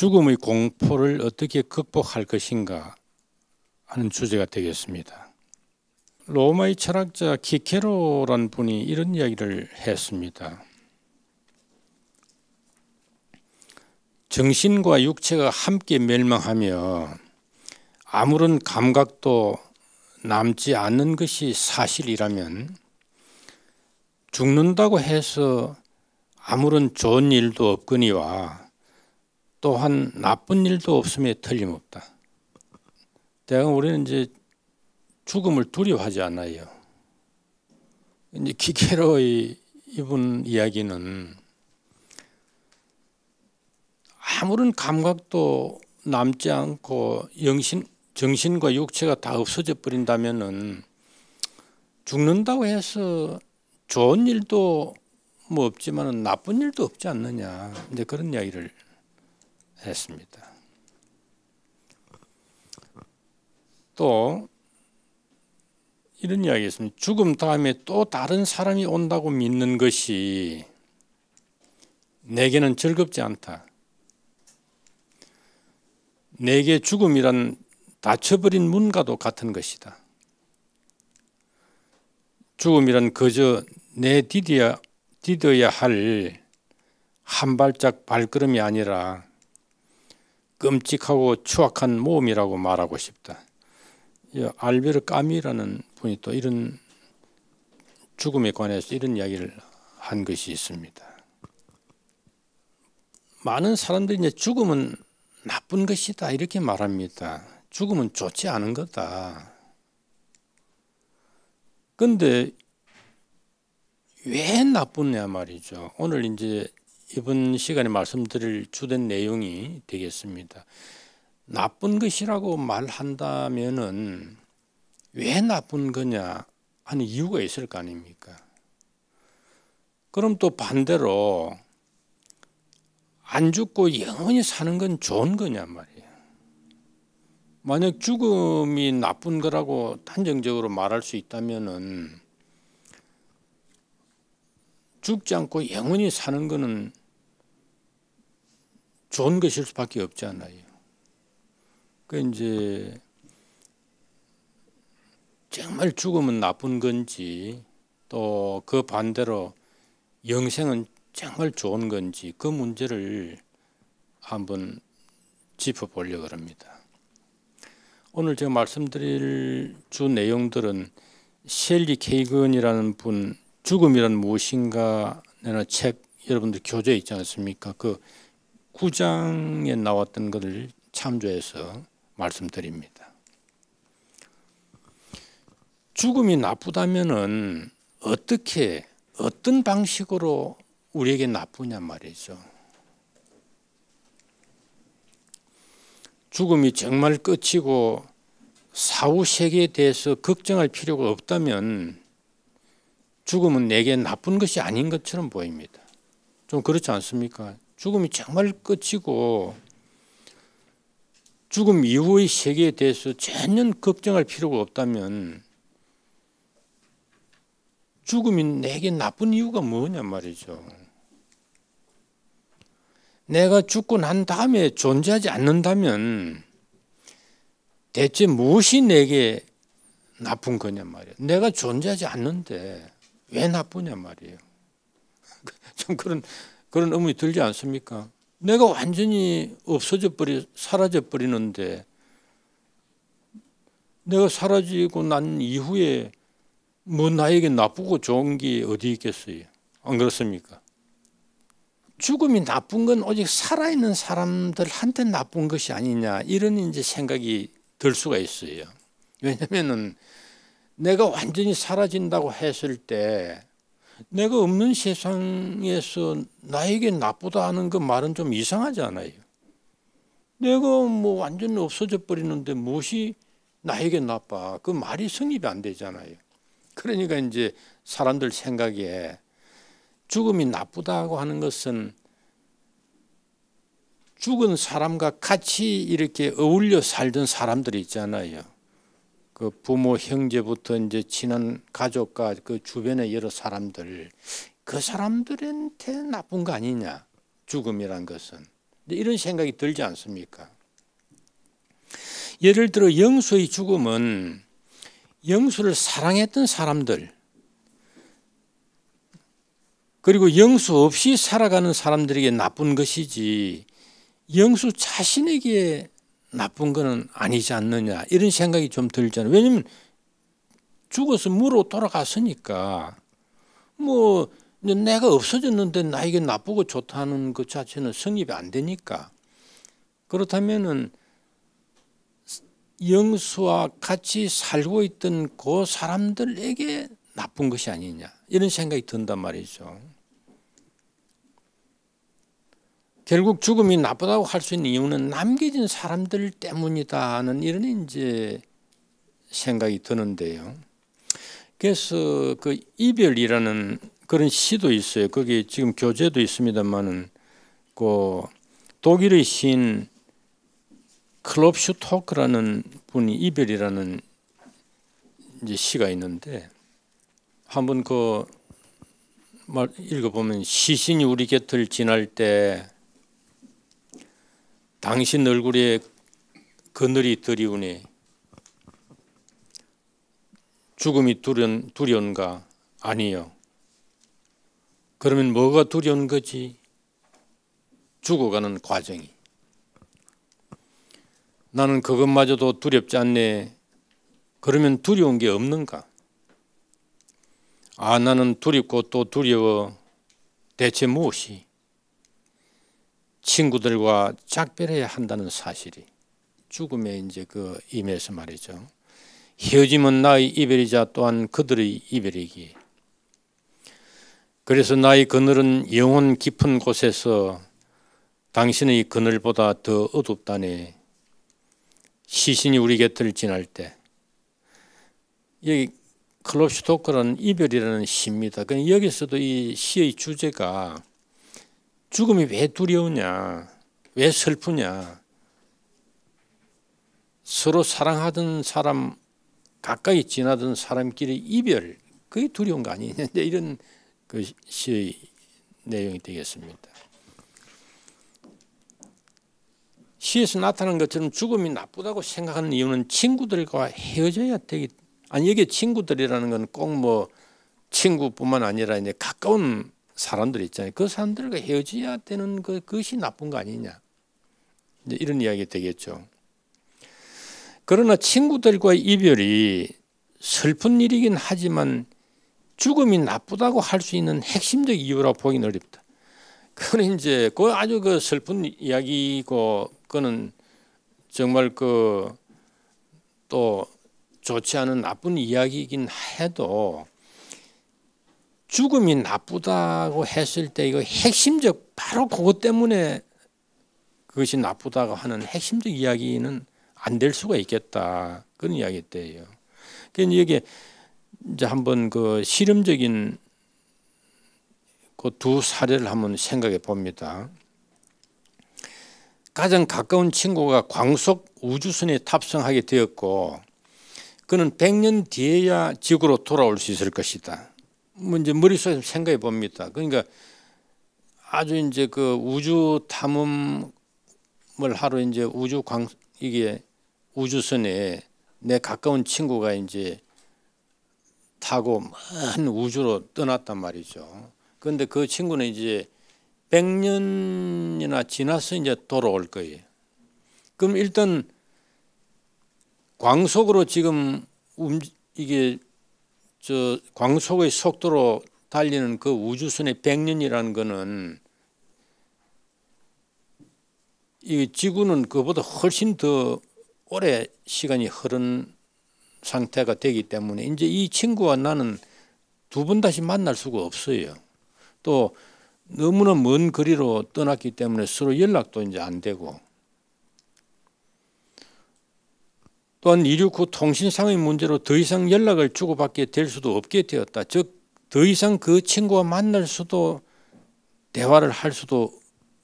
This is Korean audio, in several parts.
죽음의 공포를 어떻게 극복할 것인가 하는 주제가 되겠습니다. 로마의 철학자 키케로란 분이 이런 이야기를 했습니다. 정신과 육체가 함께 멸망하며 아무런 감각도 남지 않는 것이 사실이라면 죽는다고 해서 아무런 좋은 일도 없거니와 또한 나쁜 일도 없음에 틀림없다. 대강 우리는 이제 죽음을 두려워하지 않아요. 이제 기케로의 이분 이야기는 아무런 감각도 남지 않고 영신, 정신과 육체가 다 없어져 버린다면은 죽는다고 해서 좋은 일도 뭐 없지만은 나쁜 일도 없지 않느냐. 이제 그런 이야기를 했습니다. 또 이런 이야기 있습니다. 죽음 다음에 또 다른 사람이 온다고 믿는 것이 내게는 즐겁지 않다. 내게 죽음이란 닫혀버린 문과도 같은 것이다. 죽음이란 그저 내 디뎌야, 디뎌야 할 한 발짝 발걸음이 아니라 끔찍하고 추악한 모험이라고 말하고 싶다. 알베르 까미라는 분이 또 이런 죽음에 관해서 이런 이야기를 한 것이 있습니다. 많은 사람들이 이제 죽음은 나쁜 것이다 이렇게 말합니다. 죽음은 좋지 않은 거다. 근데 왜 나쁘냐 말이죠. 오늘 이제 이번 시간에 말씀드릴 주된 내용이 되겠습니다. 나쁜 것이라고 말한다면은 왜 나쁜 거냐 하는 이유가 있을 거 아닙니까? 그럼 또 반대로 안 죽고 영원히 사는 건 좋은 거냐 말이에 만약 죽음이 나쁜 거라고 단정적으로 말할 수 있다면은 죽지 않고 영원히 사는 거는 좋은 것일 수밖에 없지 않아요. 그 이제 정말 죽음은 나쁜 건지 또 그 반대로 영생은 정말 좋은 건지 그 문제를 한번 짚어보려고 합니다. 오늘 제가 말씀드릴 주 내용들은 셸리 케이건이라는 분 죽음이란 무엇인가 내는 책 여러분들 교재 있지 않습니까? 그 9장에 나왔던 것을 참조해서 말씀드립니다. 죽음이 나쁘다면은 어떻게 어떤 방식으로 우리에게 나쁘냐 말이죠. 죽음이 정말 끝이고 사후 세계에 대해서 걱정할 필요가 없다면 죽음은 내게 나쁜 것이 아닌 것처럼 보입니다. 좀 그렇지 않습니까? 죽음이 정말 끝이고 죽음 이후의 세계에 대해서 전혀 걱정할 필요가 없다면 죽음이 내게 나쁜 이유가 뭐냐 말이죠. 내가 죽고 난 다음에 존재하지 않는다면 대체 무엇이 내게 나쁜 거냐 말이에요. 내가 존재하지 않는데 왜 나쁘냐 말이에요. 좀 그런 그런 의문이 들지 않습니까? 내가 완전히 없어져 버리, 사라져 버리는데 내가 사라지고 난 이후에 뭐 나에게 나쁘고 좋은 게 어디 있겠어요? 안 그렇습니까? 죽음이 나쁜 건 오직 살아있는 사람들한테 나쁜 것이 아니냐 이런 이제 생각이 들 수가 있어요. 왜냐면은 내가 완전히 사라진다고 했을 때 내가 없는 세상에서 나에게 나쁘다 하는 그 말은 좀 이상하지 않아요? 내가 뭐완전 없어져 버리는데 무엇이 나에게 나빠? 그 말이 성립이 안 되잖아요. 그러니까 이제 사람들 생각에 죽음이 나쁘다고 하는 것은 죽은 사람과 같이 이렇게 어울려 살던 사람들이 있잖아요. 그 부모 형제부터 이제 친한 가족과 그 주변의 여러 사람들 그 사람들한테 나쁜 거 아니냐 죽음이란 것은 이런 생각이 들지 않습니까? 예를 들어 영수의 죽음은 영수를 사랑했던 사람들 그리고 영수 없이 살아가는 사람들에게 나쁜 것이지 영수 자신에게 나쁜 거는 아니지 않느냐 이런 생각이 좀 들잖아요. 왜냐면 죽어서 무로 돌아갔으니까 뭐 내가 없어졌는데 나에게 나쁘고 좋다는 것 자체는 성립이 안 되니까 그렇다면은 영수와 같이 살고 있던 그 사람들에게 나쁜 것이 아니냐 이런 생각이 든단 말이죠. 결국 죽음이 나쁘다고 할 수 있는 이유는 남겨진 사람들 때문이다 하는 이런 이제 생각이 드는데요. 그래서 그 이별이라는 그런 시도 있어요. 거기 지금 교재도 있습니다만은 그 독일의 시인 클롭 슈토크라는 분이 이별이라는 이제 시가 있는데 한번 그 말 읽어보면 시신이 우리 곁을 지날 때 당신 얼굴에 그늘이 드리우니 죽음이 두려운, 두려운가 아니요. 그러면 뭐가 두려운 거지? 죽어가는 과정이. 나는 그것마저도 두렵지 않네. 그러면 두려운 게 없는가? 아, 나는 두렵고 또 두려워. 대체 무엇이? 친구들과 작별해야 한다는 사실이 죽음에 이제 그 임해서 말이죠. 헤어짐은 나의 이별이자 또한 그들의 이별이기. 그래서 나의 그늘은 영혼 깊은 곳에서 당신의 그늘보다 더어둡다니 시신이 우리 곁을 지날 때. 여기 클롭슈토크는 이별이라는 시입니다. 그러니까 여기서도 이 시의 주제가 죽음이 왜 두려우냐? 왜 슬프냐? 서로 사랑하던 사람 가까이 지나던 사람끼리 이별 그게 두려운 거 아니냐 이런 것이 내용이 되겠습니다. 시에서 나타난 것처럼 죽음이 나쁘다고 생각하는 이유는 친구들과 헤어져야 되기 아니 이게 친구들이라는 건 꼭 뭐 친구뿐만 아니라 이제 가까운 사람들 있잖아요. 그 사람들과 헤어져야 되는 그, 것이 나쁜 거 아니냐. 이제 이런 이야기 되겠죠. 그러나 친구들과의 이별이 슬픈 일이긴 하지만 죽음이 나쁘다고 할 수 있는 핵심적 이유라 고보기는 어렵다. 그는 이제 그 아주 그 슬픈 이야기고 그는 정말 그 또 좋지 않은 나쁜 이야기이긴 해도 죽음이 나쁘다고 했을 때 이거 핵심적 바로 그것 때문에 그것이 나쁘다고 하는 핵심적 이야기는 안 될 수가 있겠다 그런 이야기 때예요. 그러니까 여기 이제 한번 그 실험적인 그 두 사례를 한번 생각해 봅니다. 가장 가까운 친구가 광속 우주선에 탑승하게 되었고 그는 100년 뒤에야 지구로 돌아올 수 있을 것이다. 문제 뭐 머릿속에서 생각해 봅니다. 그러니까 아주 이제 그 우주 탐험을 하러 이제 우주 광 이게 우주선에 내 가까운 친구가 이제 타고 먼 우주로 떠났단 말이죠. 그런데 그 친구는 이제 100년이나 지나서 이제 돌아올 거예요. 그럼 일단 광속으로 지금 움 이게 저 광속의 속도로 달리는 그 우주선의 100년이라는 거는 이 지구는 그보다 훨씬 더 오래 시간이 흐른 상태가 되기 때문에 이제 이 친구와 나는 두 번 다시 만날 수가 없어요. 또 너무나 먼 거리로 떠났기 때문에 서로 연락도 이제 안 되고 또한 이륙 후 통신상의 문제로 더 이상 연락을 주고받게 될 수도 없게 되었다. 즉 더 이상 그 친구와 만날 수도 대화를 할 수도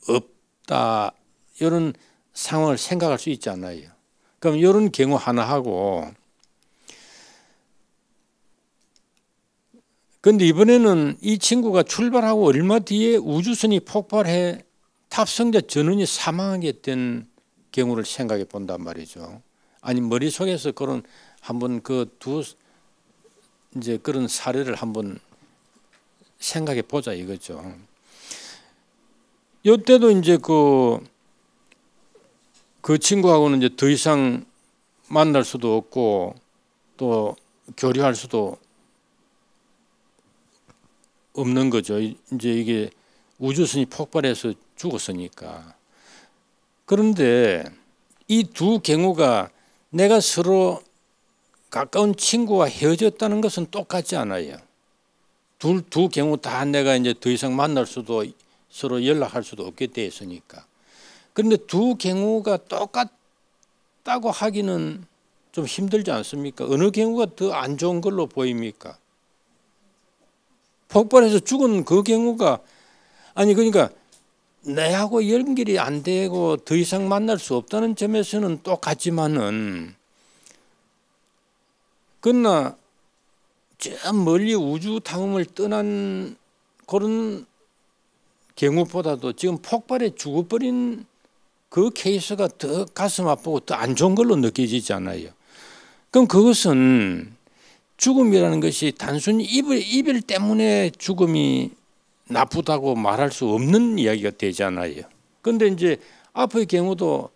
없다. 이런 상황을 생각할 수 있지 않아요. 그럼 이런 경우 하나 하고 근데 이번에는 이 친구가 출발하고 얼마 뒤에 우주선이 폭발해 탑승자 전원이 사망하게 된 경우를 생각해 본단 말이죠. 아니 머릿속에서 그런 한번 그 두 이제 그런 사례를 한번 생각해 보자 이거죠. 이때도 이제 그그 그 친구하고는 이제 더 이상 만날 수도 없고 또 교류할 수도 없는 거죠. 이제 이게 우주선이 폭발해서 죽었으니까. 그런데 이 두 경우가 내가 서로 가까운 친구와 헤어졌다는 것은 똑같지 않아요. 둘, 두 경우 다 내가 이제 더 이상 만날 수도 서로 연락할 수도 없게 되었으니까. 그런데 두 경우가 똑같다고 하기는 좀 힘들지 않습니까? 어느 경우가 더 안 좋은 걸로 보입니까? 폭발해서 죽은 그 경우가 아니 그러니까 내하고 연결이 안 되고 더 이상 만날 수 없다는 점에서는 똑같지만은 그러나 저 멀리 우주 탐험을 떠난 그런 경우보다도 지금 폭발해 죽어버린 그 케이스가 더 가슴 아프고 더 안 좋은 걸로 느껴지잖아요. 그럼 그것은 죽음이라는 것이 단순히 이별, 이별 때문에 죽음이 나쁘다고 말할 수 없는 이야기가 되잖아요. 근데 이제 앞의 경우도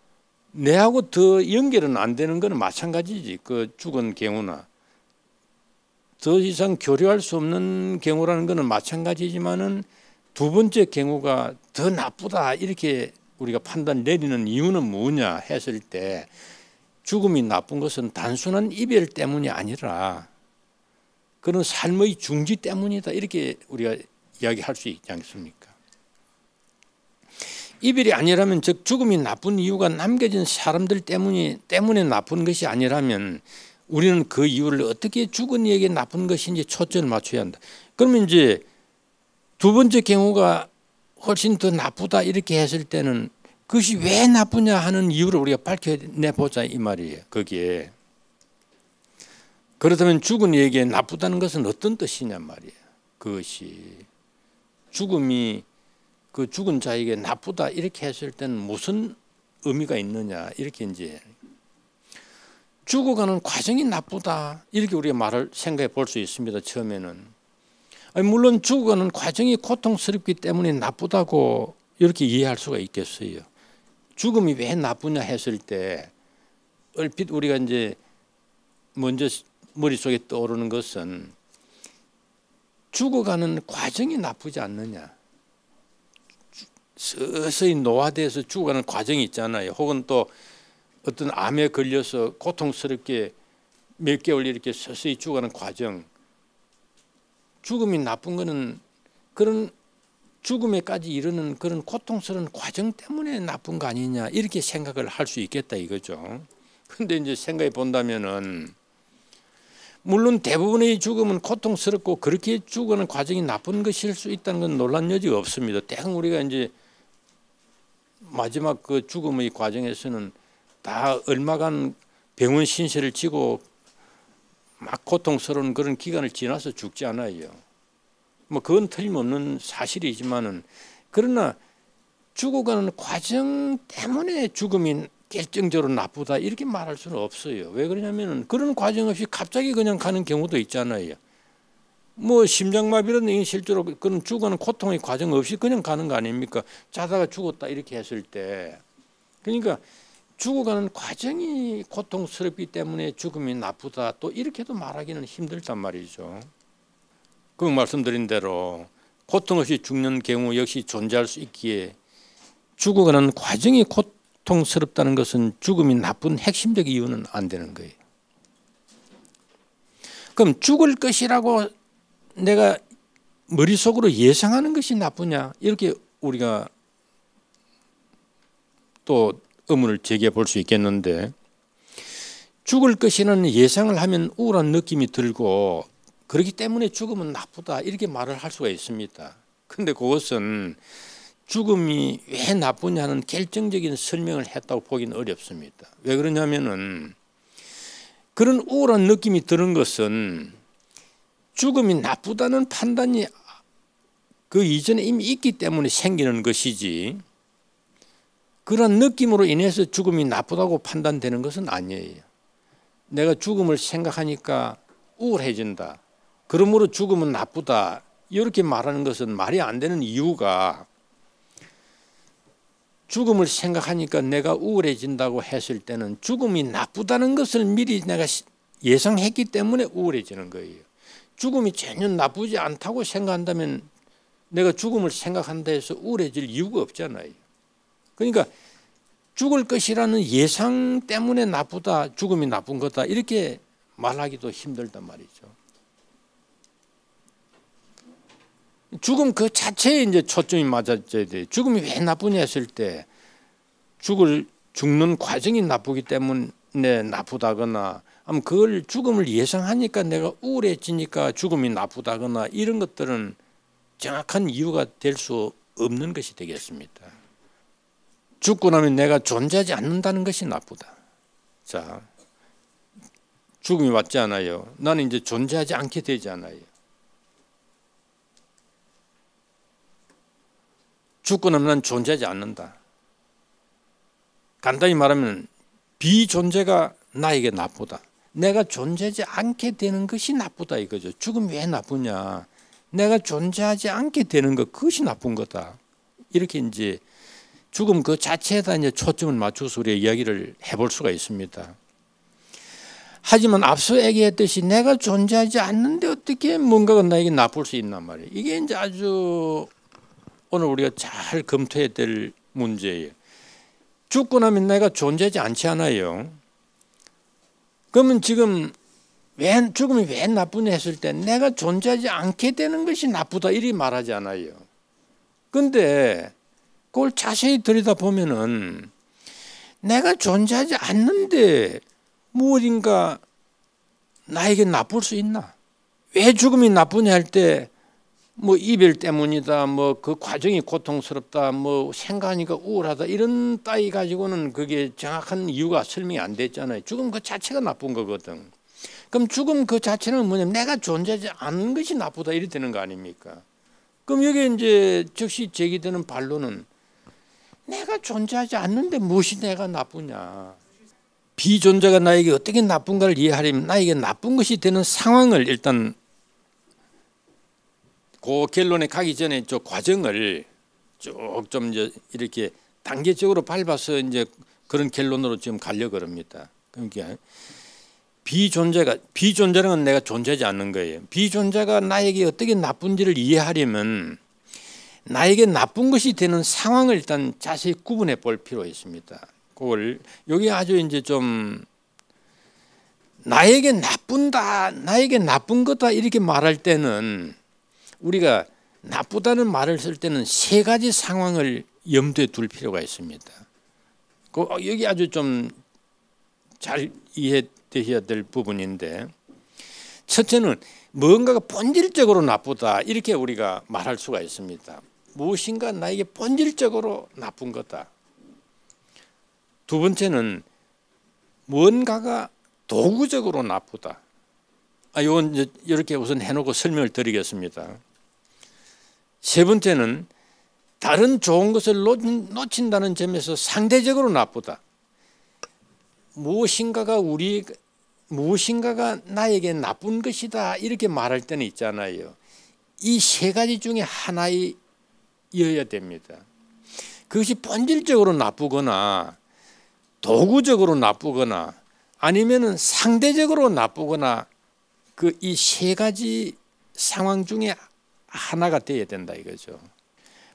내하고 더 연결은 안 되는 거 마찬가지지. 그 죽은 경우나 더 이상 교류할 수 없는 경우라는 거 마찬가지지만은 두 번째 경우가 더 나쁘다 이렇게 우리가 판단 내리는 이유는 뭐냐 했을 때 죽음이 나쁜 것은 단순한 이별 때문이 아니라 그런 삶의 중지 때문이다 이렇게 우리가 이야기할 수 있지 않습니까? 이별이 아니라면 즉 죽음이 나쁜 이유가 남겨진 사람들 때문이 때문에 나쁜 것이 아니라면 우리는 그 이유를 어떻게 죽은 이에게 나쁜 것인지 초점을 맞춰야 한다. 그러면 이제 두 번째 경우가 훨씬 더 나쁘다 이렇게 했을 때는 그것이 왜 나쁘냐 하는 이유를 우리가 밝혀내 보자 이 말이에요. 거기에 그렇다면 죽은 이에게 나쁘다는 것은 어떤 뜻이냐 말이에요. 그것이 죽음이 그 죽은 자에게 나쁘다 이렇게 했을 때는 무슨 의미가 있느냐 이렇게 이제 죽어가는 과정이 나쁘다 이렇게 우리가 말을 생각해 볼 수 있습니다 처음에는 물론 죽어가는 과정이 고통스럽기 때문에 나쁘다고 이렇게 이해할 수가 있겠어요 죽음이 왜 나쁘냐 했을 때 얼핏 우리가 이제 먼저 머릿속에 떠오르는 것은 죽어가는 과정이 나쁘지 않느냐. 서서히 노화돼서 죽어가는 과정이 있잖아요. 혹은 또 어떤 암에 걸려서 고통스럽게 몇 개월 이렇게 서서히 죽어가는 과정. 죽음이 나쁜 거는 그런 죽음에까지 이르는 그런 고통스러운 과정 때문에 나쁜 거 아니냐 이렇게 생각을 할 수 있겠다 이거죠. 근데 이제 생각해 본다면은 물론 대부분의 죽음은 고통스럽고 그렇게 죽어는 과정이 나쁜 것일 수 있다는 건 논란 여지가 없습니다. 대강 우리가 이제 마지막 그 죽음의 과정에서는 다 얼마간 병원 신세를 지고 막 고통스러운 그런 기간을 지나서 죽지 않아요. 뭐 그건 틀림없는 사실이지만은 그러나 죽어가는 과정 때문에 죽음이 결정적으로 나쁘다 이렇게 말할 수는 없어요. 왜 그러냐면은 그런 과정 없이 갑자기 그냥 가는 경우도 있잖아요. 뭐 심장마비라는 실제로 그런 죽어는 고통의 과정 없이 그냥 가는 거 아닙니까? 자다가 죽었다 이렇게 했을 때 그러니까 죽어가는 과정이 고통스럽기 때문에 죽음이 나쁘다 또 이렇게도 말하기는 힘들단 말이죠. 그 말씀드린 대로 고통 없이 죽는 경우 역시 존재할 수 있기에 죽어가는 과정이 곧 고통스럽다는 것은 죽음이 나쁜 핵심적 이유는 안 되는 거예요. 그럼 죽을 것이라고 내가 머릿속으로 예상하는 것이 나쁘냐 이렇게 우리가 또 의문을 제기해 볼 수 있겠는데 죽을 것이라는 예상을 하면 우울한 느낌이 들고 그렇기 때문에 죽음은 나쁘다 이렇게 말을 할 수가 있습니다. 근데 그것은 죽음이 왜 나쁘냐는 결정적인 설명을 했다고 보기는 어렵습니다. 왜 그러냐면은 그런 우울한 느낌이 드는 것은 죽음이 나쁘다는 판단이 그 이전에 이미 있기 때문에 생기는 것이지 그런 느낌으로 인해서 죽음이 나쁘다고 판단되는 것은 아니에요. 내가 죽음을 생각하니까 우울해진다. 그러므로 죽음은 나쁘다. 이렇게 말하는 것은 말이 안 되는 이유가 죽음을 생각하니까 내가 우울해진다고 했을 때는 죽음이 나쁘다는 것을 미리 내가 예상했기 때문에 우울해지는 거예요. 죽음이 전혀 나쁘지 않다고 생각한다면 내가 죽음을 생각한다 해서 우울해질 이유가 없잖아요. 그러니까 죽을 것이라는 예상 때문에 나쁘다, 죽음이 나쁜 거다 이렇게 말하기도 힘들단 말이죠. 죽음 그 자체에 이제 초점이 맞아져야 돼. 죽음이 왜 나쁘냐 했을 때 죽을 죽는 과정이 나쁘기 때문에 나쁘다거나 아무 그걸 죽음을 예상하니까 내가 우울해지니까 죽음이 나쁘다거나 이런 것들은 정확한 이유가 될 수 없는 것이 되겠습니다. 죽고 나면 내가 존재하지 않는다는 것이 나쁘다. 자, 죽음이 왔지 않아요. 나는 이제 존재하지 않게 되잖아요. 죽권 없는 존재하지 않는다. 간단히 말하면 비존재가 나에게 나쁘다. 내가 존재하지 않게 되는 것이 나쁘다 이거죠. 죽음이 왜 나쁘냐. 내가 존재하지 않게 되는 것 그것이 나쁜 거다. 이렇게 이제 죽음 그 자체에다 이제 초점을 맞춰서 우리 이야기를 해볼 수가 있습니다. 하지만 앞서 얘기했듯이 내가 존재하지 않는데 어떻게 뭔가가 나에게 나쁠 수 있단 말이에요. 이게 이제 아주 오늘 우리가 잘 검토해야 될 문제예요. 죽고 나면 내가 존재하지 않지 않아요. 그러면 지금 왜 죽음이 왜 나쁘냐 했을 때 내가 존재하지 않게 되는 것이 나쁘다 이리 말하지않아요 근데 그걸 자세히 들여다보면은 내가 존재하지 않는데 무엇인가 나에게 나쁠 수 있나? 왜 죽음이 나쁘냐 할때 뭐 이별 때문이다 뭐 그 과정이 고통스럽다 뭐 생각하니까 우울하다 이런 따위 가지고는 그게 정확한 이유가 설명이 안 됐잖아요 죽음 그 자체가 나쁜 거거든 그럼 죽음 그 자체는 뭐냐면 내가 존재하지 않는 것이 나쁘다 이래 되는 거 아닙니까 그럼 여기 에 이제 즉시 제기되는 반론은 내가 존재하지 않는데 무엇이 내가 나쁘냐 비존재가 나에게 어떻게 나쁜가를 이해하려면 나에게 나쁜 것이 되는 상황을 일단 그 결론에 가기 전에 저 과정을 쭉좀 이제 이렇게 단계적으로 밟아서 이제 그런 결론으로 지금 가려고 럽니다 그러니까 비존재가 비존재는 내가 존재하지 않는 거예요. 비존재가 나에게 어떻게 나쁜지를 이해하려면 나에게 나쁜 것이 되는 상황을 일단 자세히 구분해 볼 필요가 있습니다. 그걸 여기 아주 이제 좀 나에게 나쁜다, 나에게 나쁜 거다 이렇게 말할 때는 우리가 나쁘다는 말을 쓸 때는 세 가지 상황을 염두에 둘 필요가 있습니다. 그 어, 여기 아주 좀 잘 이해되어야 될 부분인데 첫째는 뭔가가 본질적으로 나쁘다 이렇게 우리가 말할 수가 있습니다. 무엇인가 나에게 본질적으로 나쁜 거다. 두 번째는 뭔가가 도구적으로 나쁘다. 아, 이건 이렇게 우선 해놓고 설명을 드리겠습니다. 세 번째는 다른 좋은 것을 놓친다는 점에서 상대적으로 나쁘다. 무엇인가가 우리 무엇인가가 나에게 나쁜 것이다 이렇게 말할 때는 있잖아요. 이 세 가지 중에 하나이어야 됩니다. 그것이 본질적으로 나쁘거나 도구적으로 나쁘거나 아니면은 상대적으로 나쁘거나 그 이 세 가지 상황 중에 하나가 되어야 된다 이거죠.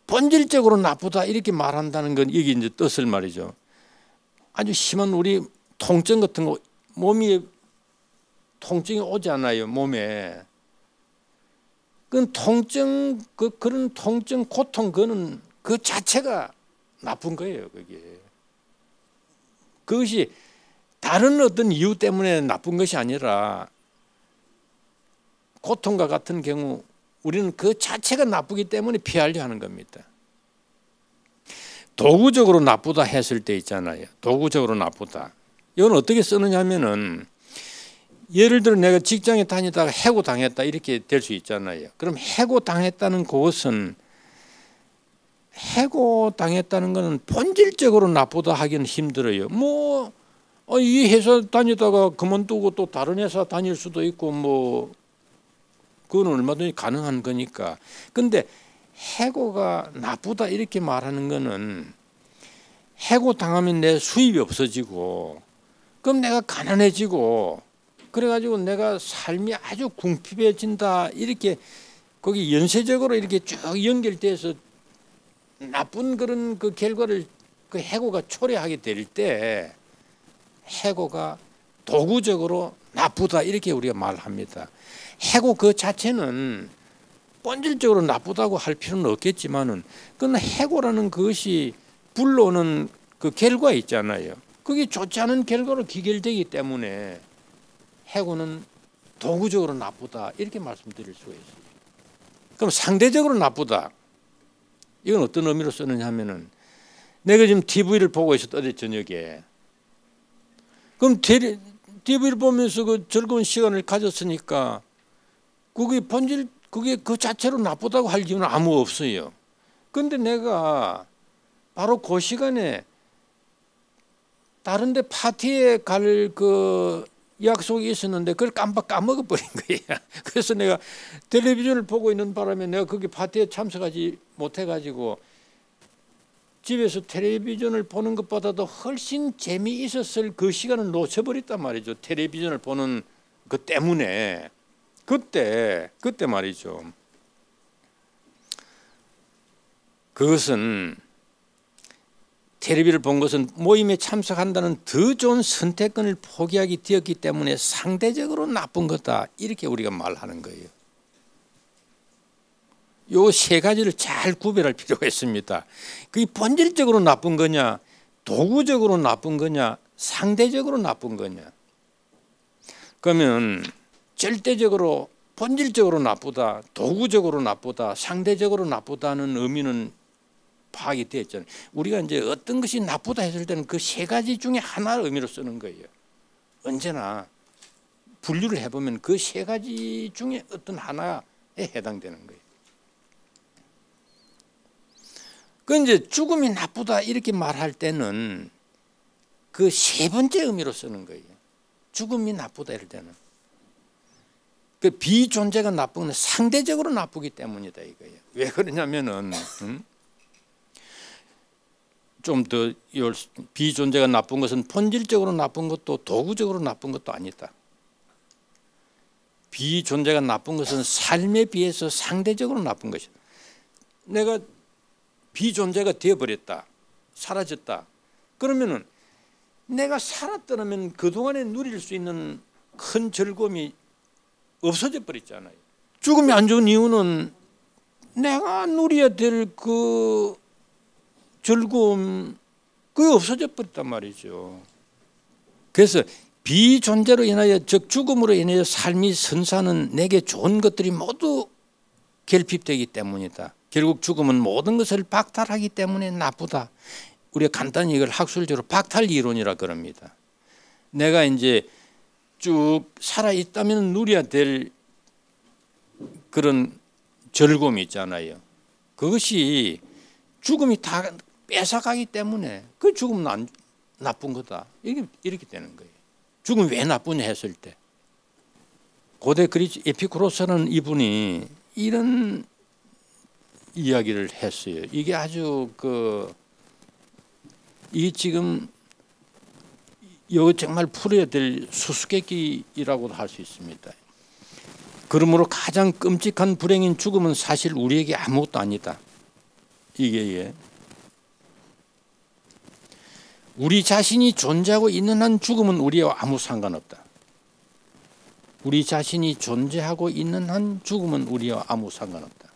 본질적으로 나쁘다 이렇게 말한다는 건 이게 이제 뜻을 말이죠. 아주 심한 우리 통증 같은 거 몸이 통증이 오잖아요 몸에. 그 통증 그 그런 통증 고통 그는 그 자체가 나쁜 거예요 그게. 그것이 다른 어떤 이유 때문에 나쁜 것이 아니라 고통과 같은 경우 우리는 그 자체가 나쁘기 때문에 피하려 하는 겁니다. 도구적으로 나쁘다 했을 때 있잖아요. 도구적으로 나쁘다. 이건 어떻게 쓰느냐 면은 예를 들어 내가 직장에 다니다가 해고 당했다 이렇게 될 수 있잖아요. 그럼 해고 당했다는 것은 해고 당했다는 것은 본질적으로 나쁘다 하기는 힘들어요. 뭐이 어, 회사 다니다가 그만두고 또 다른 회사 다닐 수도 있고 뭐 그건 얼마든지 가능한 거니까. 근데 해고가 나쁘다 이렇게 말하는 거는 해고 당하면 내 수입이 없어지고 그럼 내가 가난해지고 그래가지고 내가 삶이 아주 궁핍해진다 이렇게 거기 연쇄적으로 이렇게 쭉 연결돼서 나쁜 그런 그 결과를 그 해고가 초래하게 될 때 해고가 도구적으로 나쁘다 이렇게 우리가 말합니다. 해고 그 자체는 본질적으로 나쁘다고 할 필요는 없겠지만은 그건 해고라는 것이 불러오는 그 결과 있잖아요. 그게 좋지 않은 결과로 기결되기 때문에 해고는 도구적으로 나쁘다 이렇게 말씀드릴 수가 있습니다. 그럼 상대적으로 나쁘다. 이건 어떤 의미로 쓰느냐 하면은 내가 지금 TV를 보고 있었다 어제 저녁에 그럼 TV를 보면서 그 즐거운 시간을 가졌으니까 그게 본질 그게 그 자체로 나쁘다고 할 이유는 아무 없어요. 근데 내가 바로 그 시간에 다른데 파티에 갈 그 약속이 있었는데 그걸 깜빡 까먹어 버린 거예요 그래서 내가 텔레비전을 보고 있는 바람에 내가 거기 파티에 참석하지 못해가지고 집에서 텔레비전을 보는 것보다도 훨씬 재미있었을 그 시간을 놓쳐버렸단 말이죠. 텔레비전을 보는 그 때문에 그때 그때 말이죠. 그것은 테레비를 본 것은 모임에 참석한다는 더 좋은 선택권을 포기하기 되었기 때문에 상대적으로 나쁜 거다 이렇게 우리가 말하는 거예요. 요 세 가지를 잘 구별할 필요가 있습니다. 그게 본질적으로 나쁜 거냐, 도구적으로 나쁜 거냐, 상대적으로 나쁜 거냐. 그러면 절대적으로 본질적으로 나쁘다, 도구적으로 나쁘다, 상대적으로 나쁘다는 의미는 파악이 되었잖아요. 우리가 이제 어떤 것이 나쁘다 했을 때는 그 세 가지 중에 하나를 의미로 쓰는 거예요. 언제나 분류를 해보면 그 세 가지 중에 어떤 하나에 해당되는 거예요. 그 이제 죽음이 나쁘다 이렇게 말할 때는 그 세 번째 의미로 쓰는 거예요. 죽음이 나쁘다 이럴 때는. 그 비존재가 나쁜 건 상대적으로 나쁘기 때문이다 이거예요. 왜 그러냐면은 음? 좀더 비존재가 나쁜 것은 본질적으로 나쁜 것도 도구적으로 나쁜 것도 아니다. 비존재가 나쁜 것은 삶에 비해서 상대적으로 나쁜 것이다. 내가 비존재가 되어버렸다. 사라졌다. 그러면은 내가 살았더면 그동안에 누릴 수 있는 큰 즐거움이 없어져 버렸잖아요. 죽음이 안 좋은 이유는 내가 누려야 될 그 즐거움 그게 없어져 버렸단 말이죠. 그래서 비존재로 인하여 즉 죽음으로 인하여 삶이 선사는 내게 좋은 것들이 모두 결핍되기 때문이다. 결국 죽음은 모든 것을 박탈하기 때문에 나쁘다. 우리가 간단히 이걸 학술적으로 박탈 이론이라 그럽니다. 내가 이제 쭉 살아있다면 누려야 될 그런 절곰이 있잖아요. 그것이 죽음이 다 뺏어가기 때문에 그 죽음은 안, 나쁜 거다. 이렇게, 이렇게 되는 거예요. 죽음 이왜 나쁘냐 했을 때. 고대 그리스 에피쿠로스는 이분이 이런 이야기를 했어요. 이게 아주 그, 이 지금 이거 정말 풀어야 될 수수께끼라고도 할 수 있습니다. 그러므로 가장 끔찍한 불행인 죽음은 사실 우리에게 아무것도 아니다. 이게 예. 우리 자신이 존재하고 있는 한 죽음은 우리와 아무 상관없다. 우리 자신이 존재하고 있는 한 죽음은 우리와 아무 상관없다.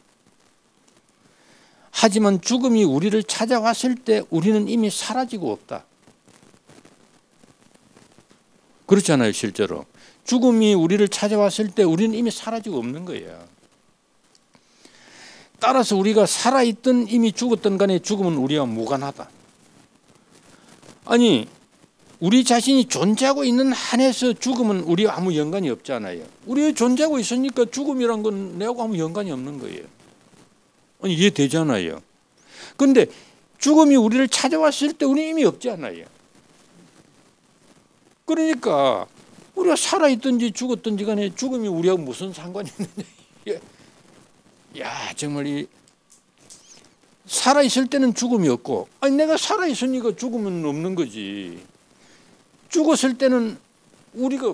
하지만 죽음이 우리를 찾아왔을 때 우리는 이미 사라지고 없다. 그렇잖아요, 실제로. 죽음이 우리를 찾아왔을 때 우리는 이미 사라지고 없는 거예요. 따라서 우리가 살아있든 이미 죽었든 간에 죽음은 우리와 무관하다. 아니, 우리 자신이 존재하고 있는 한에서 죽음은 우리와 아무 연관이 없잖아요. 우리의 존재하고 있으니까 죽음이란 건 내하고 아무 연관이 없는 거예요. 아니, 이해되잖아요. 그런데 죽음이 우리를 찾아왔을 때 우리는 이미 없지않아요 그러니까 우리가 살아있든지 죽었든지 간에 죽음이 우리하고 무슨 상관이 있느냐. 야 정말 이 살아있을 때는 죽음이 없고 아니 내가 살아있으니까 죽음은 없는 거지. 죽었을 때는 우리가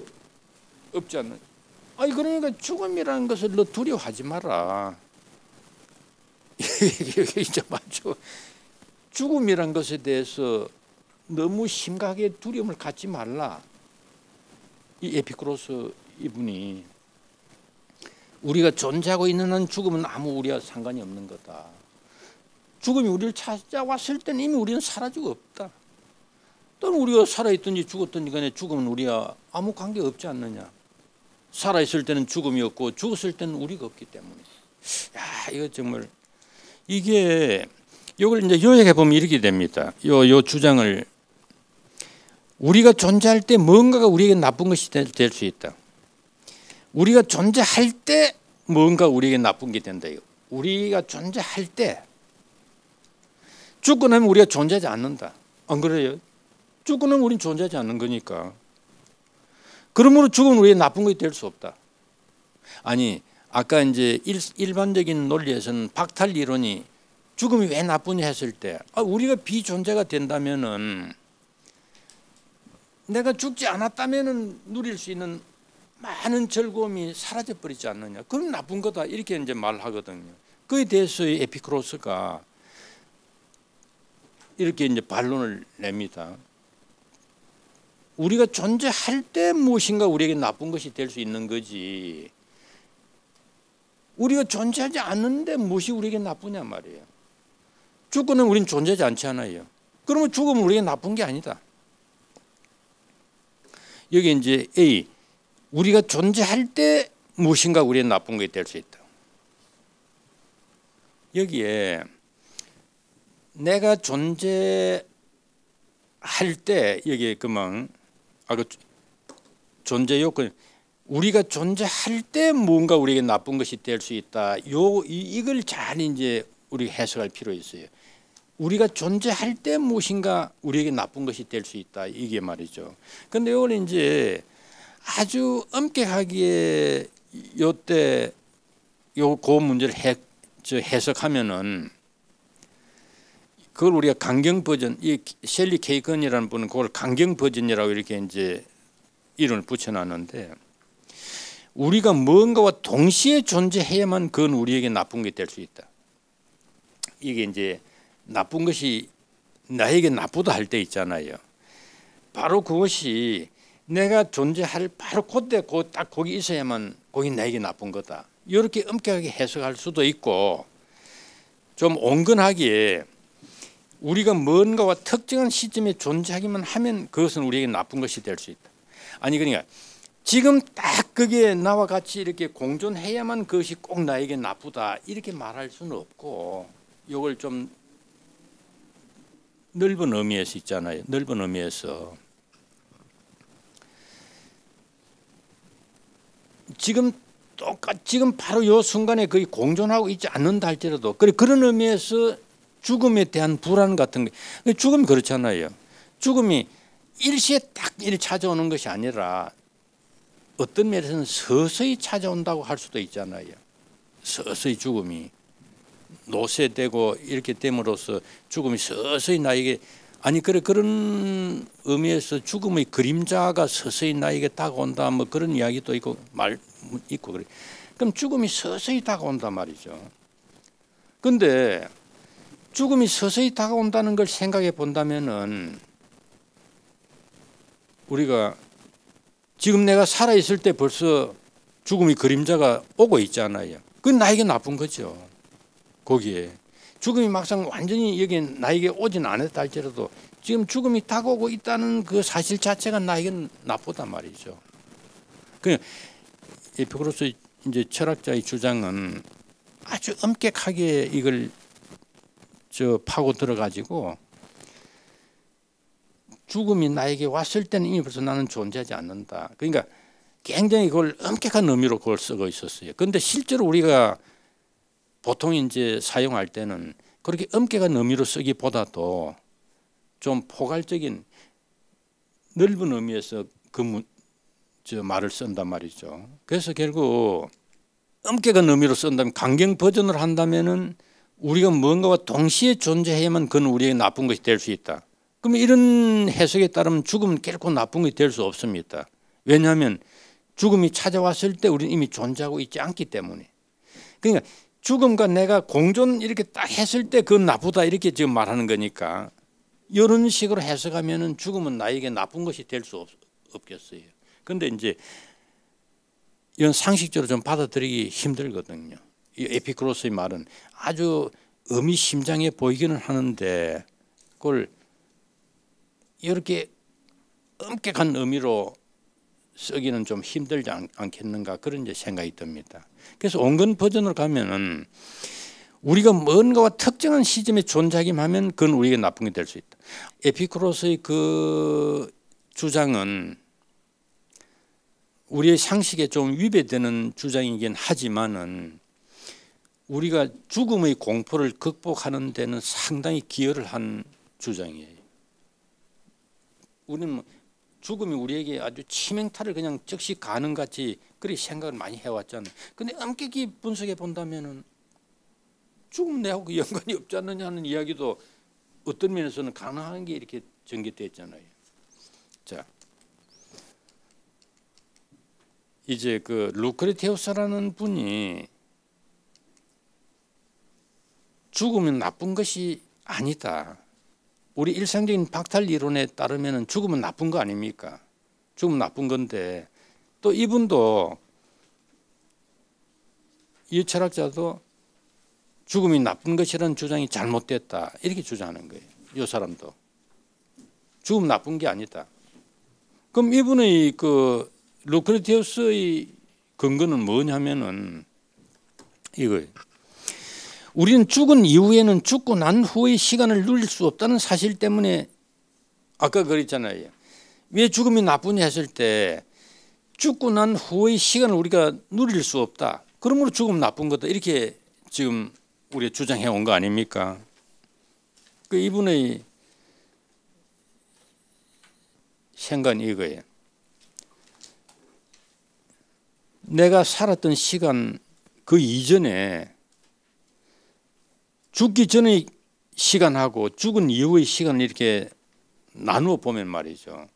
없지 않나. 아니 그러니까 죽음이라는 것을 너 두려워하지 마라. 이게 진짜 맞죠. 죽음이란 것에 대해서 너무 심각하게 두려움을 갖지 말라. 이 에피크로스 이분이 우리가 존재하고 있는 한 죽음은 아무 우리와 상관이 없는 거다. 죽음이 우리를 찾아왔을 때는 이미 우리는 사라지고 없다. 또는 우리가 살아있든지 죽었든지 간에 죽음은 우리와 아무 관계 없지 않느냐. 살아있을 때는 죽음이 없고 죽었을 때는 우리가 없기 때문에. 야, 이거 정말 이게 이걸 이제 요약해 보면 이렇게 됩니다. 요 요 주장을 우리가 존재할 때 뭔가가 우리에게 나쁜 것이 될 수 있다. 우리가 존재할 때 뭔가 우리에게 나쁜 게 된다. 우리가 존재할 때 죽고 나면 우리가 존재하지 않는다. 안 그래요? 죽고 나면 우리는 존재하지 않는 거니까. 그러므로 죽으면 우리의 나쁜 것이 될 수 없다. 아니 아까 이제 일, 반적인 논리에서는 박탈 이론이 죽음이 왜 나쁘냐 했을 때 아, 우리가 비존재가 된다면은 내가 죽지 않았다면 누릴 수 있는 많은 즐거움이 사라져 버리지 않느냐. 그럼 나쁜 거다. 이렇게 이제 말하거든요. 그에 대해서 에피크로스가 이렇게 이제 반론을 냅니다. 우리가 존재할 때 무엇인가 우리에게 나쁜 것이 될 수 있는 거지. 우리가 존재하지 않는데 무엇이 우리에게 나쁘냐 말이에요. 죽고는 우린 존재하지 않잖아요. 그러면 죽으면 우리에게 나쁜 게 아니다. 여기 이제 A 우리가 존재할 때 무엇인가 우리는 나쁜 게될수 있다. 여기에 내가 존재할 때 여기에 그만 아까 존재 요건 우리가 존재할 때 뭔가 우리에게 나쁜 것이 될 수 있다. 요 이, 이걸 잘 이제 우리 해석할 필요 있어요. 우리가 존재할 때 무엇인가 우리에게 나쁜 것이 될 수 있다 이게 말이죠. 근데 그 이걸 이제 아주 엄격하게 요때 요고 문제를 해, 해석하면은 그걸 우리가 강경 버전 이 셀리 케이건이라는 분은 그걸 강경 버전이라고 이렇게 이제 이름을 붙여놨는데 우리가 뭔가와 동시에 존재해야만 그건 우리에게 나쁜 게 될 수 있다. 이게 이제 나쁜 것이 나에게 나쁘다 할 때 있잖아요. 바로 그것이 내가 존재할 바로 그때 그 딱 거기 있어야만 거기 나에게 나쁜 거다. 이렇게 엄격하게 해석할 수도 있고 좀 온건하게 우리가 뭔가와 특정한 시점에 존재하기만 하면 그것은 우리에게 나쁜 것이 될 수 있다. 아니 그러니까 지금 딱 그게 나와 같이 이렇게 공존해야만 그것이 꼭 나에게 나쁘다 이렇게 말할 수는 없고 이걸 좀 넓은 의미에서 있잖아요. 넓은 의미에서 지금 똑같 지금 바로 요 순간에 거의 공존하고 있지 않는다 할지라도 그런 의미에서 죽음에 대한 불안 같은 게 죽음이 그렇잖아요. 죽음이 일시에 딱 일이 찾아오는 것이 아니라 어떤 면에서는 서서히 찾아온다고 할 수도 있잖아요. 서서히 죽음이 노쇠되고 이렇게 됨으로써 죽음이 서서히 나에게 아니 그래 그런 의미에서 죽음의 그림자가 서서히 나에게 다가온다 뭐 그런 이야기도 있고 말 있고 그래 그럼 죽음이 서서히 다가온다 말이죠. 근데 죽음이 서서히 다가온다는 걸 생각해 본다면은 우리가 지금 내가 살아 있을 때 벌써 죽음이 그림자가 오고 있잖아요. 그건 나에게 나쁜 거죠. 거기에 죽음이 막상 완전히 여긴 나에게 오진 않았다 할지라도 지금 죽음이 다가오고 있다는 그 사실 자체가 나에겐 나쁘단 말이죠. 그냥 에피크로스 이제 철학자의 주장은 아주 엄격하게 이걸 저 파고 들어가지고 죽음이 나에게 왔을 때는 이미 벌써 나는 존재하지 않는다. 그러니까 굉장히 그걸 엄격한 의미로 그걸 쓰고 있었어요. 그런데 실제로 우리가 보통 이제 사용할 때는 그렇게 엄격한 의미로 쓰기보다도 좀 포괄적인 넓은 의미에서 그 문, 저 말을 쓴단 말이죠. 그래서 결국 엄격한 의미로 쓴다면 강경 버전을 한다면은 우리가 뭔가와 동시에 존재해야만 그건 우리의 나쁜 것이 될 수 있다. 그럼 이런 해석에 따르면 죽음은 결코 나쁜 것이 될 수 없습니다. 왜냐하면 죽음이 찾아왔을 때 우리는 이미 존재하고 있지 않기 때문에. 그러니까 죽음과 내가 공존 이렇게 딱 했을 때 그건 나쁘다 이렇게 지금 말하는 거니까 이런 식으로 해석하면은 죽음은 나에게 나쁜 것이 될 수 없겠어요. 근데 이제 이런 상식적으로 좀 받아들이기 힘들거든요. 이 에피크로스의 말은 아주 의미심장해 보이기는 하는데 그걸 이렇게 엄격한 의미로 쓰기는 좀 힘들지 않, 겠는가 그런 이제 생각이 듭니다. 그래서 온건 버전으로 가면은 우리가 뭔가와 특정한 시점에 존재하기만 면 그건 우리에게 나쁜 게 될 수 있다. 에피크로스의 그 주장은 우리의 상식에 좀 위배되는 주장이긴 하지만은 우리가 죽음의 공포를 극복하는 데는 상당히 기여를 한 주장이에요. 우리는 뭐 죽음이 우리에게 아주 치명타를 그냥 즉시 가는 같이 그리 생각을 많이 해왔잖아요. 근데 엄격히 분석해 본다면은 죽음 내하고 연관이 없지 않느냐 는 이야기도 어떤 면에서는 가능한 게 이렇게 전개되잖아요 자. 이제 그 루크레테우스라는 분이 죽으면 나쁜 것이 아니다. 우리 일상적인 박탈 이론에 따르면 죽으면 나쁜 거 아닙니까? 죽으면 나쁜 건데 또 이분도 이 철학자도 죽음이 나쁜 것이라는 주장이 잘못됐다 이렇게 주장하는 거예요. 이 사람도 죽음 나쁜 게 아니다. 그럼 이분의 그 루크레티우스의 근거는 뭐냐면은 이거예요. 우리는 죽은 이후에는 죽고 난 후의 시간을 누릴 수 없다는 사실 때문에 아까 그랬잖아요. 왜 죽음이 나쁘냐 했을 때 죽고 난 후의 시간을 우리가 누릴 수 없다. 그러므로 죽음 나쁜 거다. 이렇게 지금 우리 주장해 온 거 아닙니까? 그 이분의 생각은 이거예요. 내가 살았던 시간 그 이전에 죽기 전의 시간하고 죽은 이후의 시간을 이렇게 나누어 보면 말이죠.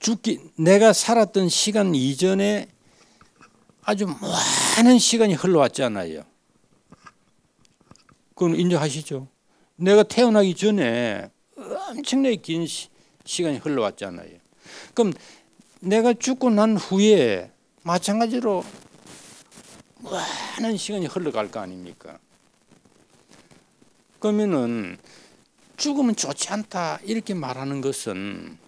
죽기 내가 살았던 시간 이전에 아주 많은 시간이 흘러왔잖아요. 그건 인정하시죠? 내가 태어나기 전에 엄청나게 긴 시, 간이 흘러왔잖아요. 그럼 내가 죽고 난 후에 마찬가지로 많은 시간이 흘러갈 거 아닙니까? 그러면은 죽으면 좋지 않다 이렇게 말하는 것은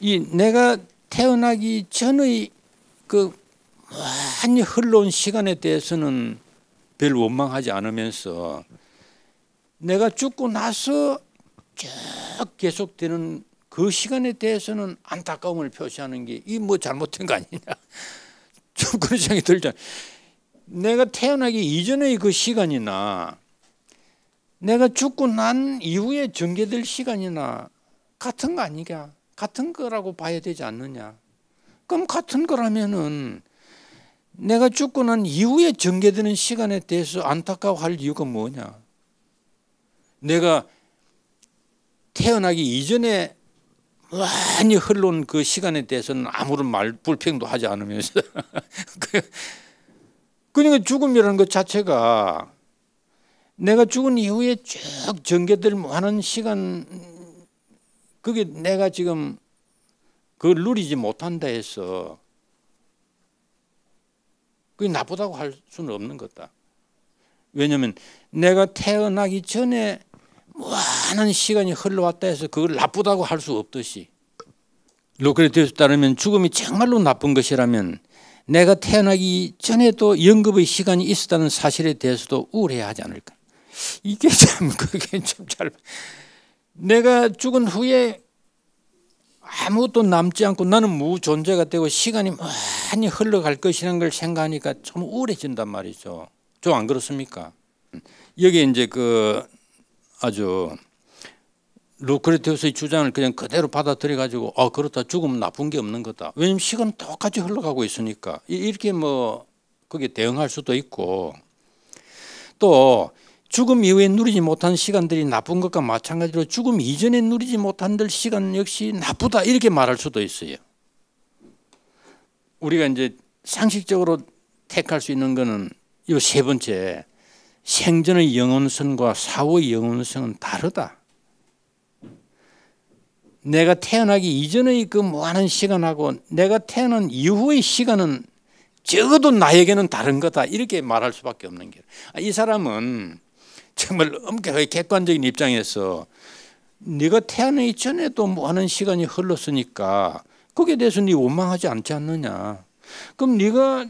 이 내가 태어나기 전의 그 많이 흘러온 시간에 대해서는 별 원망하지 않으면서 내가 죽고 나서 쭉 계속되는 그 시간에 대해서는 안타까움을 표시하는 게 이 뭐 잘못된 거 아니냐 좀 그런 생각이 들잖 내가 태어나기 이전의 그 시간이나 내가 죽고 난 이후에 전개될 시간이나 같은 거 아니냐? 같은 거라고 봐야 되지 않느냐? 그럼 같은 거라면은 내가 죽고 난 이후에 전개되는 시간에 대해서 안타까워할 이유가 뭐냐? 내가 태어나기 이전에 많이 흘러온 그 시간에 대해서는 아무런 말 불평도 하지 않으면서 그, 그러니까 죽음이라는 것 자체가 내가 죽은 이후에 쭉 전개될 많은 시간 그게 내가 지금 그걸 누리지 못한다 해서 그게 나쁘다고 할 수는 없는 거다. 왜냐하면 내가 태어나기 전에 많은 시간이 흘러왔다 해서 그걸 나쁘다고 할 수 없듯이 로크레티우스 따르면 죽음이 정말로 나쁜 것이라면 내가 태어나기 전에도 연급의 시간이 있었다는 사실에 대해서도 우울해하지 않을까. 이게 참 그게 참 잘. 내가 죽은 후에 아무것도 남지 않고 나는 무존재가 되고 시간이 많이 흘러갈 것이라는 걸 생각하니까 참 우울해진단 말이죠. 저 안 그렇습니까? 여기 이제 그 아주 루크레티우스의 주장을 그냥 그대로 받아들여 가지고 어 아, 그렇다 죽으면 나쁜 게 없는 거다. 왜냐면 시간 은 똑같이 흘러가고 있으니까 이렇게 뭐 거기에 대응할 수도 있고 또 죽음 이후에 누리지 못한 시간들이 나쁜 것과 마찬가지로 죽음 이전에 누리지 못한 들 시간 역시 나쁘다 이렇게 말할 수도 있어요. 우리가 이제 상식적으로 택할 수 있는 거는 이세 번째 생전의 영원성과 사후의 영원성은 다르다. 내가 태어나기 이전의 그 많은 시간하고 내가 태어난 이후의 시간은 적어도 나에게는 다른 거다 이렇게 말할 수밖에 없는 게. 아, 이 사람은 정말 엄격하게 객관적인 입장에서 네가 태어나기 전에도 많은 시간이 흘렀으니까 거기에 대해서 네 원망하지 않지 않느냐. 그럼 네가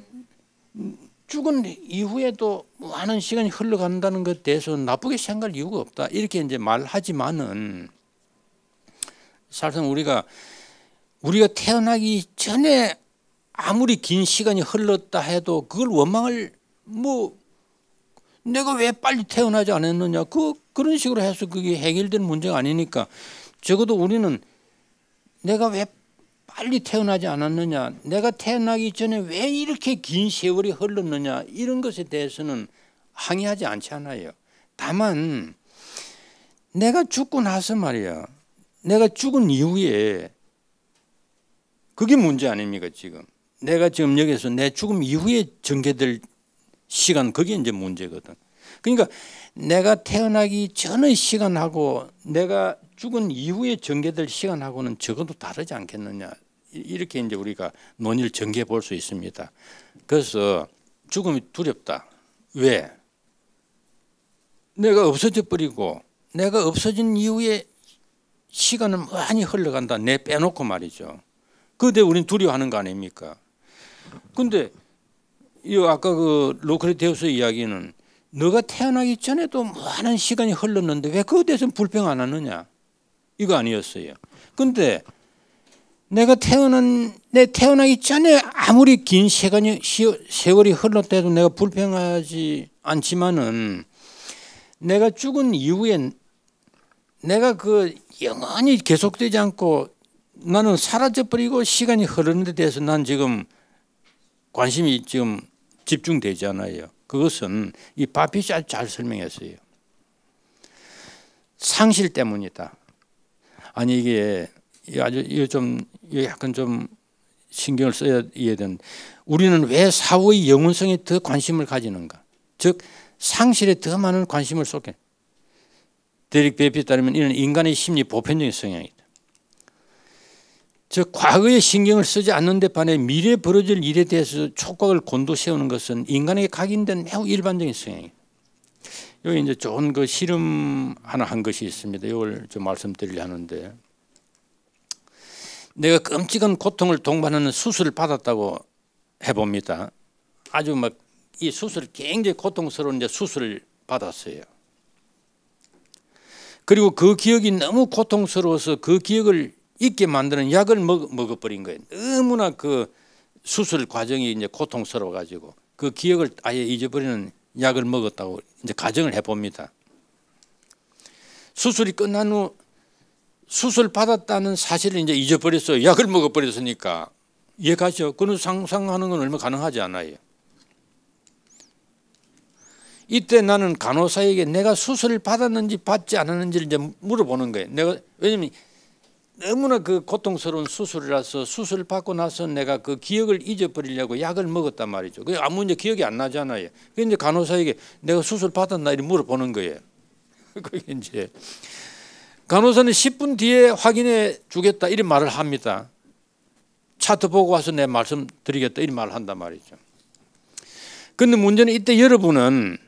죽은 이후에도 많은 시간이 흘러간다는 것에 대해서 나쁘게 생각할 이유가 없다. 이렇게 이제 말하지만은 사실상 우리가 우리가 태어나기 전에 아무리 긴 시간이 흘렀다 해도 그걸 원망을 뭐 내가 왜 빨리 태어나지 않았느냐 그 그런 식으로 해서 그게 해결된 문제가 아니니까 적어도 우리는 내가 왜 빨리 태어나지 않았느냐 내가 태어나기 전에 왜 이렇게 긴 세월이 흘렀느냐 이런 것에 대해서는 항의하지 않지 않아요 다만 내가 죽고 나서 말이야 내가 죽은 이후에 그게 문제 아닙니까 지금 내가 지금 여기서 내 죽음 이후에 전개될 시간 그게 이제 문제거든 그러니까 내가 태어나기 전의 시간하고 내가 죽은 이후에 전개될 시간하고는 적어도 다르지 않겠느냐 이렇게 이제 우리가 논의를 전개해 볼 수 있습니다. 그래서 죽음이 두렵다. 왜? 내가 없어져 버리고 내가 없어진 이후에 시간은 많이 흘러간다. 내 빼놓고 말이죠. 그때 우린 두려워하는 거 아닙니까? 근데 이 아까 그 로크레테우스 이야기는 너가 태어나기 전에도 많은 시간이 흘렀는데 왜 그것에 서 불평 안 하느냐? 이거 아니었어요. 근데 내가 태어난 내 태어나기 전에 아무리 긴 시간이 세월이 흘렀대도 내가 불평하지 않지만은 내가 죽은 이후에 내가 그 영원히 계속되지 않고 나는 사라져버리고 시간이 흐르는 데 대해서 난 지금 관심이 지금 집중되잖아요. 그것은 이 바피 잘, 잘 설명했어요. 상실 때문이다. 아니 이게 아주 이거 좀 이게 약간 좀 신경을 써야 되는 우리는 왜 사후의 영원성에 더 관심을 가지는가? 즉 상실에 더 많은 관심을 쏟게. 데릭 베피에 따르면 이는 인간의 심리 보편적인 성향이다. 즉 과거에 신경을 쓰지 않는 데 반해 미래에 벌어질 일에 대해서 촉각을 곤두세우는 것은 인간에게 각인된 매우 일반적인 성향이다. 여기 이제 좋은 그 실험 하나 한 것이 있습니다. 이걸 좀 말씀드리려 하는데 내가 끔찍한 고통을 동반하는 수술을 받았다고 해봅니다. 아주 막 이 수술 굉장히 고통스러운데 수술을 받았어요. 그리고 그 기억이 너무 고통스러워서 그 기억을 잊게 만드는 약을 먹, 먹어버린 거예요. 너무나 그 수술 과정이 이제 고통스러워 가지고 그 기억을 아예 잊어버리는 약을 먹었다고 이제 가정을 해봅니다. 수술이 끝난 후 수술 받았다는 사실을 이제 잊어버렸어요. 약을 먹어버렸으니까. 이해가죠? 그는 상상하는 건 얼마 가능하지 않아요. 이때 나는 간호사에게 내가 수술을 받았는지 받지 않았는지를 이제 물어보는 거예요. 내가 왜냐면 너무나 그 고통스러운 수술이라서 수술 받고 나서 내가 그 기억을 잊어버리려고 약을 먹었단 말이죠. 그 아무 이제 기억이 안 나잖아요. 그 이제 간호사에게 내가 수술 받았나 이렇게 물어보는 거예요. 그게 이제 간호사는 10분 뒤에 확인해 주겠다 이런 말을 합니다. 차트 보고 와서 내 말씀 드리겠다 이런 말을 한단 말이죠. 근데 문제는 이때 여러분은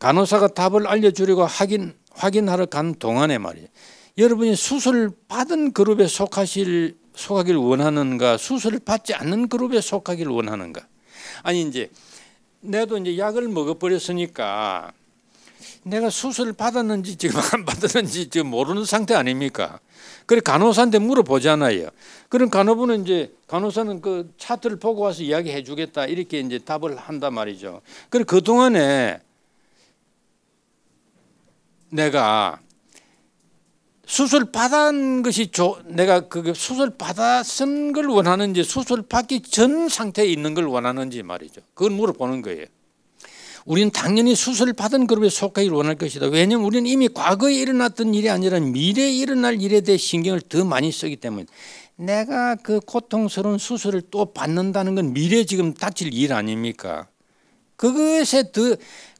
간호사가 답을 알려주려고 확인, 확인하러 간 동안에 말이에요. 여러분이 수술을 받은 그룹에 속하실, 속하길 원하는가, 수술을 받지 않는 그룹에 속하길 원하는가. 아니, 이제, 내도 이제 약을 먹어버렸으니까 내가 수술을 받았는지 지금 안 받았는지 지금 모르는 상태 아닙니까? 그래 간호사한테 물어보잖아요. 그럼 간호부는 이제 간호사는 그 차트를 보고 와서 이야기해 주겠다 이렇게 이제 답을 한단 말이죠. 그래 그 동안에 내가 수술 받은 것이 조, 내가 그 수술 받아 쓴걸 원하는지 수술 받기 전 상태에 있는 걸 원하는지 말이죠. 그걸 물어보는 거예요. 우리는 당연히 수술 을 받은 그룹에 속하기를 원할 것이다. 왜냐하면 우리는 이미 과거에 일어났던 일이 아니라 미래에 일어날 일에 대해 신경을 더 많이 쓰기 때문에 내가 그 고통스러운 수술을 또 받는다는 건 미래에 지금 닥칠 일 아닙니까? 그것에 더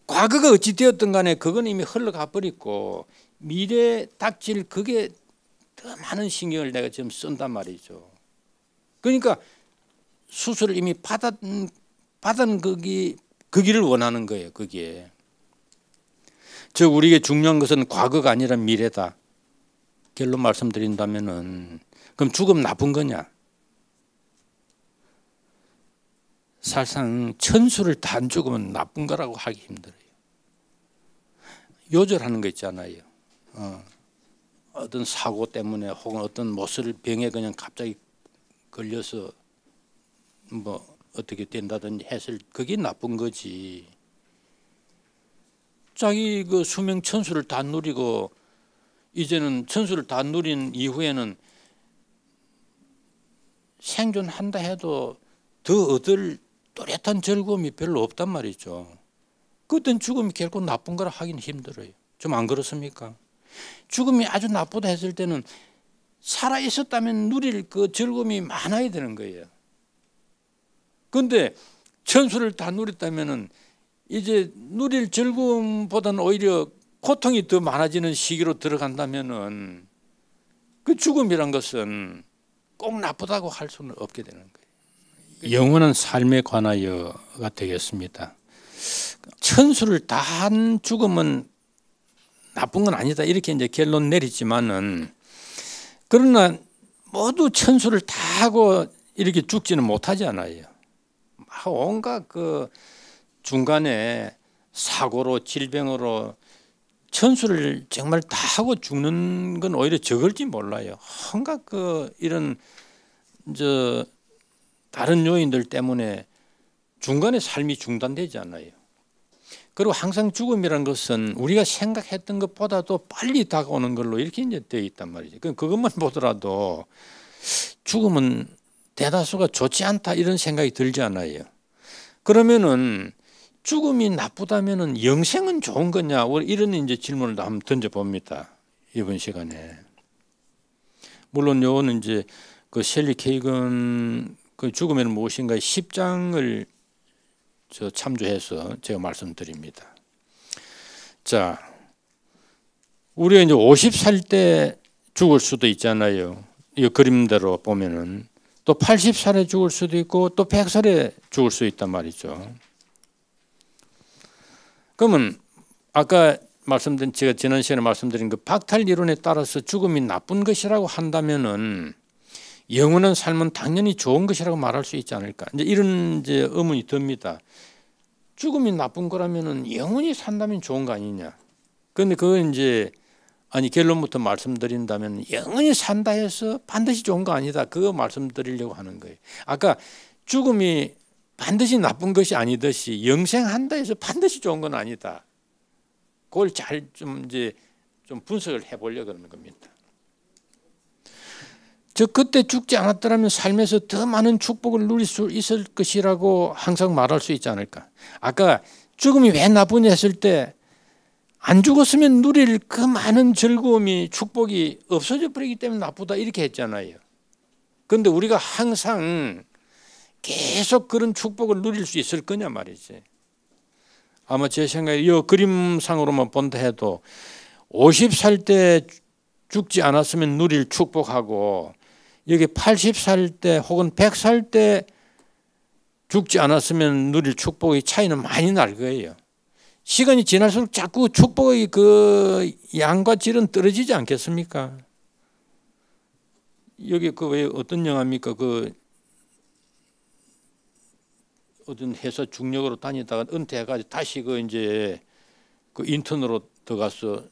과거가 어찌되었든 간에 그건 이미 흘러가 버리고 미래에 닥칠 그게 더 많은 신경을 내가 지금 쓴단 말이죠. 그러니까 수술을 이미 받았, 받은 거기 그기를 원하는 거예요. 거기에. 즉 우리에게 중요한 것은 과거가 아니라 미래다. 결론 말씀드린다면은 그럼 죽음 나쁜 거냐? 사실상 천수를 단 죽으면 나쁜 거라고 하기 힘들어요. 요절하는 거 있잖아요. 어. 떤 사고 때문에 혹은 어떤 모습 병에 그냥 갑자기 걸려서 뭐 어떻게 된다든지 했을 그게 나쁜 거지. 자기 그 수명 천수를 다 누리고 이제는 천수를 다 누린 이후에는 생존한다 해도 더 얻을 또렷한 즐거움이 별로 없단 말이죠. 그땐 죽음이 결코 나쁜 거라 하긴 힘들어요. 좀 안 그렇습니까? 죽음이 아주 나쁘다 했을 때는 살아 있었다면 누릴 그 즐거움이 많아야 되는 거예요. 그런데 천수를 다 누렸다면은 이제 누릴 즐거움보다는 오히려 고통이 더 많아지는 시기로 들어간다면은 그 죽음이란 것은 꼭 나쁘다고 할 수는 없게 되는 거예요. 그러니까 영원한 삶에 관하여가 되겠습니다. 천수를 다 한 죽음은 나쁜 건 아니다 이렇게 이제 결론 내리지만은 그러나 모두 천수를 다 하고 이렇게 죽지는 못하지 않아요. 아, 온갖 그 중간에 사고로 질병으로 천수를 정말 다 하고 죽는 건 오히려 적을지 몰라요. 온갖 그 이런 저 다른 요인들 때문에 중간에 삶이 중단되지않아요 그리고 항상 죽음이란 것은 우리가 생각했던 것보다도 빨리 다가오는 걸로 이렇게 이제 되어 있단 말이죠. 그 그것만 보더라도 죽음은 대다수가 좋지 않다 이런 생각이 들지 않아요. 그러면은 죽음이 나쁘다면은 영생은 좋은 거냐? 이런 이제 질문을 한번 던져 봅니다. 이번 시간에. 물론 요거는 이제 그 셀리 케이건 그 죽음에는 무엇인가 10장을 저 참조해서 제가 말씀드립니다. 자, 우리가 이제 50살 때 죽을 수도 있잖아요. 이 그림대로 보면은 또 80살에 죽을 수도 있고 또 100살에 죽을 수 있단 말이죠. 그러면 아까 말씀드린 제가 지난 시간에 말씀드린 그 박탈 이론에 따라서 죽음이 나쁜 것이라고 한다면은 영원한 삶은 당연히 좋은 것이라고 말할 수 있지 않을까? 이제 이런 이제 의문이 듭니다. 죽음이 나쁜 거라면은 영원히 산다면 좋은 거 아니냐? 그런데 그건 이제 아니 결론부터 말씀드린다면 영원히 산다 해서 반드시 좋은 거 아니다. 그거 말씀드리려고 하는 거예요. 아까 죽음이 반드시 나쁜 것이 아니듯이 영생한다 해서 반드시 좋은 건 아니다. 그걸 잘 좀 이제 좀 분석을 해보려고 하는 겁니다. 저 그때 죽지 않았더라면 삶에서 더 많은 축복을 누릴 수 있을 것이라고 항상 말할 수 있지 않을까. 아까 죽음이 왜 나쁘냐 했을 때안 죽었으면 누릴 그 많은 즐거움이 축복이 없어져 버리기 때문에 나쁘다 이렇게 했잖아요. 그런데 우리가 항상 계속 그런 축복을 누릴 수 있을 거냐 말이지. 아마 제 생각에 이 그림상으로만 본다 해도 50살 때 죽지 않았으면 누릴 축복하고 여기 80살 때 혹은 100살 때 죽지 않았으면 누릴 축복의 차이는 많이 날 거예요. 시간이 지날수록 자꾸 축복의 그 양과 질은 떨어지지 않겠습니까? 여기 그 왜 어떤 영화입니까? 그 어떤 회사 중력으로 다니다가 은퇴해가지고 다시 그 이제 그 인턴으로 들어가서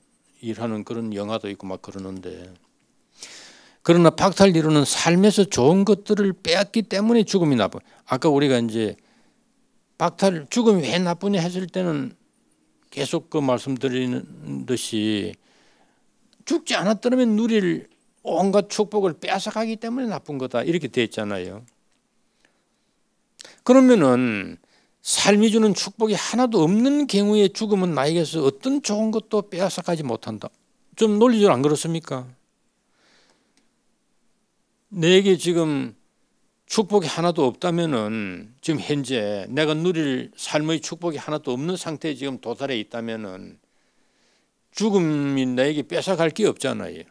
일하는 그런 영화도 있고 막 그러는데 그러나 박탈리로는 삶에서 좋은 것들을 빼앗기 때문에 죽음이 나쁜 아까 우리가 이제 박탈 죽음이 왜 나쁘냐 했을 때는 계속 그 말씀드리는 듯이 죽지 않았더라면 누릴 온갖 축복을 빼앗아가기 때문에 나쁜 거다 이렇게 돼 있잖아요. 그러면은 삶이 주는 축복이 하나도 없는 경우에 죽으면 나에게서 어떤 좋은 것도 빼앗아가지 못한다. 좀 논리적으로 안 그렇습니까? 내게 지금 축복이 하나도 없다면은 지금 현재 내가 누릴 삶의 축복이 하나도 없는 상태에 지금 도달해 있다면은 죽음이 나에게 뺏어갈 게 없잖아요.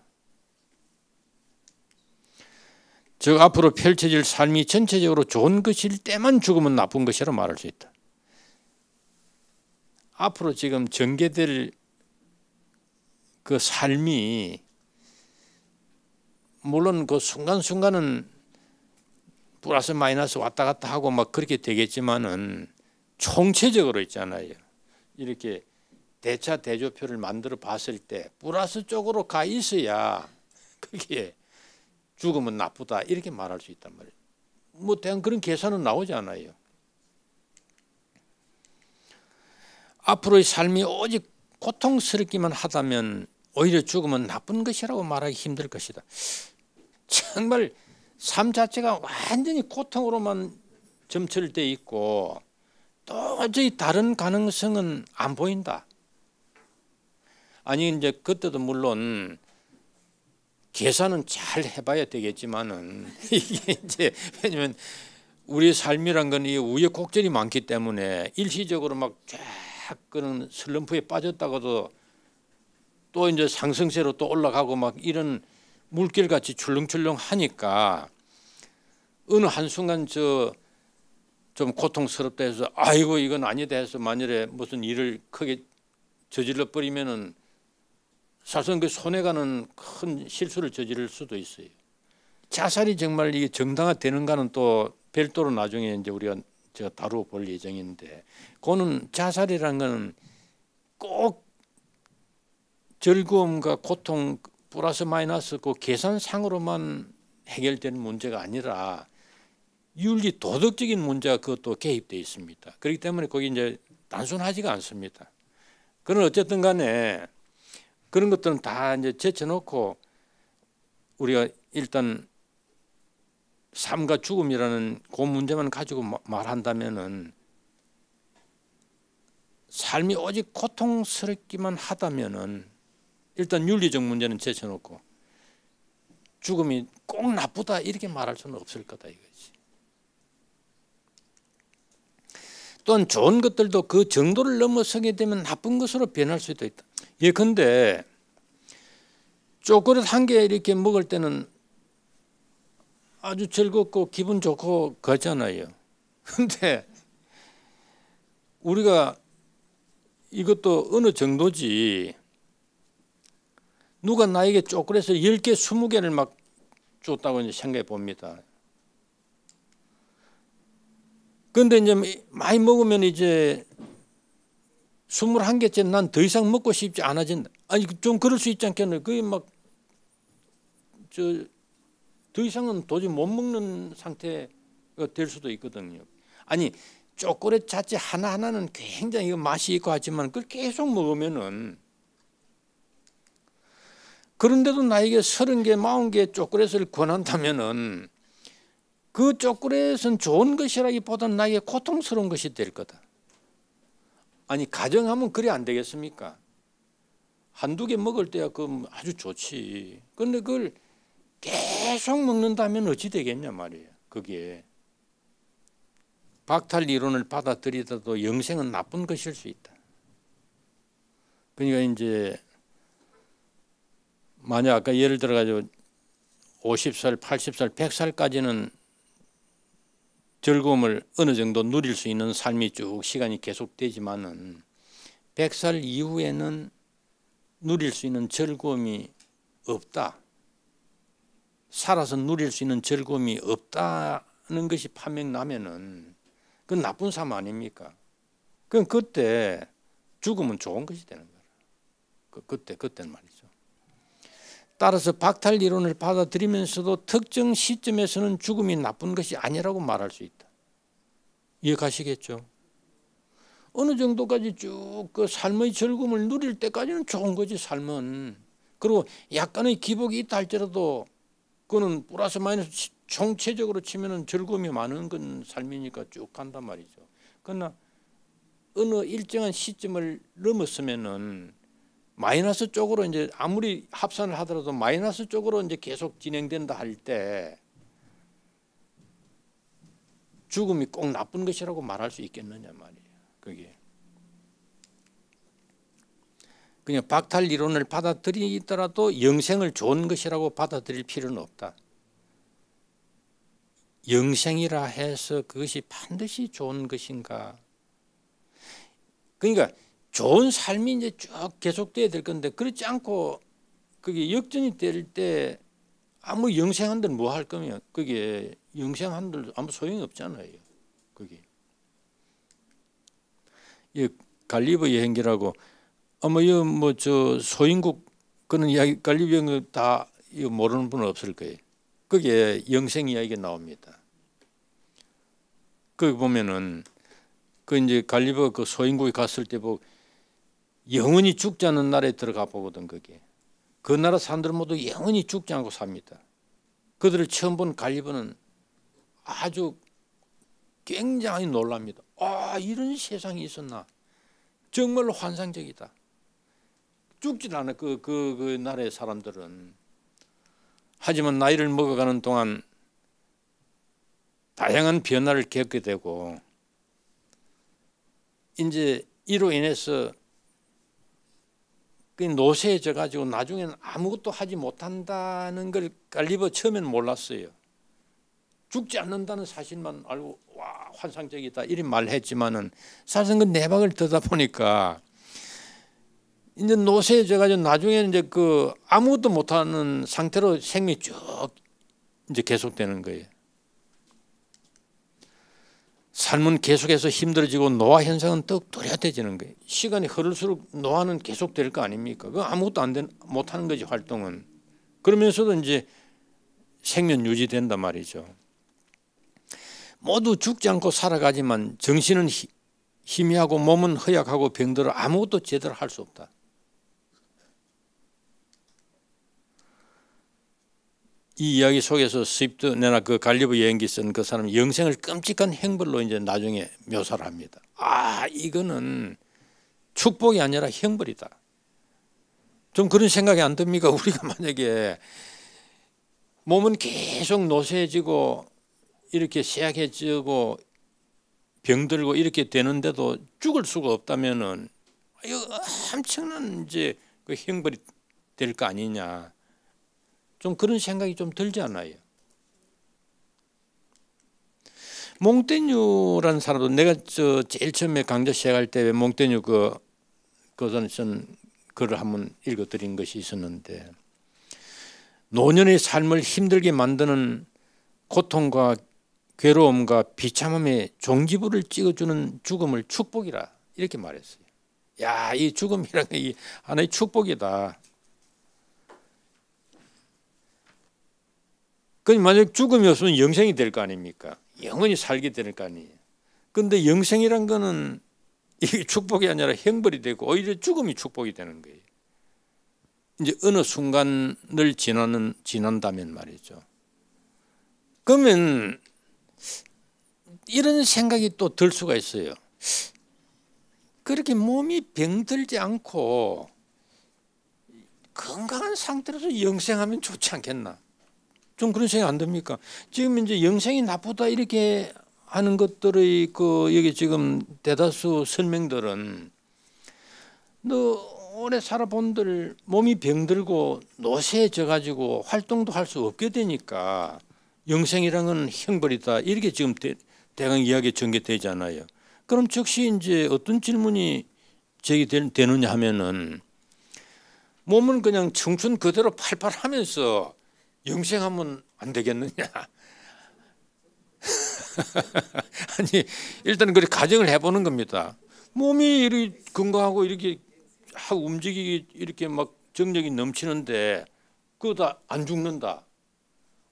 즉 앞으로 펼쳐질 삶이 전체적으로 좋은 것일 때만 죽음은 나쁜 것이라 말할 수 있다. 앞으로 지금 전개될 그 삶이 물론 그 순간순간은 플러스 마이너스 왔다 갔다 하고 막 그렇게 되겠지만은 총체적으로 있잖아요. 이렇게 대차 대조표를 만들어 봤을 때 플러스 쪽으로 가 있어야 그게 죽으면 나쁘다 이렇게 말할 수 있단 말이에요. 뭐 대한 그런 계산은 나오잖아요 앞으로의 삶이 오직 고통스럽기만 하다면 오히려 죽으면 나쁜 것이라고 말하기 힘들 것이다. 정말 삶 자체가 완전히 고통으로만 점철돼 있고 도저히 다른 가능성은 안 보인다. 아니 이제 그때도 물론 계산은 잘 해봐야 되겠지만은 이게 이제 왜냐면 우리 삶이란 건 이 우여곡절이 많기 때문에 일시적으로 막쫙 그런 슬럼프에 빠졌다가도 또 이제 상승세로 또 올라가고 막 이런 물길 같이 출렁출렁 하니까 어느 한순간 저 좀 고통스럽다 해서 아이고 이건 아니다 해서 만일에 무슨 일을 크게 저질러 버리면은 사실은 그 손해가는 큰 실수를 저지를 수도 있어요. 자살이 정말 이게 정당화되는가는 또 별도로 나중에 이제 우리가 제가 다루어 볼 예정인데 그거는 자살이라는 거는 꼭 즐거움과 고통 플러스 마이너스 그 계산상으로만 해결되는 문제가 아니라 윤리 도덕적인 문제가 그것도 개입돼 있습니다. 그렇기 때문에 거기 이제 단순하지가 않습니다. 그런 어쨌든 간에 그런 것들은 다 이제 제쳐놓고 우리가 일단 삶과 죽음이라는 그 문제만 가지고 말한다면은 삶이 오직 고통스럽기만 하다면은 일단 윤리적 문제는 제쳐놓고 죽음이 꼭 나쁘다 이렇게 말할 수는 없을 거다 이거죠. 또한 좋은 것들도 그 정도를 넘어서게 되면 나쁜 것으로 변할 수도 있다. 예컨대 쪼그릇 한개 이렇게 먹을 때는 아주 즐겁고 기분 좋고 그렇잖아요. 근데 우리가 이것도 어느 정도지 누가 나에게 쪼그릇을 10개, 20개를 막 줬다고 생각해 봅니다. 근데 이제 많이 먹으면 이제 21개째 난 더 이상 먹고 싶지 않아진다. 아니 좀 그럴 수 있지 않겠나요? 그게 막저 더 이상은 도저히 못 먹는 상태가 될 수도 있거든요. 아니 초콜릿 자체 하나하나는 굉장히 맛이 있고 하지만 그걸 계속 먹으면은 그런데도 나에게 3 0 개, 4 0개 초콜릿을 권한다면은 그쪼그렛선 좋은 것이라기보다는 나에게 고통스러운 것이 될 거다. 아니 가정하면 그래 안 되겠습니까? 한두 개 먹을 때야 그 아주 좋지. 그런데 그걸 계속 먹는다면 어찌 되겠냐 말이에요. 그게 박탈 이론을 받아들이더라도 영생은 나쁜 것일 수 있다. 그러니까 이제 만약 아까 예를 들어 가지고 50살, 80살, 100살까지는 즐거움을 어느 정도 누릴 수 있는 삶이 쭉 시간이 계속되지만은 100살 이후에는 누릴 수 있는 즐거움이 없다. 살아서 누릴 수 있는 즐거움이 없다는 것이 판명나면은 그건 나쁜 삶 아닙니까? 그럼 그때 죽으면 좋은 것이 되는 거예요. 그, 그때 그때는 말이죠. 따라서 박탈 이론을 받아들이면서도 특정 시점에서는 죽음이 나쁜 것이 아니라고 말할 수 있다. 이해가시겠죠? 어느 정도까지 쭉 그 삶의 즐거움을 누릴 때까지는 좋은 거지 삶은. 그리고 약간의 기복이 있다 할지라도 그거는 플러스 마이너스 총체적으로 치면은 즐거움이 많은 건 삶이니까 쭉 간단 말이죠. 그러나 어느 일정한 시점을 넘었으면은 마이너스 쪽으로 이제 아무리 합산을 하더라도 마이너스 쪽으로 이제 계속 진행된다 할 때 죽음이 꼭 나쁜 것이라고 말할 수 있겠느냐 말이에요. 그게 그냥 박탈 이론을 받아들이더라도 영생을 좋은 것이라고 받아들일 필요는 없다. 영생이라 해서 그것이 반드시 좋은 것인가? 그러니까 좋은 삶이 이제 쭉 계속돼야 될 건데 그렇지 않고 그게 역전이 될 때 아무 영생한들 뭐 할 거면 그게 영생한들 아무 소용이 없잖아요. 그게 이갈리브여 행기라고 아마 이뭐저 소인국 그런 이야기 갈리브 행기 다 모르는 분은 없을 거예요. 그게 영생 이야기가 나옵니다. 그 보면은 그 이제 갈리버 그 소인국에 갔을 때 보고 영원히 죽지 않는 나라에 들어가 보거든 거기에 그 나라 사람들 모두 영원히 죽지 않고 삽니다. 그들을 처음 본 갈리브는 아주 굉장히 놀랍니다. 아 이런 세상이 있었나. 정말로 환상적이다. 죽질 지 않아 그그 그, 그 나라의 사람들은. 하지만 나이를 먹어가는 동안 다양한 변화를 겪게 되고 이제 이로 인해서 그 노쇠해져 가지고 나중에는 아무것도 하지 못한다는 걸 갈리버 처음엔 몰랐어요. 죽지 않는다는 사실만 알고 와 환상적이다 이런 말 했지만은 사실은 그 내막을 듣다 보니까 이제 노쇠해져 가지고 나중에는 이제 그 아무것도 못하는 상태로 생명이 쭉 이제 계속되는 거예요. 삶은 계속해서 힘들어지고 노화 현상은 더욱 뚜렷해지는 거예요. 시간이 흐를수록 노화는 계속될 거 아닙니까? 그 아무것도 안 된, 못하는 거지 활동은. 그러면서도 이제 생명 유지된단 말이죠. 모두 죽지 않고 살아가지만 정신은 희미하고 몸은 허약하고 병들어 아무것도 제대로 할 수 없다. 이 이야기 속에서 스위프내나그 갈리브 여행기 쓴 그 사람 영생을 끔찍한 행벌로 이제 나중에 묘사를 합니다. 아 이거는 축복이 아니라 형벌이다. 좀 그런 생각이 안 듭니까? 우리가 만약에 몸은 계속 노쇠해지고 이렇게 쇠약해지고 병들고 이렇게 되는데도 죽을 수가 없다면은 이거 엄청난 이제 그 형벌이 될 거 아니냐. 좀 그런 생각이 좀 들지 않아요? 몽테뉴라는 사람도 내가 저 제일 처음에 강좌 시작할 때 몽테뉴 그 그것은 글을 한번 읽어드린 것이 있었는데 노년의 삶을 힘들게 만드는 고통과 괴로움과 비참함의 종지부를 찍어주는 죽음을 축복이라 이렇게 말했어요. 야, 이 죽음이란 게 하나의 축복이다. 그 만약 죽음이 없으면 영생이 될 거 아닙니까? 영원히 살게 될 거 아니에요. 근데 영생이란 거는 이게 축복이 아니라 형벌이 되고 오히려 죽음이 축복이 되는 거예요. 이제 어느 순간을 지나는 지난다면 말이죠. 그러면 이런 생각이 또 들 수가 있어요. 그렇게 몸이 병들지 않고 건강한 상태로서 영생하면 좋지 않겠나? 좀 그런 생각 안 듭니까? 지금 이제 영생이 나쁘다 이렇게 하는 것들의 그 여기 지금 대다수 설명들은 너 오래 살아본들 몸이 병들고 노쇠해져 가지고 활동도 할 수 없게 되니까 영생이란 건 형벌이다 이렇게 지금 대, 대강 이야기 전개되잖아요. 그럼 즉시 이제 어떤 질문이 제기되느냐 하면은 몸은 그냥 청춘 그대로 팔팔하면서 영생하면 안 되겠느냐? 아니 일단그 가정을 해보는 겁니다. 몸이 이렇게 건강하고 이렇게 하고 움직이기 이렇게 막 정력이 넘치는데 그다안 죽는다.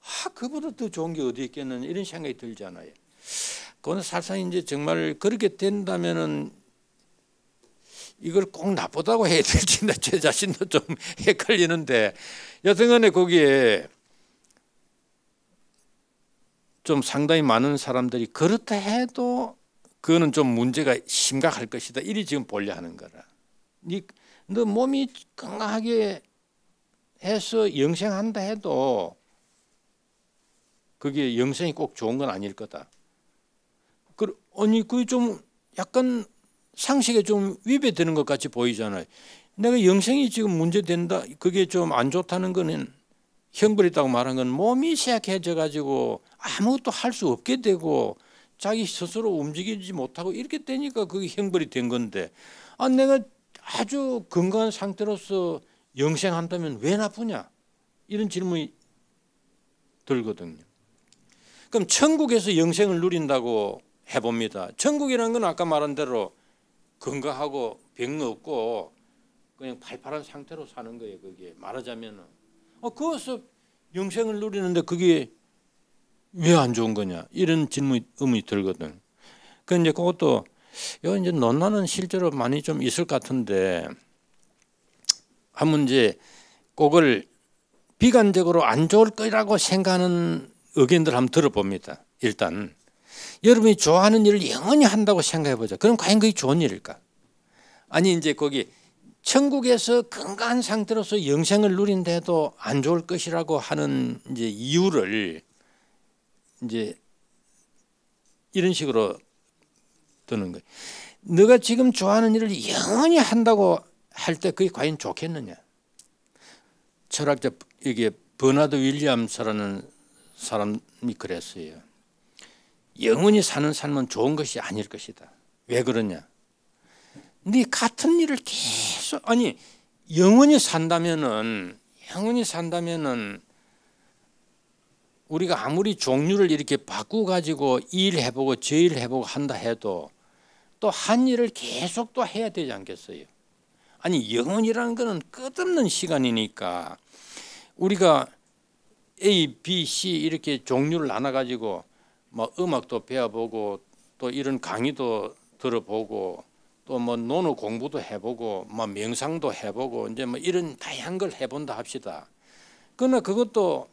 아 그보다 더 좋은 게 어디 있겠느냐 이런 생각이 들잖아요. 그건 사실상 이제 정말 그렇게 된다면은 이걸 꼭 나쁘다고 해야 될지 제 자신도 좀 헷갈리는데 여튼간에 거기에 좀 상당히 많은 사람들이 그렇다 해도 그거는 좀 문제가 심각할 것이다. 이리 지금 볼려 하는 거라. 네, 너 몸이 건강하게 해서 영생한다 해도 그게 영생이 꼭 좋은 건 아닐 거다. 그 아니 그게 좀 약간 상식에 좀 위배되는 것 같이 보이잖아요. 내가 영생이 지금 문제된다. 그게 좀 안 좋다는 거는 형벌 있다고 말한 건 몸이 쇠약해져 가지고 아무것도 할 수 없게 되고 자기 스스로 움직이지 못하고 이렇게 되니까 그게 형벌이 된 건데 아 내가 아주 건강한 상태로서 영생한다면 왜 나쁘냐 이런 질문이 들거든요. 그럼 천국에서 영생을 누린다고 해봅니다. 천국이라는 건 아까 말한 대로 건강하고 병 없고 그냥 팔팔한 상태로 사는 거예요. 그게 말하자면은 어, 그것서 영생을 누리는데 그게 왜 안 좋은 거냐 이런 질문 의문이 들거든. 그 이제 그것도 여 이제 논란은 실제로 많이 좀 있을 것 같은데 한 문제 꼭을 비관적으로 안 좋을 거라고 생각하는 의견들 한번 들어봅니다. 일단 여러분이 좋아하는 일을 영원히 한다고 생각해 보자. 그럼 과연 그게 좋은 일일까? 아니 이제 거기 천국에서 건강한 상태로서 영생을 누린데도 안 좋을 것이라고 하는 이제 이유를 이제 이런 식으로 드는 거예요. 네가 지금 좋아하는 일을 영원히 한다고 할 때 그게 과연 좋겠느냐? 철학자 이게 버나드 윌리엄스라는 사람이 그랬어요. 영원히 사는 삶은 좋은 것이 아닐 것이다. 왜 그러냐? 네 같은 일을 계속 아니 영원히 산다면은 영원히 산다면은 우리가 아무리 종류를 이렇게 바꾸 가지고 일해보고 저 일해보고 한다 해도 또 한 일을 계속 또 해야 되지 않겠어요? 아니 영원이라는 것은 끝없는 시간이니까 우리가 A, B, C 이렇게 종류를 나눠 가지고 뭐 음악도 배워보고 또 이런 강의도 들어보고 또뭐 논어 공부도 해보고 뭐 명상도 해보고 이제 뭐 이런 다양한 걸 해본다 합시다. 그러나 그것도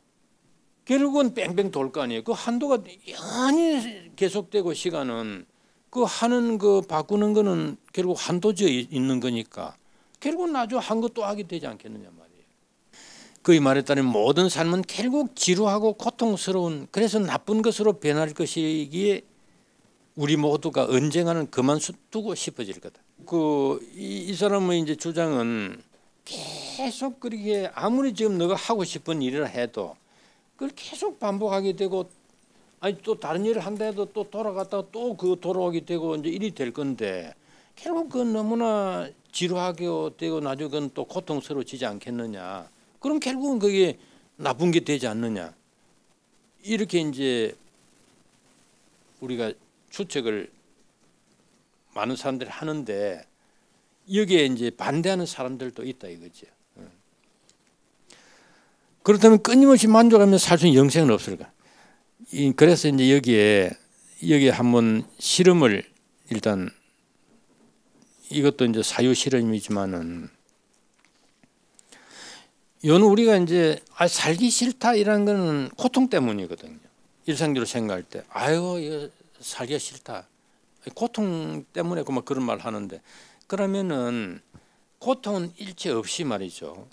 결국은 뺑뺑 돌거 아니에요. 그 한도가 연이 계속되고 시간은 그 하는 그 바꾸는 거는 결국 한도지에 있는 거니까 결국은 아주 한 것도 하게 되지 않겠느냐 말이에요. 그의 말에 따르면 모든 삶은 결국 지루하고 고통스러운 그래서 나쁜 것으로 변할 것이기에 우리 모두가 언젠가는 그만 두고 싶어질 거다. 그이 이 사람의 이제 주장은 계속 그렇게 아무리 지금 너가 하고 싶은 일을 해도 그걸 계속 반복하게 되고 아니 또 다른 일을 한다 해도 또돌아갔다또그 돌아오게 되고 이제 일이 될 건데 결국 그건 너무나 지루하게 되고 나중에 그건 또 고통스러워지지 않겠느냐. 그럼 결국은 그게 나쁜 게 되지 않느냐. 이렇게 이제 우리가 추측을 많은 사람들이 하는데 여기에 이제 반대하는 사람들도 있다 이거지. 그렇다면 끊임없이 만족하면살 수 있는 영생은 없을까? 그래서 이제 여기에 여기에 한번 실험을 일단 이것도 이제 사유 실험이지만은 요는 우리가 이제 아 살기 싫다 이런 거는 고통 때문이거든요. 일상적으로 생각할 때 아이고 살기가 싫다. 고통 때문에 그만 그런 말 하는데 그러면은 고통 일체 없이 말이죠.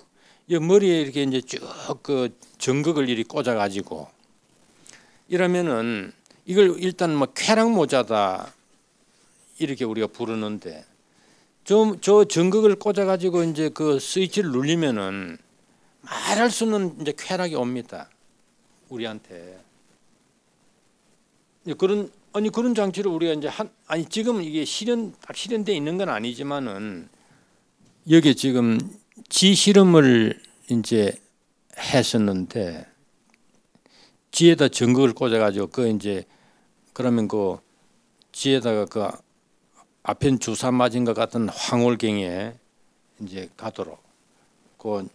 이 머리에 이렇게 이제 쭉그 전극을 이리 꽂아가지고 이러면은 이걸 일단 뭐 쾌락 모자다 이렇게 우리가 부르는데 좀저 전극을 꽂아가지고 이제 그 스위치를 눌리면은 말할 수는 이제 쾌락이 옵니다 우리한테 예, 그런 아니 그런 장치를 우리가 이제 한 아니 지금 이게 실현 딱 실현돼 있는 건 아니지만은 여기 지금 지 실험을 이제 했었는데 지에다 전극을 꽂아가지고 그 이제 그러면 그 지에다가 그앞편 주사 맞은 것 같은 황홀경에 이제 가도록 그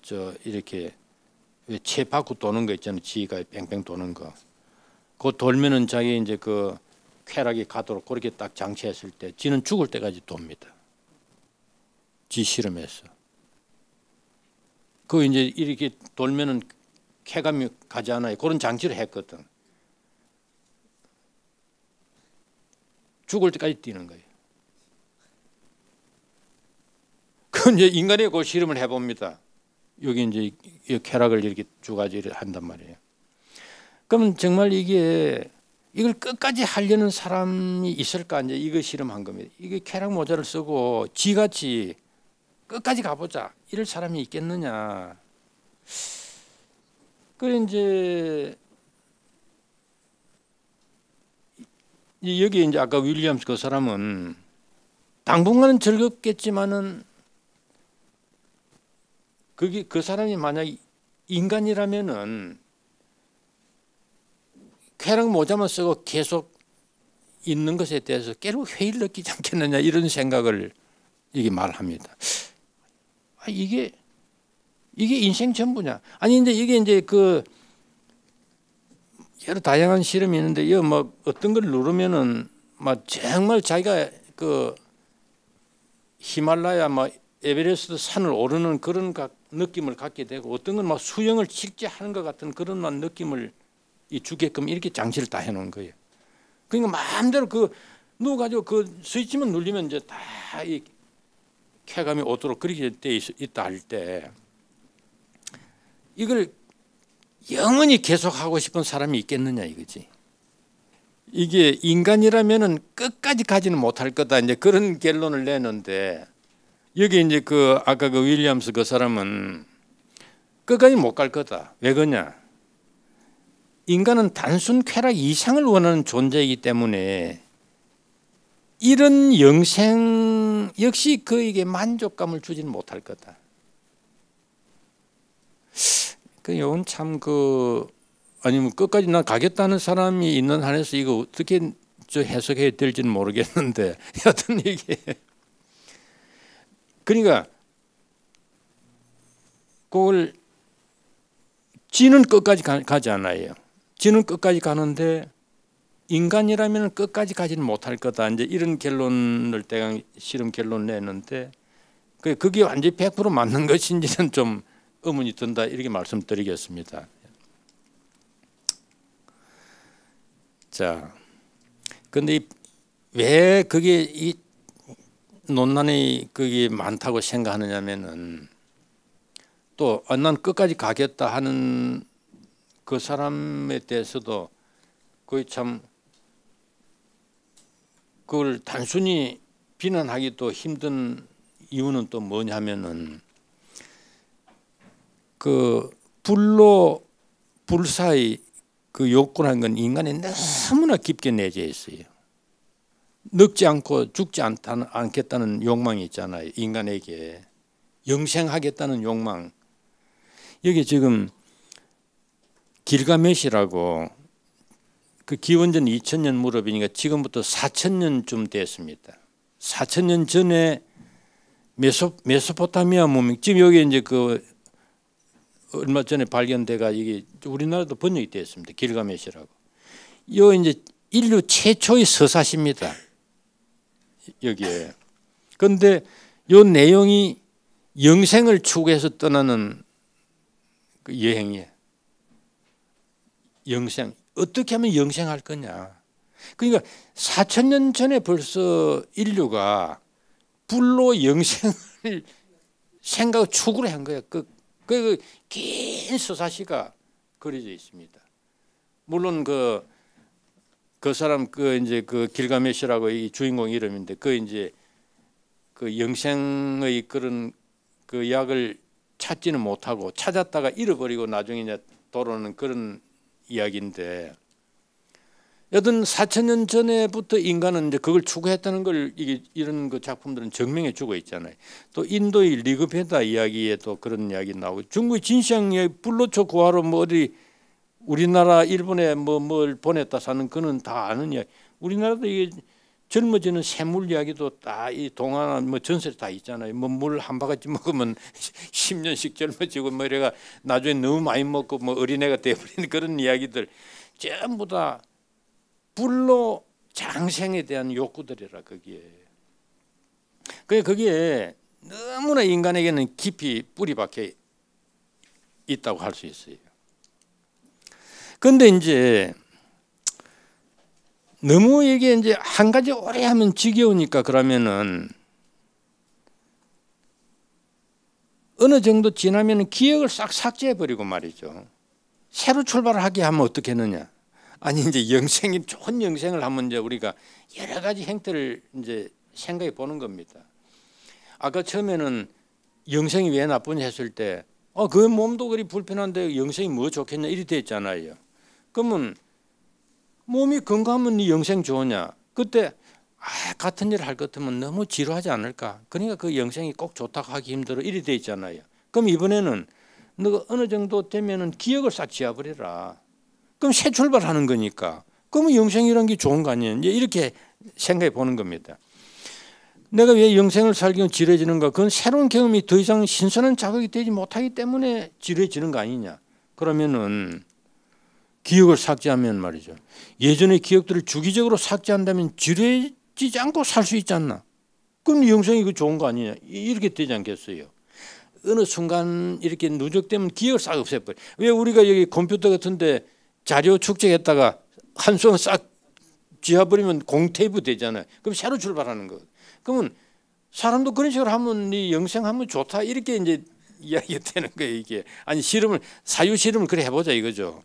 저 이렇게 왜체바구 도는 거 있잖아요 지가 뺑뺑 도는 거그 돌면은 자기 이제 그 쾌락이 가도록 그렇게 딱 장치했을 때 지는 죽을 때까지 돕니다. 지 실험해서. 그 이제 이렇게 돌면은 쾌감이 가지 않아요. 그런 장치를 했거든. 죽을 때까지 뛰는 거예요. 그 이제 인간의 그 실험을 해봅니다. 여기 이제 이 쾌락을 이렇게 두 가지를 한단 말이에요. 그럼 정말 이게 이걸 끝까지 하려는 사람이 있을까 이제 이거 실험한 겁니다. 이게 캐락 모자를 쓰고 지같이 끝까지 가보자 이럴 사람이 있겠느냐. 그래 이제 여기 이제 아까 윌리엄스 그 사람은 당분간은 즐겁겠지만은 그게 그 사람이 만약 인간이라면은 쾌락 모자만 쓰고 계속 있는 것에 대해서 결국 회의를 느끼지 않겠느냐 이런 생각을 이게 말합니다. 아, 이게 이게 인생 전부냐? 아니 이제 이게 이제 그 여러 다양한 실험이 있는데 이뭐 어떤 걸 누르면은 막 뭐 정말 자기가 그 히말라야 막 뭐 에베레스트 산을 오르는 그런 느낌을 갖게 되고 어떤 건막 뭐 수영을 실제 하는 것 같은 그런 막 느낌을 이 주게끔 이렇게 장치를 다 해놓은 거예요. 그러니까 마음대로 그 누워가지고 그 스위치만 눌리면 이제 다 이 쾌감이 오도록 그렇게 돼 있다 할 때 이걸 영원히 계속하고 싶은 사람이 있겠느냐 이거지. 이게 인간이라면은 끝까지 가지는 못할 거다 이제 그런 결론을 내는데 여기 이제 그 아까 그 윌리엄스 그 사람은 끝까지 못 갈 거다. 왜 그러냐? 인간은 단순 쾌락 이상을 원하는 존재이기 때문에 이런 영생 역시 그에게 만족감을 주지는 못할 거다. 그 요건 참그 아니면 끝까지 난 가겠다는 사람이 있는 한에서 이거 어떻게 저 해석해야 될지는 모르겠는데 여튼 이게 그러니까 그걸 지는 끝까지 가, 가지 않아요. 지는 끝까지 가는데 인간이라면 끝까지 가지는 못할 거다. 이제 이런 결론을 대강 실험 결론 내는데 그게 완전히 100% 맞는 것인지는 좀 의문이 든다 이렇게 말씀드리겠습니다. 자, 근데 왜 그게 이 논란이 그게 많다고 생각하느냐면은 또난 어, 끝까지 가겠다 하는 그 사람에 대해서도 거의 참 그걸 단순히 비난하기도 힘든 이유는 또 뭐냐면은 그 불로 불사의 그 욕구라는 건 인간이 너무나 깊게 내재해 있어요. 늙지 않고 죽지 않다는, 않겠다는 욕망이 있잖아요. 인간에게 영생하겠다는 욕망. 여기 지금 길가메시라고 그 기원전 2000년 무렵이니까 지금부터 4000년쯤 됐습니다. 4000년 전에 메소, 메소포타미아 문명 지금 여기 이제 그 얼마 전에 발견돼가 이게 우리나라도 번역이 되었습니다. 길가메시라고. 요 이제 인류 최초의 서사시입니다. 여기에. 그런데 요 내용이 영생을 추구해서 떠나는 그 여행이에요. 영생 어떻게 하면 영생할 거냐? 그러니까 4천 년 전에 벌써 인류가 불로 영생을 생각 축으로 한 거예요. 그, 그, 그, 긴 서사시가 그려져 있습니다. 물론 그, 그 사람 그 이제 그 길가메시라고 이 주인공 이름인데 그 이제 그 영생의 그런 그 약을 찾지는 못하고 찾았다가 잃어버리고 나중에 이제 돌아오는 그런 이야기인데 여든 4천 년 전에부터 인간은 이제 그걸 추구했다는 걸 이게 이런 그 작품들은 증명해 주고 있잖아요. 또 인도의 리그베다 이야기에 도 그런 이야기 나오고 중국의 진시황의 불로초 고아로 뭐 어디 우리나라 일본에 뭐 뭘 보냈다 사는 그는 다 아는 이야기. 우리나라도 이게 젊어지는 샘물 이야기도 다 이동안나뭐 전설이 다 있잖아요. 뭐 물 한 바가지 먹으면 10년씩 젊어지고 뭐 이래가 나중에 너무 많이 먹고 뭐 어린애가 되버리는 그런 이야기들 전부 다 불로 장생에 대한 욕구들이라 거기에. 그게 그러니까 거기에 너무나 인간에게는 깊이 뿌리 박혀 있다고 할 수 있어요. 근데 이제 너무 이게 이제 한 가지 오래 하면 지겨우니까 그러면은 어느 정도 지나면 기억을 싹 삭제해 버리고 말이죠. 새로 출발을 하게 하면 어떻겠느냐 아니 이제 영생이 좋은 영생을 하면 이제 우리가 여러 가지 행태를 이제 생각해 보는 겁니다. 아까 처음에는 영생이 왜나쁜냐 했을 때, 어, 그 몸도 그리 불편한데 영생이 뭐 좋겠냐 이렇게 됐잖아요. 그러면 몸이 건강하면 네 영생 좋으냐? 그때 아, 같은 일을할 것 같으면 너무 지루하지 않을까? 그러니까 그 영생이 꼭 좋다고 하기 힘들어 이래 돼 있잖아요. 그럼 이번에는 너가 어느 정도 되면은 기억을 싹 지워버려라. 그럼 새 출발하는 거니까. 그러면 영생이란 게 좋은 거 아니에요? 이렇게 생각해 보는 겁니다. 내가 왜 영생을 살기는 지루해지는가? 그건 새로운 경험이 더 이상 신선한 자극이 되지 못하기 때문에 지루해지는 거 아니냐? 그러면은 기억을 삭제하면 말이죠. 예전의 기억들을 주기적으로 삭제한다면 지루해지지 않고 살 수 있지 않나. 그럼 영성이 그 좋은 거 아니냐. 이렇게 되지 않겠어요. 어느 순간 이렇게 누적되면 기억을 싹 없애버려. 왜 우리가 여기 컴퓨터 같은데 자료 축적했다가 한 손 싹 지워버리면 공테이프 되잖아요. 그럼 새로 출발하는 거. 그러면 사람도 그런 식으로 하면 이 영생하면 좋다 이렇게 이제 이야기가 되는 거예요 이게 아니 실험을 사유 실험을 그래 해보자 이거죠.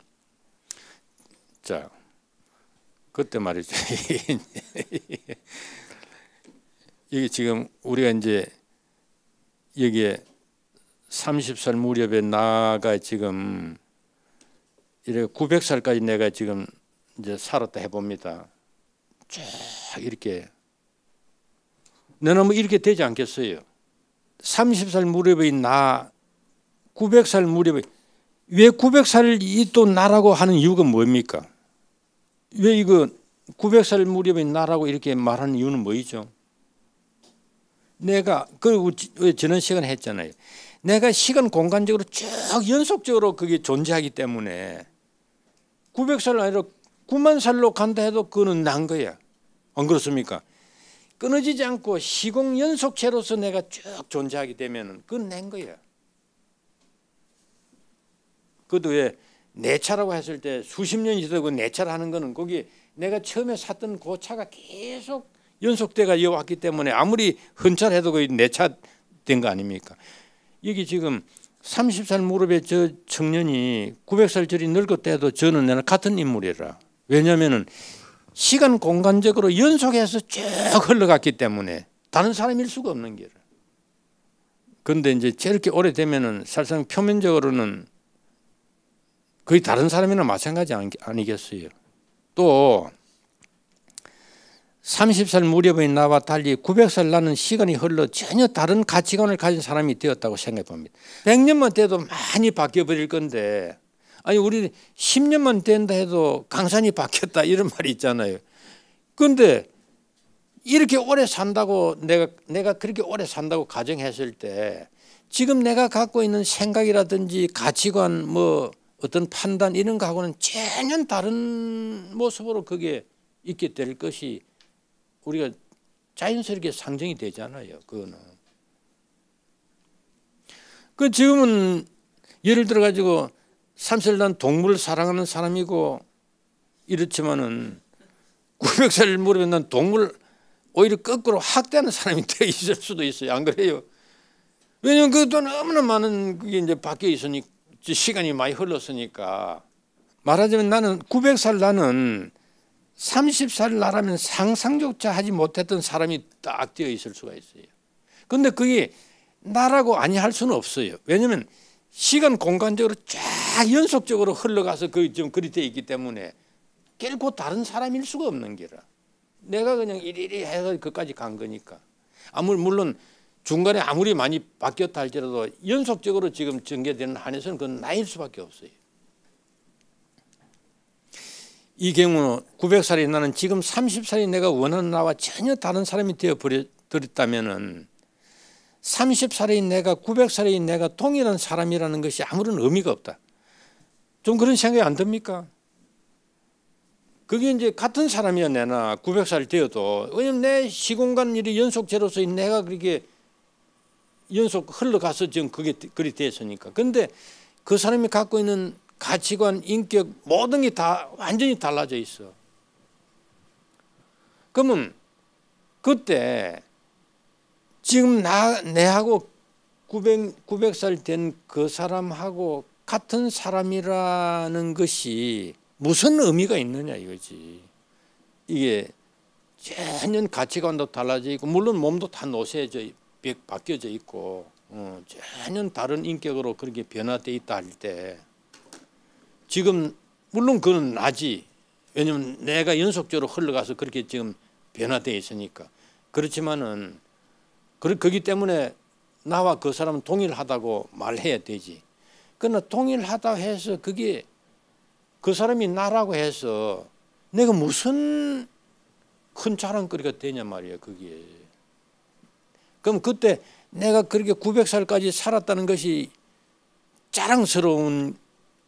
자, 그때 말이죠. 이게 지금 우리가 이제 여기에 30살 무렵에 나가 지금 이래 900살까지 내가 지금 이제 살았다 해봅니다. 쭉 이렇게 너는 뭐 이렇게 되지 않겠어요? 30살 무렵의 나 900살 무렵에 왜 900살이 또 나라고 하는 이유가 뭡니까? 왜 이거 900살 무렵의 나라고 이렇게 말하는 이유는 뭐이죠? 내가 그리고 지난 시간 했잖아요. 내가 시간 공간적으로 쭉 연속적으로 그게 존재하기 때문에 900살 아니라 9만 살로 간다 해도 그는난 거야. 안 그렇습니까? 끊어지지 않고 시공 연속체로서 내가 쭉 존재하게 되면 그건 낸 거야. 그도왜 내 차라고 했을 때 수십 년이 지나고 그 내 차라 하는 거는 거기 내가 처음에 샀던 그 차가 계속 연속돼가 이어왔기 때문에 아무리 헌찰해도 거의 내차 된 거 아닙니까? 여기 지금 30살 무렵에 저 청년이 900살 짜리 늙었대도 저는 내는 같은 인물이라. 왜냐면은 시간 공간적으로 연속해서 쭉 흘러갔기 때문에 다른 사람일 수가 없는 길. 근데 이제 저렇게 오래되면은 사실상 표면적으로는 거의 다른 사람이나 마찬가지 아니겠어요. 또 30살 무렵에 나와 달리 900살 나는 시간이 흘러 전혀 다른 가치관을 가진 사람이 되었다고 생각해 봅니다. 100년만 돼도 많이 바뀌어 버릴 건데 아니 우리 10년만 된다 해도 강산이 바뀌었다 이런 말이 있잖아요. 근데 이렇게 오래 산다고 내가 내가 그렇게 오래 산다고 가정했을 때 지금 내가 갖고 있는 생각이라든지 가치관 뭐 어떤 판단 이런 거하고는 전혀 다른 모습으로 거기에 있게 될 것이 우리가 자연스럽게 상정이 되잖아요. 그거는. 그 지금은 예를 들어 가지고 삼세일난 동물을 사랑하는 사람이고 이렇지만은 900살 무렵에 난 동물 오히려 거꾸로 학대하는 사람이 되어 있을 수도 있어요. 안 그래요? 왜냐면 그것도 너무나 많은 그게 이제 밖에 있으니까 시간이 많이 흘렀으니까 말하자면 나는 900살 나는 30살 나라면 상상조차 하지 못했던 사람이 딱 되어 있을 수가 있어요. 근데 그게 나라고 아니할 수는 없어요. 왜냐하면 시간 공간적으로 쫙 연속적으로 흘러가서 그좀 그리 돼 있기 때문에 결코 다른 사람일 수가 없는 게라. 내가 그냥 이리리 해서 그까지 간 거니까. 아무 물론 중간에 아무리 많이 바뀌었다 할지라도 연속적으로 지금 전개되는 한에서는 그건 나일 수밖에 없어요. 이경우 900살이 나는 지금 30살이 내가 원하는 나와 전혀 다른 사람이 되어버렸다면 은 30살인 내가 900살인 내가 동일한 사람이라는 것이 아무런 의미가 없다. 좀 그런 생각이 안 듭니까? 그게 이제 같은 사람이야 내나 900살 이 되어도 왜냐면 내 시공간 일이 연속제로서 내가 그렇게 연속 흘러가서 지금 그게 그리 됐으니까. 근데 그 사람이 갖고 있는 가치관, 인격 모든 게 다 완전히 달라져 있어. 그러면 그때 지금 나 내하고 900, 900살 된 그 사람하고 같은 사람이라는 것이 무슨 의미가 있느냐 이거지. 이게 전혀 가치관도 달라져 있고 물론 몸도 다 노쇠해져 백 바뀌어져 있고 어, 전혀 다른 인격으로 그렇게 변화돼 있다 할 때 지금 물론 그건 나지 왜냐면 내가 연속적으로 흘러가서 그렇게 지금 변화돼 있으니까 그렇지만은 그렇기 때문에 나와 그 사람은 동일하다고 말해야 되지 그러나 동일하다 해서 그게 그 사람이 나라고 해서 내가 무슨 큰 자랑거리가 되냐 말이야 그게 그럼 그때 내가 그렇게 900살까지 살았다는 것이 자랑스러운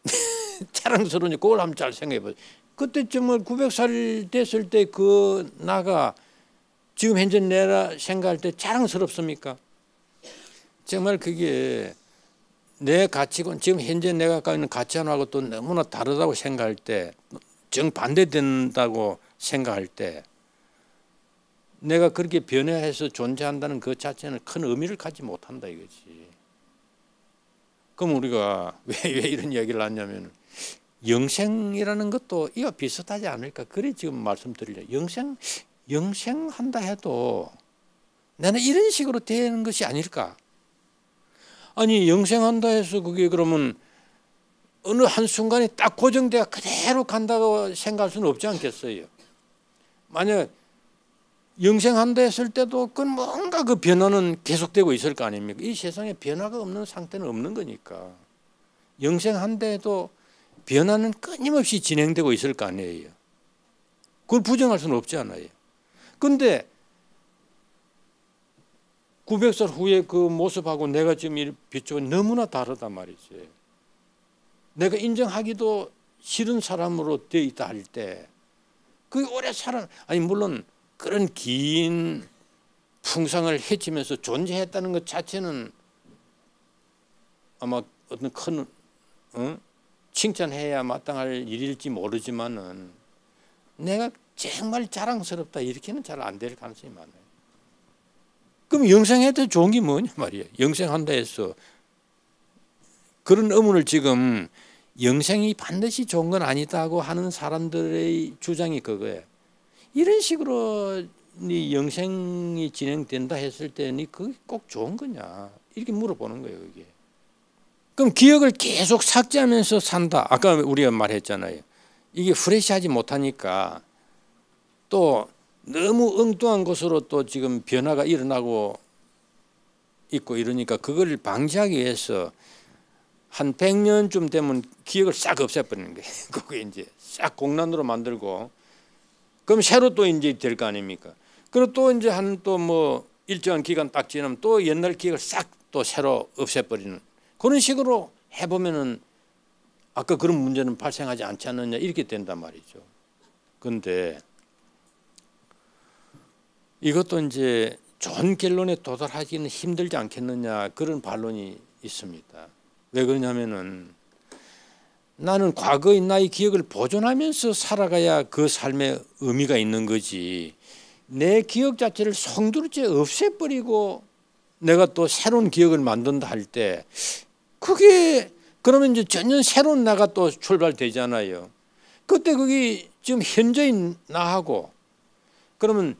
자랑스러운 그걸 한번 잘 생각해 보세요. 그때쯤은 900살 됐을 때 그 나가 지금 현재 내라 생각할 때 자랑스럽습니까? 정말 그게 내 가치관 지금 현재 내가 갖고 있는 가치관하고 또 너무나 다르다고 생각할 때 정반대된다고 생각할 때 내가 그렇게 변해해서 존재한다는 그 자체는 큰 의미를 갖지 못한다 이거지. 그럼 우리가 왜, 왜 이런 이야기를 하냐면 영생이라는 것도 이와 비슷하지 않을까. 그래 지금 말씀드리려. 영생, 영생한다 해도 나는 이런 식으로 되는 것이 아닐까. 아니 영생한다 해서 그게 그러면 어느 한순간에 딱고정되어 그대로 간다고 생각할 수는 없지 않겠어요. 만약 영생한다 했을 때도 그 뭔가 그 변화는 계속되고 있을 거 아닙니까? 이 세상에 변화가 없는 상태는 없는 거니까. 영생한다 해도 변화는 끊임없이 진행되고 있을 거 아니에요. 그걸 부정할 수는 없지 않아요. 근데 900살 후에 그 모습하고 내가 지금 비춰 너무나 다르단 말이지. 내가 인정하기도 싫은 사람으로 되어 있다 할 때, 그 오래 살아, 아니, 물론 그런 긴 풍상을 헤치면서 존재했다는 것 자체는 아마 어떤 큰 어? 칭찬해야 마땅할 일일지 모르지만은 내가 정말 자랑스럽다 이렇게는 잘 안 될 가능성이 많아요. 그럼 영생해도 좋은 게 뭐냐 말이야. 영생한다 해서 그런 의문을 지금 영생이 반드시 좋은 건 아니다고 하는 사람들의 주장이 그거예요. 이런 식으로 네 영생이 진행된다 했을 때니 그게 꼭 좋은 거냐 이렇게 물어보는 거예요 이게. 그럼 기억을 계속 삭제하면서 산다. 아까 우리가 말했잖아요. 이게 프레시하지 못하니까 또 너무 엉뚱한 것으로 또 지금 변화가 일어나고 있고 이러니까 그걸 방지하기 위해서 한 100년쯤 되면 기억을 싹 없애버리는 거예요. 그게 이제 싹 공란으로 만들고 그럼 새로 또 이제 될 거 아닙니까? 그리고 또 이제 한 또 뭐 일정한 기간 딱 지나면 또 옛날 기획을 싹 또 새로 없애버리는 그런 식으로 해보면은 아까 그런 문제는 발생하지 않지 않느냐 이렇게 된단 말이죠. 근데 이것도 이제 좋은 결론에 도달하기는 힘들지 않겠느냐 그런 반론이 있습니다. 왜 그러냐면은 나는 과거의 나의 기억을 보존하면서 살아가야 그 삶의 의미가 있는 거지. 내 기억 자체를 성두르째 없애버리고 내가 또 새로운 기억을 만든다 할 때 그게 그러면 이제 전혀 새로운 나가 또 출발되잖아요. 그때 그게 지금 현재인 나하고 그러면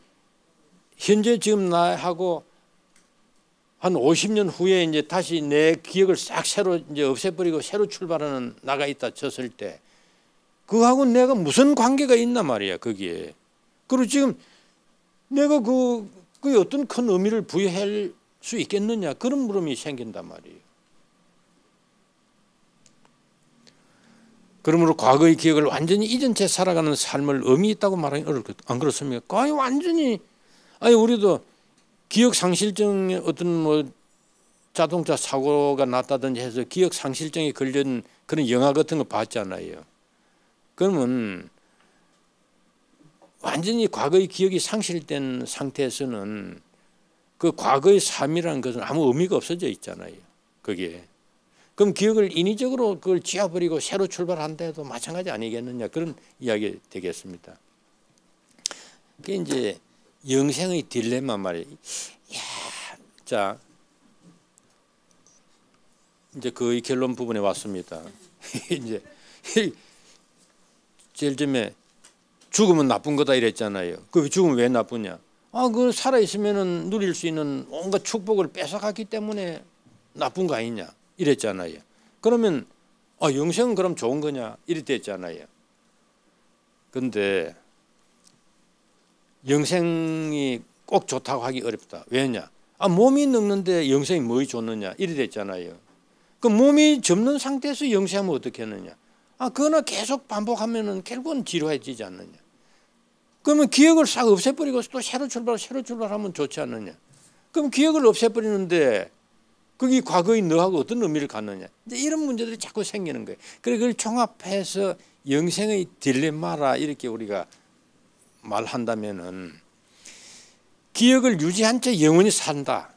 현재 지금 나하고 한 50년 후에 이제 다시 내 기억을 싹 새로 이제 없애버리고 새로 출발하는 나가 있다 쳤을 때 그하고 내가 무슨 관계가 있나 말이야 거기에. 그리고 지금 내가 그, 그 어떤 큰 의미를 부여할 수 있겠느냐 그런 물음이 생긴단 말이에요. 그러므로 과거의 기억을 완전히 잊은 채 살아가는 삶을 의미 있다고 말하기 어렵겠다. 안 그렇습니까? 거의 완전히 아니 우리도 기억 상실증 어떤 뭐 자동차 사고가 났다든지 해서 기억 상실증에 걸린 그런 영화 같은 거 봤잖아요. 그러면 완전히 과거의 기억이 상실된 상태에서는 그 과거의 삶이라는 것은 아무 의미가 없어져 있잖아요. 그게. 그럼 기억을 인위적으로 그걸 지워버리고 새로 출발한다 해도 마찬가지 아니겠느냐 그런 이야기 되겠습니다. 그게 이제 영생의 딜레마 말이야. 자, 이제 그 결론 부분에 왔습니다. 이제 제일 처음에 죽으면 나쁜 거다 이랬잖아요. 그 죽으면 왜 나쁘냐? 아, 그 살아 있으면은 누릴 수 있는 온갖 축복을 뺏어갔기 때문에 나쁜 거 아니냐? 이랬잖아요. 그러면 아, 영생은 그럼 좋은 거냐? 이랬잖아요 근데 영생이 꼭 좋다고 하기 어렵다. 왜냐? 아 몸이 늙는데 영생이 뭐이 좋느냐 이래 됐잖아요. 그 몸이 젊는 상태에서 영생하면 어떻게 하느냐? 아 그거는 계속 반복하면은 결국은 지루해지지 않느냐? 그러면 기억을 싹 없애버리고 또 새로 출발 새로 출발하면 좋지 않느냐? 그럼 기억을 없애버리는데 그게 과거의 너하고 어떤 의미를 갖느냐? 이런 문제들이 자꾸 생기는 거예요. 그래서 그걸 종합해서 영생의 딜레마라 이렇게 우리가 말한다면은 기억을 유지한 채 영원히 산다.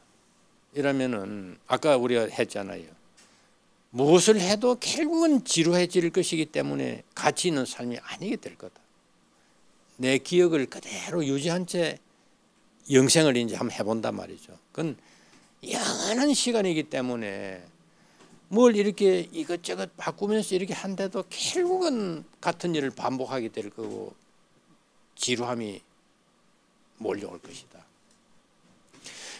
이러면은 아까 우리가 했잖아요. 무엇을 해도 결국은 지루해질 것이기 때문에 가치 있는 삶이 아니게 될 거다. 내 기억을 그대로 유지한 채 영생을 이제 한번 해본단 말이죠. 그건 영원한 시간이기 때문에 뭘 이렇게 이것저것 바꾸면서 이렇게 한데도 결국은 같은 일을 반복하게 될 거고 지루함이 몰려올 것이다.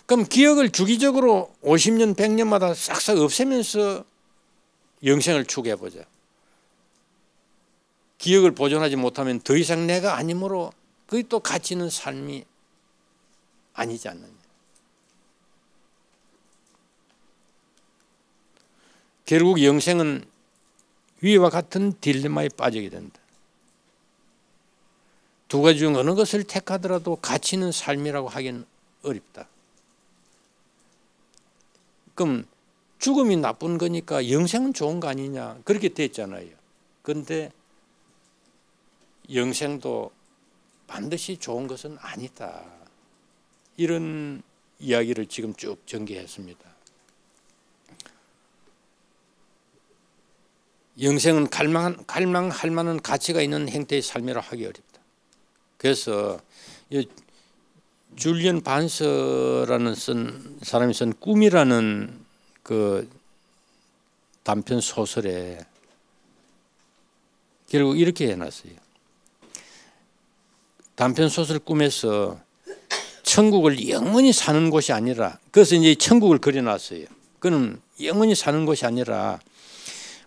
그럼 기억을 주기적으로 50년, 100년마다 싹싹 없애면서 영생을 추구해보자. 기억을 보존하지 못하면 더 이상 내가 아니므로 그게 또 가치 있는 삶이 아니지 않느냐. 결국 영생은 위와 같은 딜레마에 빠지게 된다. 두 가지 중 어느 것을 택하더라도 가치 있는 삶이라고 하기는 어렵다. 그럼 죽음이 나쁜 거니까 영생은 좋은 거 아니냐 그렇게 됐잖아요. 그런데 영생도 반드시 좋은 것은 아니다. 이런 이야기를 지금 쭉 전개했습니다. 영생은 갈망, 갈망할 만한 가치가 있는 행태의 삶이라 하기 어렵다. 그래서 이 줄리언 반서라는 쓴 사람이 쓴 꿈이라는 그 단편 소설에 결국 이렇게 해놨어요. 단편 소설 꿈에서 천국을 영원히 사는 곳이 아니라 그래서 이제 천국을 그려놨어요. 그는 영원히 사는 곳이 아니라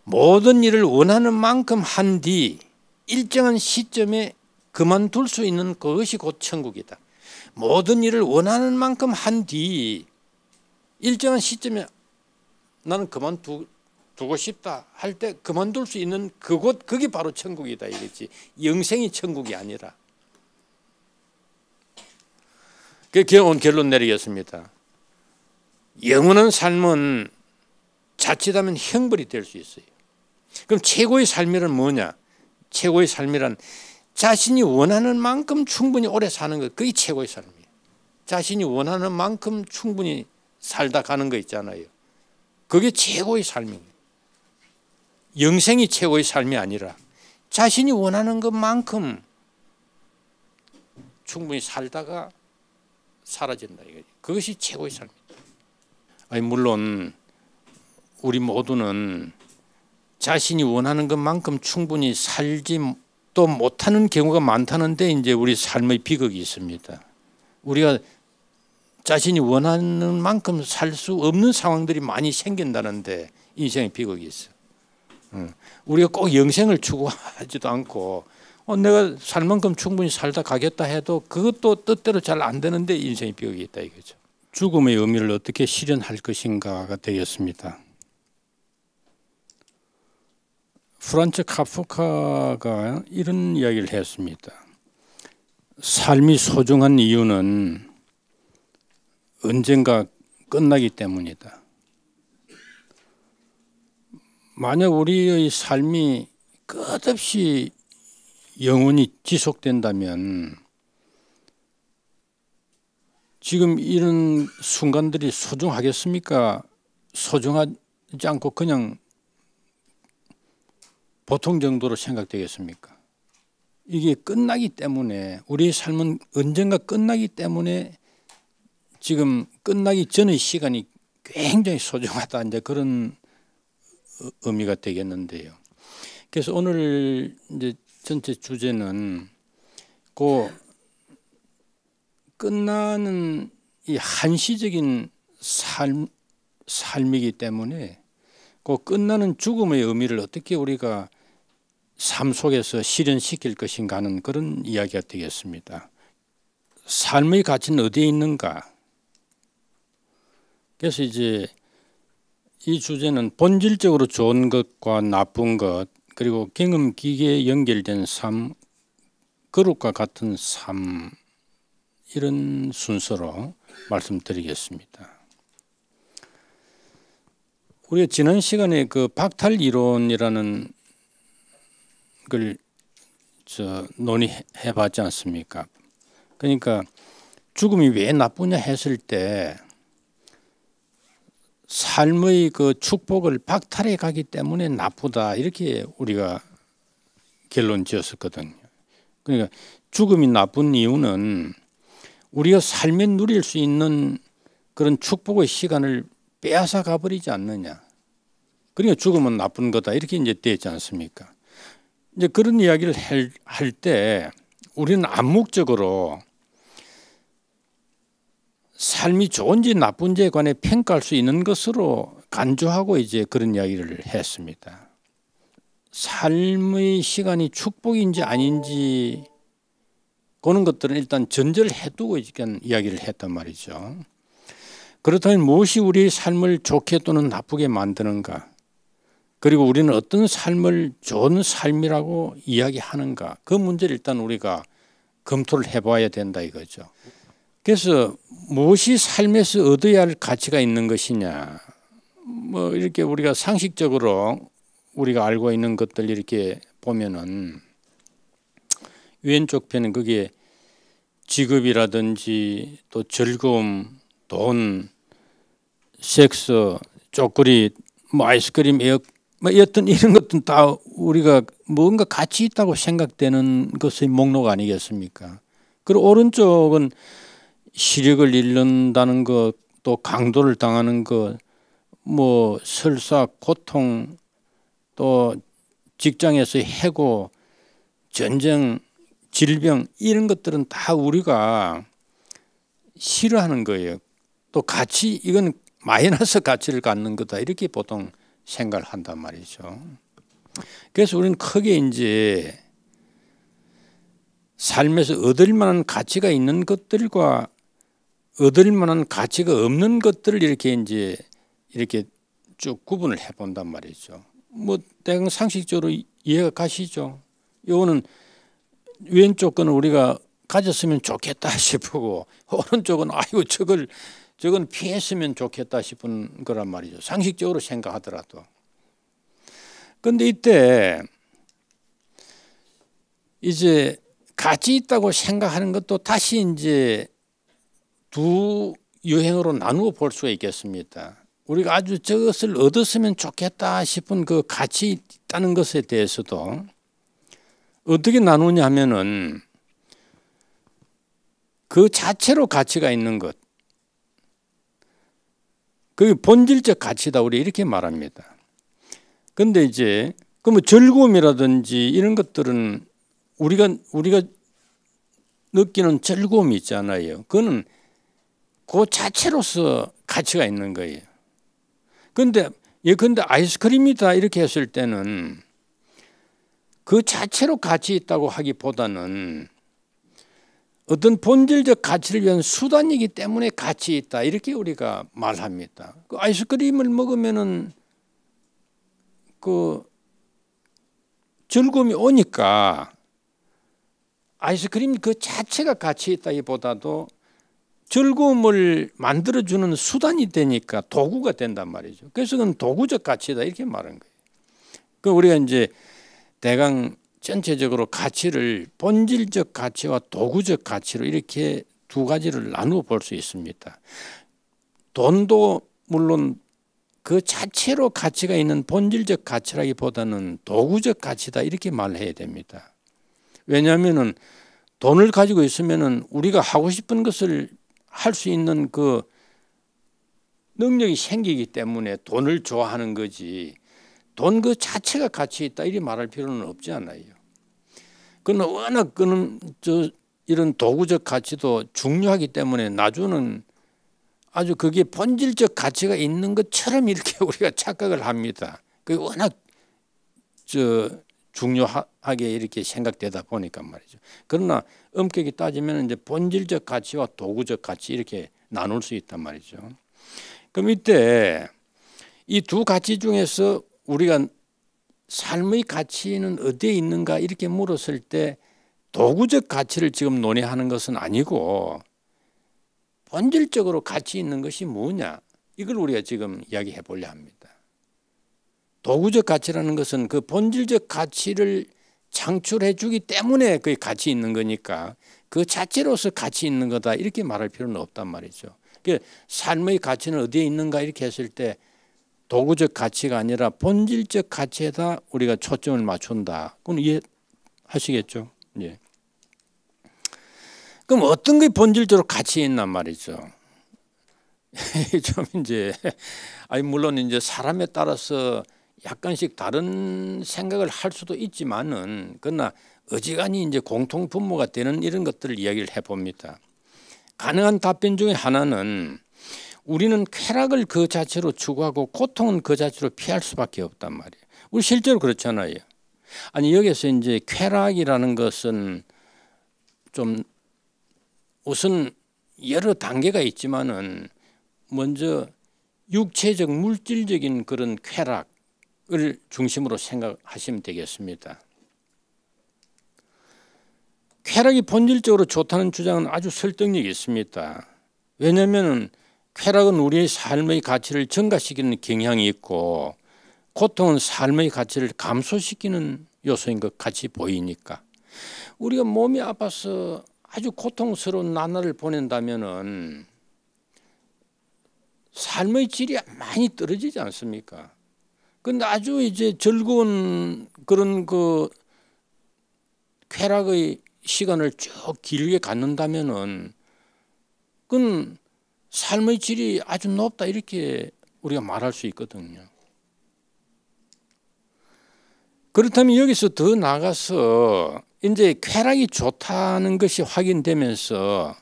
모든 일을 원하는 만큼 한 뒤 일정한 시점에 그만둘 수 있는 그것이 곧 천국이다. 모든 일을 원하는 만큼 한 뒤 일정한 시점에 나는 그만두 두고 싶다 할 때 그만둘 수 있는 그곳 그게 바로 천국이다 이랬지 영생이 천국이 아니라 그게온 결론 내리겠습니다 영원한 삶은 자칫하면 형벌이 될 수 있어요 그럼 최고의 삶이란 뭐냐 최고의 삶이란 자신이 원하는 만큼 충분히 오래 사는 것 그게 최고의 삶이에요. 자신이 원하는 만큼 충분히 살다 가는 거 있잖아요. 그게 최고의 삶이에요. 영생이 최고의 삶이 아니라 자신이 원하는 것만큼 충분히 살다가 사라진다 이거지. 그것이 최고의 삶이에요. 아니 물론 우리 모두는 자신이 원하는 것만큼 충분히 살지 또 못하는 경우가 많다는데 이제 우리 삶의 비극이 있습니다. 우리가 자신이 원하는 만큼 살 수 없는 상황들이 많이 생긴다는데 인생의 비극이 있어. 응. 우리가 꼭 영생을 추구하지도 않고 어, 내가 살 만큼 충분히 살다 가겠다 해도 그것도 뜻대로 잘 안 되는데 인생의 비극이 있다 이거죠. 죽음의 의미를 어떻게 실현할 것인가가 되겠습니다. 프란츠 카프카가 이런 이야기를 했습니다. 삶이 소중한 이유는 언젠가 끝나기 때문이다. 만약 우리의 삶이 끝없이 영원히 지속된다면 지금 이런 순간들이 소중하겠습니까? 소중하지 않고 그냥 보통 정도로 생각되겠습니까? 이게 끝나기 때문에 우리의 삶은 언젠가 끝나기 때문에 지금 끝나기 전의 시간이 굉장히 소중하다 이제 그런 의미가 되겠는데요. 그래서 오늘 이제 전체 주제는 그 끝나는 이 한시적인 삶 삶이기 때문에 그 끝나는 죽음의 의미를 어떻게 우리가 삶 속에서 실현시킬 것인가 하는 그런 이야기가 되겠습니다. 삶의 가치는 어디에 있는가? 그래서 이제 이 주제는 본질적으로 좋은 것과 나쁜 것 그리고 경험 기계에 연결된 삶 그룹과 같은 삶 이런 순서로 말씀드리겠습니다. 우리가 지난 시간에 그 박탈 이론이라는 걸 저 논의해 봤지 않습니까? 그러니까 죽음이 왜 나쁘냐 했을 때 삶의 그 축복을 박탈해 가기 때문에 나쁘다 이렇게 우리가 결론 지었었거든요. 그러니까 죽음이 나쁜 이유는 우리가 삶에 누릴 수 있는 그런 축복의 시간을 빼앗아 가버리지 않느냐. 그러니까 죽음은 나쁜 거다. 이렇게 이제 되지 않습니까? 이제 그런 이야기를 할 때 우리는 암묵적으로 삶이 좋은지 나쁜지에 관해 평가할 수 있는 것으로 간주하고 이제 그런 이야기를 했습니다. 삶의 시간이 축복인지 아닌지 그런 것들은 일단 전제를 해두고 이제 이야기를 했단 말이죠. 그렇다면 무엇이 우리의 삶을 좋게 또는 나쁘게 만드는가? 그리고 우리는 어떤 삶을 좋은 삶이라고 이야기하는가? 그 문제를 일단 우리가 검토를 해봐야 된다 이거죠. 그래서 무엇이 삶에서 얻어야 할 가치가 있는 것이냐? 뭐 이렇게 우리가 상식적으로 우리가 알고 있는 것들 이렇게 보면은 왼쪽 편은 그게 직업이라든지 또 즐거움 돈, 섹스, 쪼꼬리뭐 아이스크림, 에어뭐 여튼 이런 것들은 다 우리가 뭔가 가치 있다고 생각되는 것의 목록 아니겠습니까? 그리고 오른쪽은 시력을 잃는다는 것, 또 강도를 당하는 것, 뭐 설사 고통, 또 직장에서 해고, 전쟁, 질병 이런 것들은 다 우리가 싫어하는 거예요. 또 가치 이건 마이너스 가치를 갖는 거다 이렇게 보통 생각을 한단 말이죠. 그래서 우리는 크게 이제 삶에서 얻을 만한 가치가 있는 것들과 얻을 만한 가치가 없는 것들을 이렇게 이제 이렇게 쭉 구분을 해 본단 말이죠. 뭐 대강 상식적으로 이해가 가시죠. 요거는 왼쪽 거는 우리가 가졌으면 좋겠다 싶고 오른쪽은 아이고 저걸 저건 피했으면 좋겠다 싶은 거란 말이죠. 상식적으로 생각하더라도. 근데 이때 이제 가치 있다고 생각하는 것도 다시 이제 두 여행으로 나누어 볼 수가 있겠습니다. 우리가 아주 저것을 얻었으면 좋겠다 싶은 그 가치 있다는 것에 대해서도 어떻게 나누냐 하면은 그 자체로 가치가 있는 것. 그게 본질적 가치다 우리 이렇게 말합니다. 근데 이제 그뭐 즐거움이라든지 이런 것들은 우리가 우리가 느끼는 즐거움이 있잖아요. 그거는 그 자체로서 가치가 있는 거예요. 근데 예컨대 아이스크림이다 이렇게 했을 때는 그 자체로 가치 있다고 하기보다는 어떤 본질적 가치를 위한 수단이기 때문에 가치 있다 이렇게 우리가 말합니다. 그 아이스크림을 먹으면은 그 즐거움이 오니까 아이스크림 그 자체가 가치 있다기보다도 즐거움을 만들어주는 수단이 되니까 도구가 된단 말이죠. 그래서 그건 도구적 가치다 이렇게 말한 거예요. 그 우리가 이제 대강 전체적으로 가치를 본질적 가치와 도구적 가치로 이렇게 두 가지를 나누어 볼 수 있습니다. 돈도 물론 그 자체로 가치가 있는 본질적 가치라기보다는 도구적 가치다 이렇게 말해야 됩니다. 왜냐하면 돈을 가지고 있으면 우리가 하고 싶은 것을 할 수 있는 그 능력이 생기기 때문에 돈을 좋아하는 거지 돈 그 자체가 가치 있다 이리 말할 필요는 없지 않아요. 그러나 워낙 그는 저 이런 도구적 가치도 중요하기 때문에 나주는 아주 그게 본질적 가치가 있는 것처럼 이렇게 우리가 착각을 합니다. 그 워낙 저 중요하게 이렇게 생각되다 보니까 말이죠. 그러나 엄격히 따지면 이제 본질적 가치와 도구적 가치 이렇게 나눌 수 있단 말이죠. 그럼 이때 이 두 가치 중에서 우리가 삶의 가치는 어디에 있는가 이렇게 물었을 때 도구적 가치를 지금 논의하는 것은 아니고 본질적으로 가치 있는 것이 뭐냐 이걸 우리가 지금 이야기해 보려 합니다. 도구적 가치라는 것은 그 본질적 가치를 창출해 주기 때문에 그게 가치 있는 거니까 그 자체로서 가치 있는 거다 이렇게 말할 필요는 없단 말이죠. 그 그러니까 삶의 가치는 어디에 있는가 이렇게 했을 때 도구적 가치가 아니라 본질적 가치에다 우리가 초점을 맞춘다. 그건 이해하시겠죠? 예. 그럼 어떤 게 본질적으로 가치 있단 말이죠. 좀 이제 아니 물론 이제 사람에 따라서 약간씩 다른 생각을 할 수도 있지만은 그러나 어지간히 이제 공통 분모가 되는 이런 것들을 이야기를 해봅니다. 가능한 답변 중에 하나는 우리는 쾌락을 그 자체로 추구하고 고통은 그 자체로 피할 수밖에 없단 말이에요. 우리 실제로 그렇잖아요. 아니 여기서 이제 쾌락이라는 것은 좀 우선 여러 단계가 있지만은 먼저 육체적 물질적인 그런 쾌락을 중심으로 생각하시면 되겠습니다. 쾌락이 본질적으로 좋다는 주장은 아주 설득력이 있습니다. 왜냐하면 쾌락은 우리의 삶의 가치를 증가시키는 경향이 있고 고통은 삶의 가치를 감소시키는 요소인 것 같이 보이니까 우리가 몸이 아파서 아주 고통스러운 나날을 보낸다면은 삶의 질이 많이 떨어지지 않습니까? 근데 아주 이제 즐거운 그런 그 쾌락의 시간을 쭉 길게 갖는다면은 그건 삶의 질이 아주 높다 이렇게 우리가 말할 수 있거든요. 그렇다면 여기서 더 나가서 이제 쾌락이 좋다는 것이 확인되면서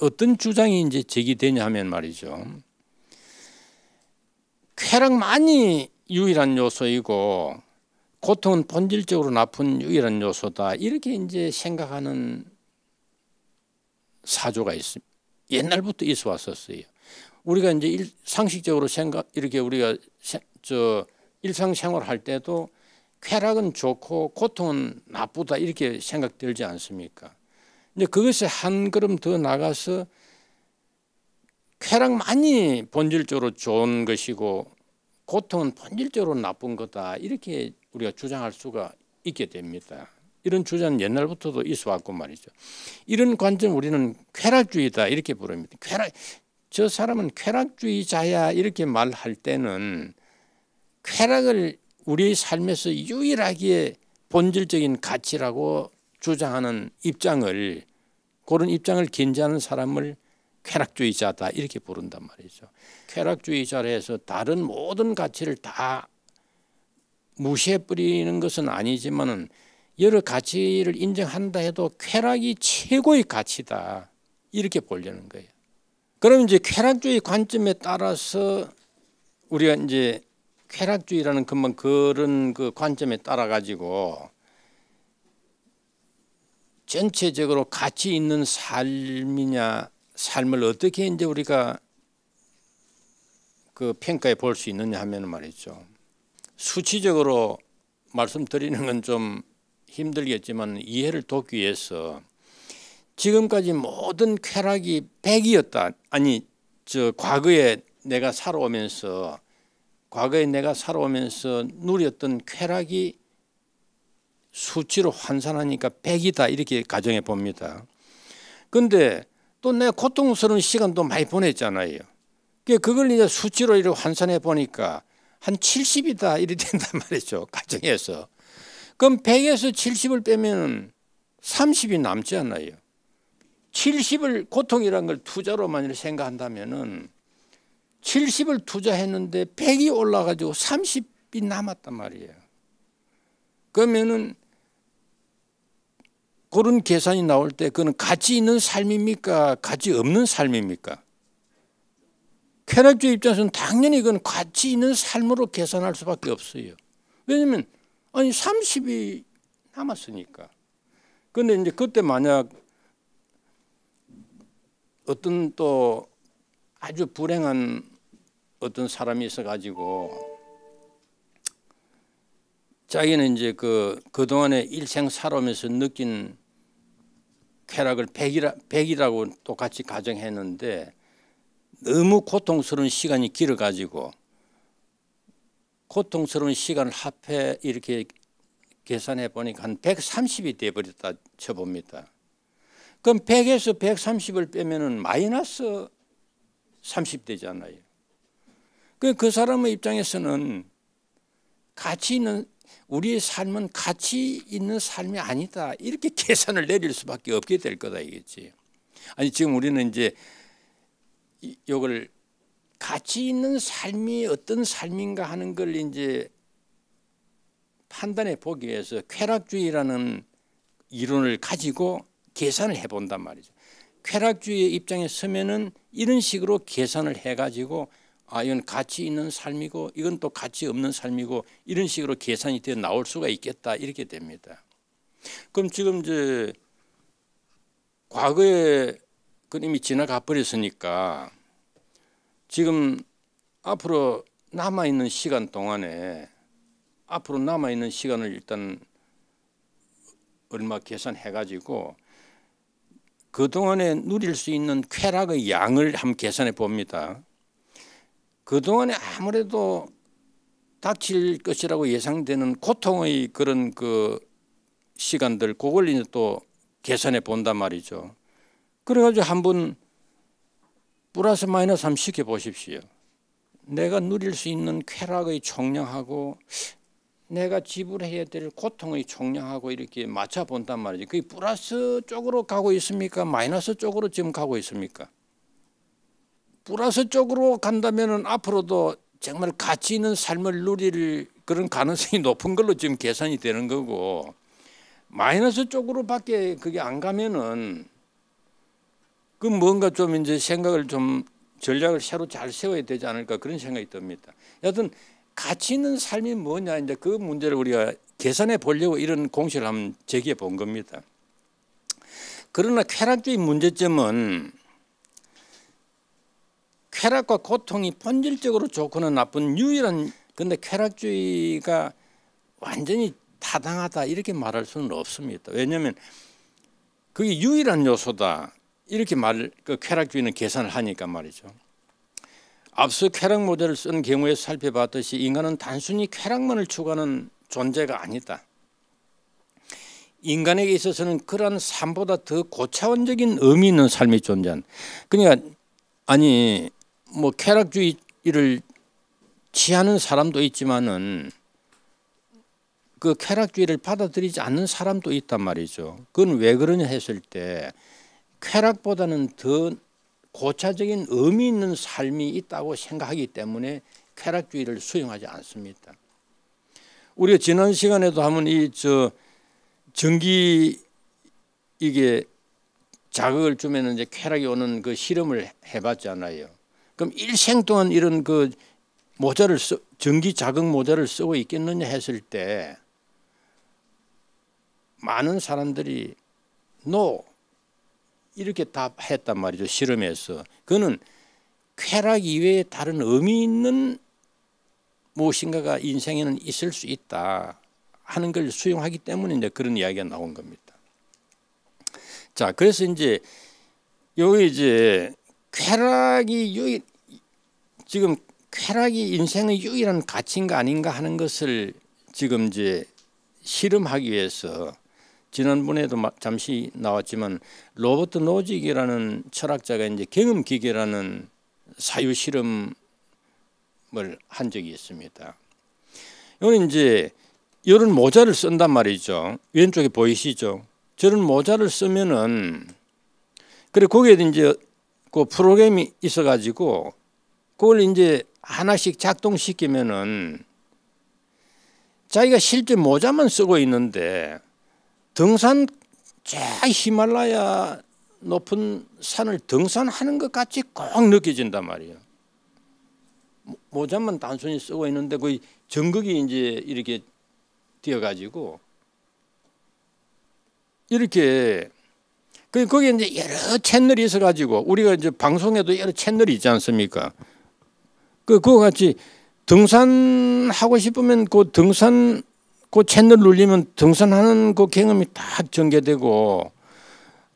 어떤 주장이 이제 제기되냐 면 말이죠. 쾌락만이 유일한 요소이고 고통은 본질적으로 나쁜 유일한 요소다. 이렇게 이제 생각하는 사조가 있습니다. 옛날부터 있어 왔었어요. 우리가 이제 일, 상식적으로 생각 이렇게 우리가 세, 저 일상생활할 때도 쾌락은 좋고 고통은 나쁘다 이렇게 생각되지 않습니까? 근데 그것에 한 걸음 더 나가서 쾌락만이 본질적으로 좋은 것이고 고통은 본질적으로 나쁜 거다 이렇게 우리가 주장할 수가 있게 됩니다. 이런 주장은 옛날부터도 있어왔고 말이죠. 이런 관점 우리는 쾌락주의다 이렇게 부릅니다. 쾌락 저 사람은 쾌락주의자야 이렇게 말할 때는 쾌락을 우리 의 삶에서 유일하게 본질적인 가치라고 주장하는 입장을 그런 입장을 견지하는 사람을 쾌락주의자다 이렇게 부른단 말이죠. 쾌락주의자로 해서 다른 모든 가치를 다 무시해 버리는 것은 아니지만은 여러 가치를 인정한다 해도 쾌락이 최고의 가치다 이렇게 보려는 거예요. 그럼 이제 쾌락주의 관점에 따라서 우리가 이제 쾌락주의라는 그만 그런 그 관점에 따라 가지고 전체적으로 가치 있는 삶이냐 삶을 어떻게 이제 우리가 그 평가해 볼 수 있느냐 하면 말이죠. 수치적으로 말씀드리는 건좀 힘들겠지만 이해를 돕기 위해서 지금까지 모든 쾌락이 1 0 0이었다 아니 저 과거에 내가 살아오면서 과거에 내가 살아오면서 누렸던 쾌락이 수치로 환산하니까 1 0 0이다 이렇게 가정해 봅니다. 근데 또 내가 고통스러운 시간도 많이 보냈잖아요. 그 그걸 이제 수치로 이렇게 환산해 보니까 한 70이다 이렇게 된단 말이죠. 가정에서. 그럼 100에서 70을 빼면 30이 남지 않나요? 70을 고통이란 걸 투자로 만생각한다면 70을 투자했는데 100이 올라가지고 30이 남았단 말이에요. 그러면은 그런 계산이 나올 때 그는 가치 있는 삶입니까? 가치 없는 삶입니까? 쾌락주의 입장에서는 당연히 그건 가치 있는 삶으로 계산할 수밖에 없어요. 왜냐하면 아니 30이 남았으니까. 근데 이제 그때 만약 어떤 또 아주 불행한 어떤 사람이 있어가지고 자기는 이제 그 그동안에 일생 살아오면서 느낀 쾌락을 백이라 백이라고 똑같이 가정했는데 너무 고통스러운 시간이 길어가지고 고통스러운 시간을 합해 이렇게 계산해 보니까 한 130이 돼버렸다 쳐봅니다. 그럼 100에서 130을 빼면은 마이너스 30 되잖아요. 그, 그 사람의 입장에서는 가치 있는 우리의 삶은 가치 있는 삶이 아니다. 이렇게 계산을 내릴 수밖에 없게 될 거다 이겠지. 아니 지금 우리는 이제 이걸 가치 있는 삶이 어떤 삶인가 하는 걸 이제 판단해 보기 위해서 쾌락주의라는 이론을 가지고 계산을 해 본단 말이죠. 쾌락주의의 입장에 서면은 이런 식으로 계산을 해 가지고 아 이건 가치 있는 삶이고 이건 또 가치 없는 삶이고 이런 식으로 계산이 되어 나올 수가 있겠다 이렇게 됩니다. 그럼 지금 이제 과거에 그 이미 지나가 버렸으니까 지금 앞으로 남아 있는 시간 동안에 앞으로 남아 있는 시간을 일단 얼마 계산해 가지고 그동안에 누릴 수 있는 쾌락의 양을 한번 계산해 봅니다. 그동안에 아무래도 닥칠 것이라고 예상되는 고통의 그런 그 시간들 그걸 이제 또 계산해 본단 말이죠. 그래가지고 한번 플러스 마이너스 3 시켜보십시오. 내가 누릴 수 있는 쾌락의 총량하고 내가 지불해야 될 고통의 총량하고 이렇게 맞춰본단 말이지. 그게 플러스 쪽으로 가고 있습니까? 마이너스 쪽으로 지금 가고 있습니까? 플러스 쪽으로 간다면 앞으로도 정말 가치 있는 삶을 누릴 그런 가능성이 높은 걸로 지금 계산이 되는 거고 마이너스 쪽으로 밖에 그게 안 가면은 그 뭔가 좀 이제 생각을 좀 전략을 새로 잘 세워야 되지 않을까 그런 생각이 듭니다. 여튼 가치 있는 삶이 뭐냐 이제 그 문제를 우리가 계산해 보려고 이런 공시를 한번 제기해 본 겁니다. 그러나 쾌락주의 문제점은 쾌락과 고통이 본질적으로 좋거나 나쁜 유일한 근데 쾌락주의가 완전히 타당하다 이렇게 말할 수는 없습니다. 왜냐하면 그게 유일한 요소다. 이렇게 말, 그 쾌락주의는 계산을 하니까 말이죠. 앞서 쾌락 모델을 쓴 경우에 살펴봤듯이 인간은 단순히 쾌락만을 추구하는 존재가 아니다. 인간에게 있어서는 그러한 삶보다 더 고차원적인 의미 있는 삶이 존재한. 그러니까 아니 뭐 쾌락주의를 취하는 사람도 있지만은 그 쾌락주의를 받아들이지 않는 사람도 있단 말이죠. 그건 왜 그러냐 했을 때 쾌락보다는 더 고차적인 의미 있는 삶이 있다고 생각하기 때문에 쾌락주의를 수용하지 않습니다. 우리가 지난 시간에도 한번 이저 전기 이게 자극을 주면 이제 쾌락이 오는 그 실험을 해봤잖아요. 그럼 일생 동안 이런 그 모자를 쓰, 전기 자극 모자를 쓰고 있겠느냐 했을 때 많은 사람들이 no 이렇게 답했단 말이죠. 실험에서. 그는 쾌락 이외에 다른 의미 있는 무엇인가가 인생에는 있을 수 있다 하는 걸 수용하기 때문에 이제 그런 이야기가 나온 겁니다. 자, 그래서 이제 여기 이제 쾌락이 여기 지금 쾌락이 인생의 유일한 가치인가 아닌가 하는 것을 지금 이제 실험하기 위해서 지난번에도 잠시 나왔지만 로버트 노직이라는 철학자가 이제 경험 기계라는 사유 실험을 한 적이 있습니다. 이거는 이제 이런 모자를 쓴단 말이죠. 왼쪽에 보이시죠? 저런 모자를 쓰면은 그래 거기에 이제 그 프로그램이 있어가지고 그걸 이제 하나씩 작동시키면은 자기가 실제 모자만 쓰고 있는데 등산 저 히말라야 높은 산을 등산하는 것 같이 꼭 느껴진단 말이에요. 모자만 단순히 쓰고 있는데 거의 전극이 이제 이렇게 되어가지고 이렇게 그 거기에 이제 여러 채널이 있어가지고 우리가 이제 방송에도 여러 채널이 있지 않습니까? 그 그거 같이 등산하고 싶으면 그 등산 그 채널 눌리면 등산하는 그 경험이 딱 전개되고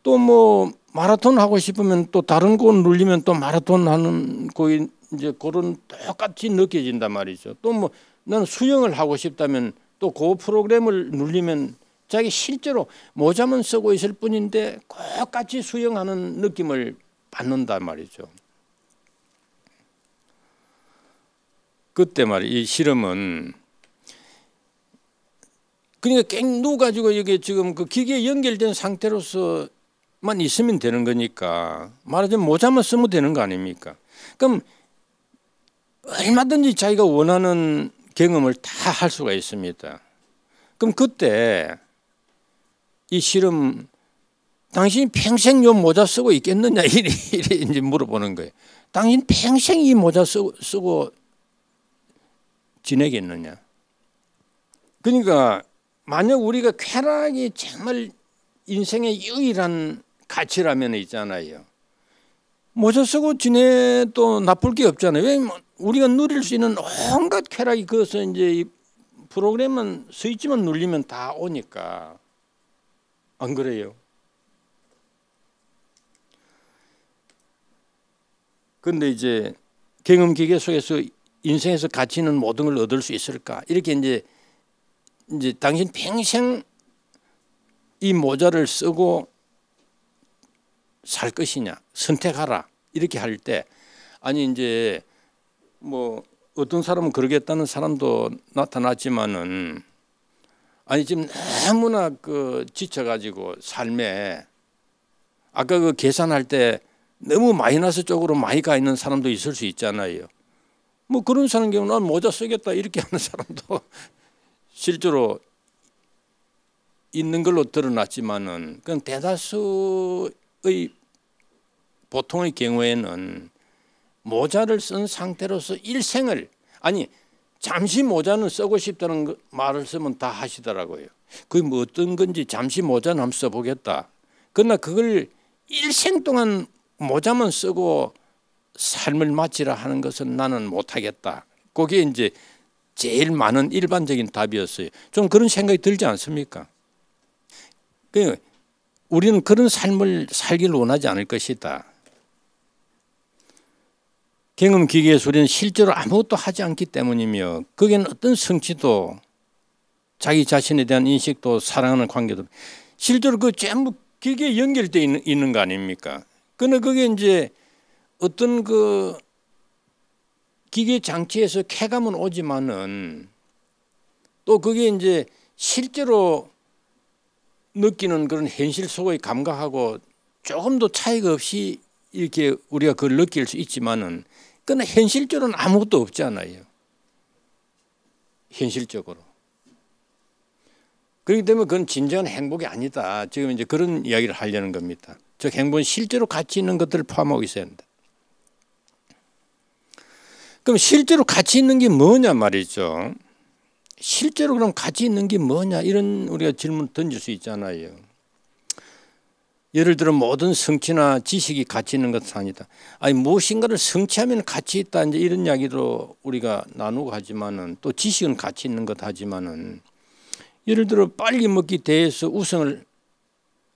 또 뭐 마라톤 하고 싶으면 또 다른 곳 눌리면 또 마라톤 하는 그 이제 그런 똑같이 느껴진단 말이죠. 또뭐난 수영을 하고 싶다면 또 그 프로그램을 눌리면 자기 실제로 모자만 쓰고 있을 뿐인데 똑같이 수영하는 느낌을 받는단 말이죠. 그때 말이 이 실험은 그러니까 깽누 가지고 이게 지금 그 기계에 연결된 상태로서만 있으면 되는 거니까 말하자면 모자만 쓰면 되는 거 아닙니까? 그럼 얼마든지 자기가 원하는 경험을 다 할 수가 있습니다. 그럼 그때 이 실험 당신이 평생 이 모자 쓰고 있겠느냐 이래, 이래 이제 물어보는 거예요. 당신 평생 이 모자 쓰고, 쓰고 지내겠느냐. 그러니까 만약 우리가 쾌락이 정말 인생의 유일한 가치라면 있잖아요. 모자 쓰고 지내도 나쁠 게 없잖아요. 왜냐면 우리가 누릴 수 있는 온갖 쾌락이 그것을 이제 프로그램은 스위치만 눌리면 다 오니까 안 그래요? 근데 이제 경험 기계 속에서 인생에서 가치 있는 모든 걸 얻을 수 있을까? 이렇게 이제 이제 당신 평생 이 모자를 쓰고 살 것이냐 선택하라 이렇게 할 때 아니 이제 뭐 어떤 사람은 그러겠다는 사람도 나타났지만은 아니 지금 너무나 그 지쳐가지고 삶에 아까 그 계산할 때 너무 마이너스 쪽으로 많이 가 있는 사람도 있을 수 있잖아요. 뭐 그런 사람 경우는 모자 쓰겠다 이렇게 하는 사람도 실제로 있는 걸로 드러났지만은 그 대다수의 보통의 경우에는 모자를 쓴 상태로서 일생을 아니 잠시 모자는 쓰고 싶다는 말을 쓰면 다 하시더라고요. 그게 뭐 어떤 건지 잠시 모자는 한번 써보겠다. 그러나 그걸 일생 동안 모자만 쓰고 삶을 마치라 하는 것은 나는 못하겠다. 그게 이제 제일 많은 일반적인 답이었어요. 좀 그런 생각이 들지 않습니까? 그 우리는 그런 삶을 살길 원하지 않을 것이다. 경험 기계술은 실제로 아무것도 하지 않기 때문이며 그겐 어떤 성취도 자기 자신에 대한 인식도 사랑하는 관계도 실제로 그 전부 기계에 연결되어 있는, 있는 거 아닙니까? 그 근데 그게 이제 어떤 그 기계 장치에서 쾌감은 오지만은 또 그게 이제 실제로 느끼는 그런 현실 속의 감각하고 조금도 차이가 없이 이렇게 우리가 그걸 느낄 수 있지만은 그러 현실적으로는 아무것도 없잖아요. 현실적으로. 그렇기 때문에 그건 진정한 행복이 아니다. 지금 이제 그런 이야기를 하려는 겁니다. 즉 행복은 실제로 가치 있는 것들을 포함하고 있어야 한다. 그럼 실제로 가치 있는 게 뭐냐 말이죠. 실제로 그럼 가치 있는 게 뭐냐 이런 우리가 질문 던질 수 있잖아요. 예를 들어 모든 성취나 지식이 가치 있는 것은 아니다. 아니 무엇인가를 성취하면 가치 있다 이제 이런 이야기로 우리가 나누고 하지만은 또 지식은 가치 있는 것 하지만은 예를 들어 빨리 먹기 대해서 우승을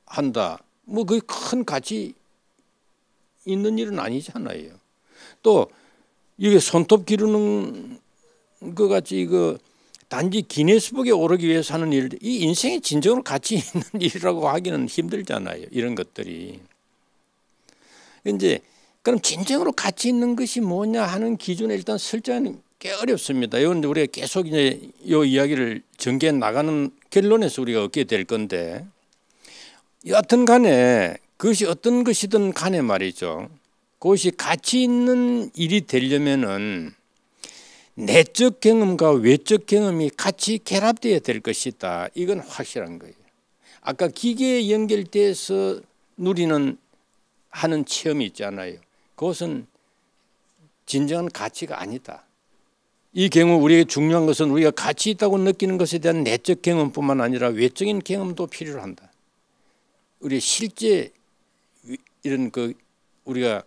한다. 뭐 그게 큰 가치 있는 일은 아니잖아요. 또 이게 손톱 기르는 것 같이 이거 단지 기네스북에 오르기 위해서 하는 일, 이인생의 진정으로 가치 있는 일이라고 하기는 힘들잖아요. 이런 것들이. 이제 그럼 진정으로 가치 있는 것이 뭐냐 하는 기준에 일단 설정는꽤 어렵습니다. 이건 우리가 계속 이제 이 이야기를 전개해 나가는 결론에서 우리가 얻게 될 건데 여하튼 간에 그것이 어떤 것이든 간에 말이죠. 그것이 가치 있는 일이 되려면은 내적 경험과 외적 경험이 같이 결합되어야 될 것이다. 이건 확실한 거예요. 아까 기계에 연결돼서 누리는 하는 체험이 있잖아요. 그것은 진정한 가치가 아니다. 이 경우 우리에게 중요한 것은 우리가 가치 있다고 느끼는 것에 대한 내적 경험뿐만 아니라 외적인 경험도 필요한다. 로 우리 실제 이런 그 우리가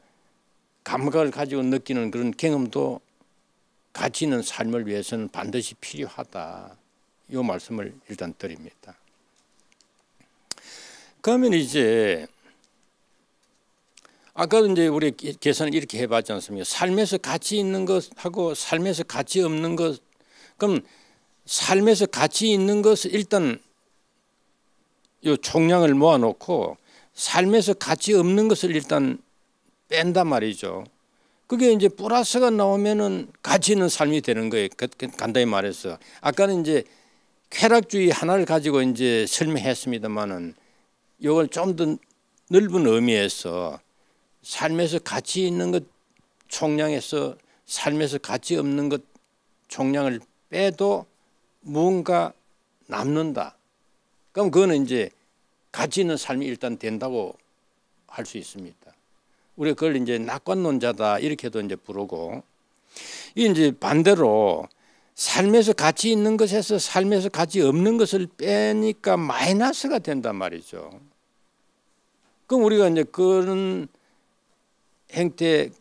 감각을 가지고 느끼는 그런 경험도 가치 있는 삶을 위해서는 반드시 필요하다. 이 말씀을 일단 드립니다. 그러면 이제 아까도 이제 우리 계산을 이렇게 해봤지 않습니까? 삶에서 가치 있는 것하고 삶에서 가치 없는 것 그럼 삶에서 가치 있는 것을 일단 이 총량을 모아놓고 삶에서 가치 없는 것을 일단 뺀단 말이죠. 그게 이제 플러스가 나오면은 가치 있는 삶이 되는 거예요. 그, 그, 간단히 말해서 아까는 이제 쾌락주의 하나를 가지고 이제 설명했습니다만은 이걸 좀 더 넓은 의미에서 삶에서 가치 있는 것 총량에서 삶에서 가치 없는 것 총량을 빼도 무언가 남는다. 그럼 그거는 이제 가치 있는 삶이 일단 된다고 할 수 있습니다. 우리 그걸 이제 낙관론자다 이렇게도 이제 부르고 이 이제 반대로 삶에서 가치 있는 것에서 삶에서 가치 없는 것을 빼니까 마이너스가 된단 말이죠. 그럼 우리가 이제 그런 행태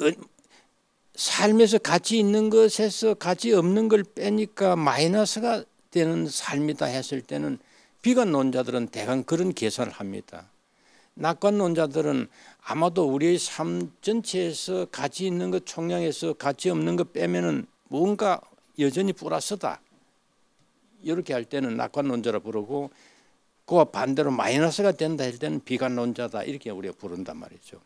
어, 삶에서 가치 있는 것에서 가치 없는 걸 빼니까 마이너스가 되는 삶이다 했을 때는 비관론자들은 대강 그런 계산을 합니다. 낙관론자들은 아마도 우리의 삶 전체에서 가치 있는 것 총량해서 가치 없는 것 빼면은 뭔가 여전히 플러스다. 이렇게 할 때는 낙관론자라 부르고 그와 반대로 마이너스가 된다 할 때는 비관론자다 이렇게 우리가 부른단 말이죠.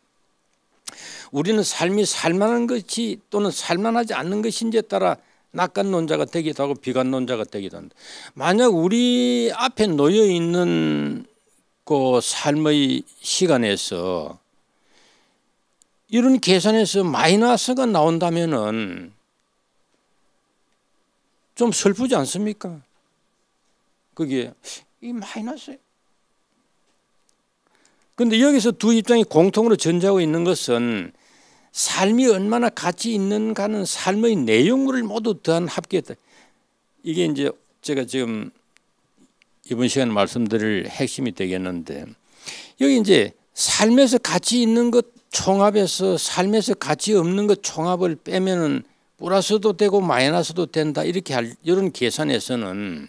우리는 삶이 살만한 것이 또는 살만하지 않는 것인지에 따라 낙관론자가 되기도 하고 비관론자가 되기도 한다. 만약 우리 앞에 놓여 있는 그 삶의 시간에서 이런 계산에서 마이너스가 나온다면은 좀 슬프지 않습니까? 그게 이 마이너스. 근데 여기서 두 입장이 공통으로 전제하고 있는 것은 삶이 얼마나 가치 있는가는 삶의 내용물을 모두 더한 합계다. 이게 이제 제가 지금 이번 시간 말씀드릴 핵심이 되겠는데 여기 이제 삶에서 가치 있는 것 총합에서 삶에서 가치 없는 것 총합을 빼면은 플러스도 되고 마이너스도 된다 이렇게 할 이런 계산에서는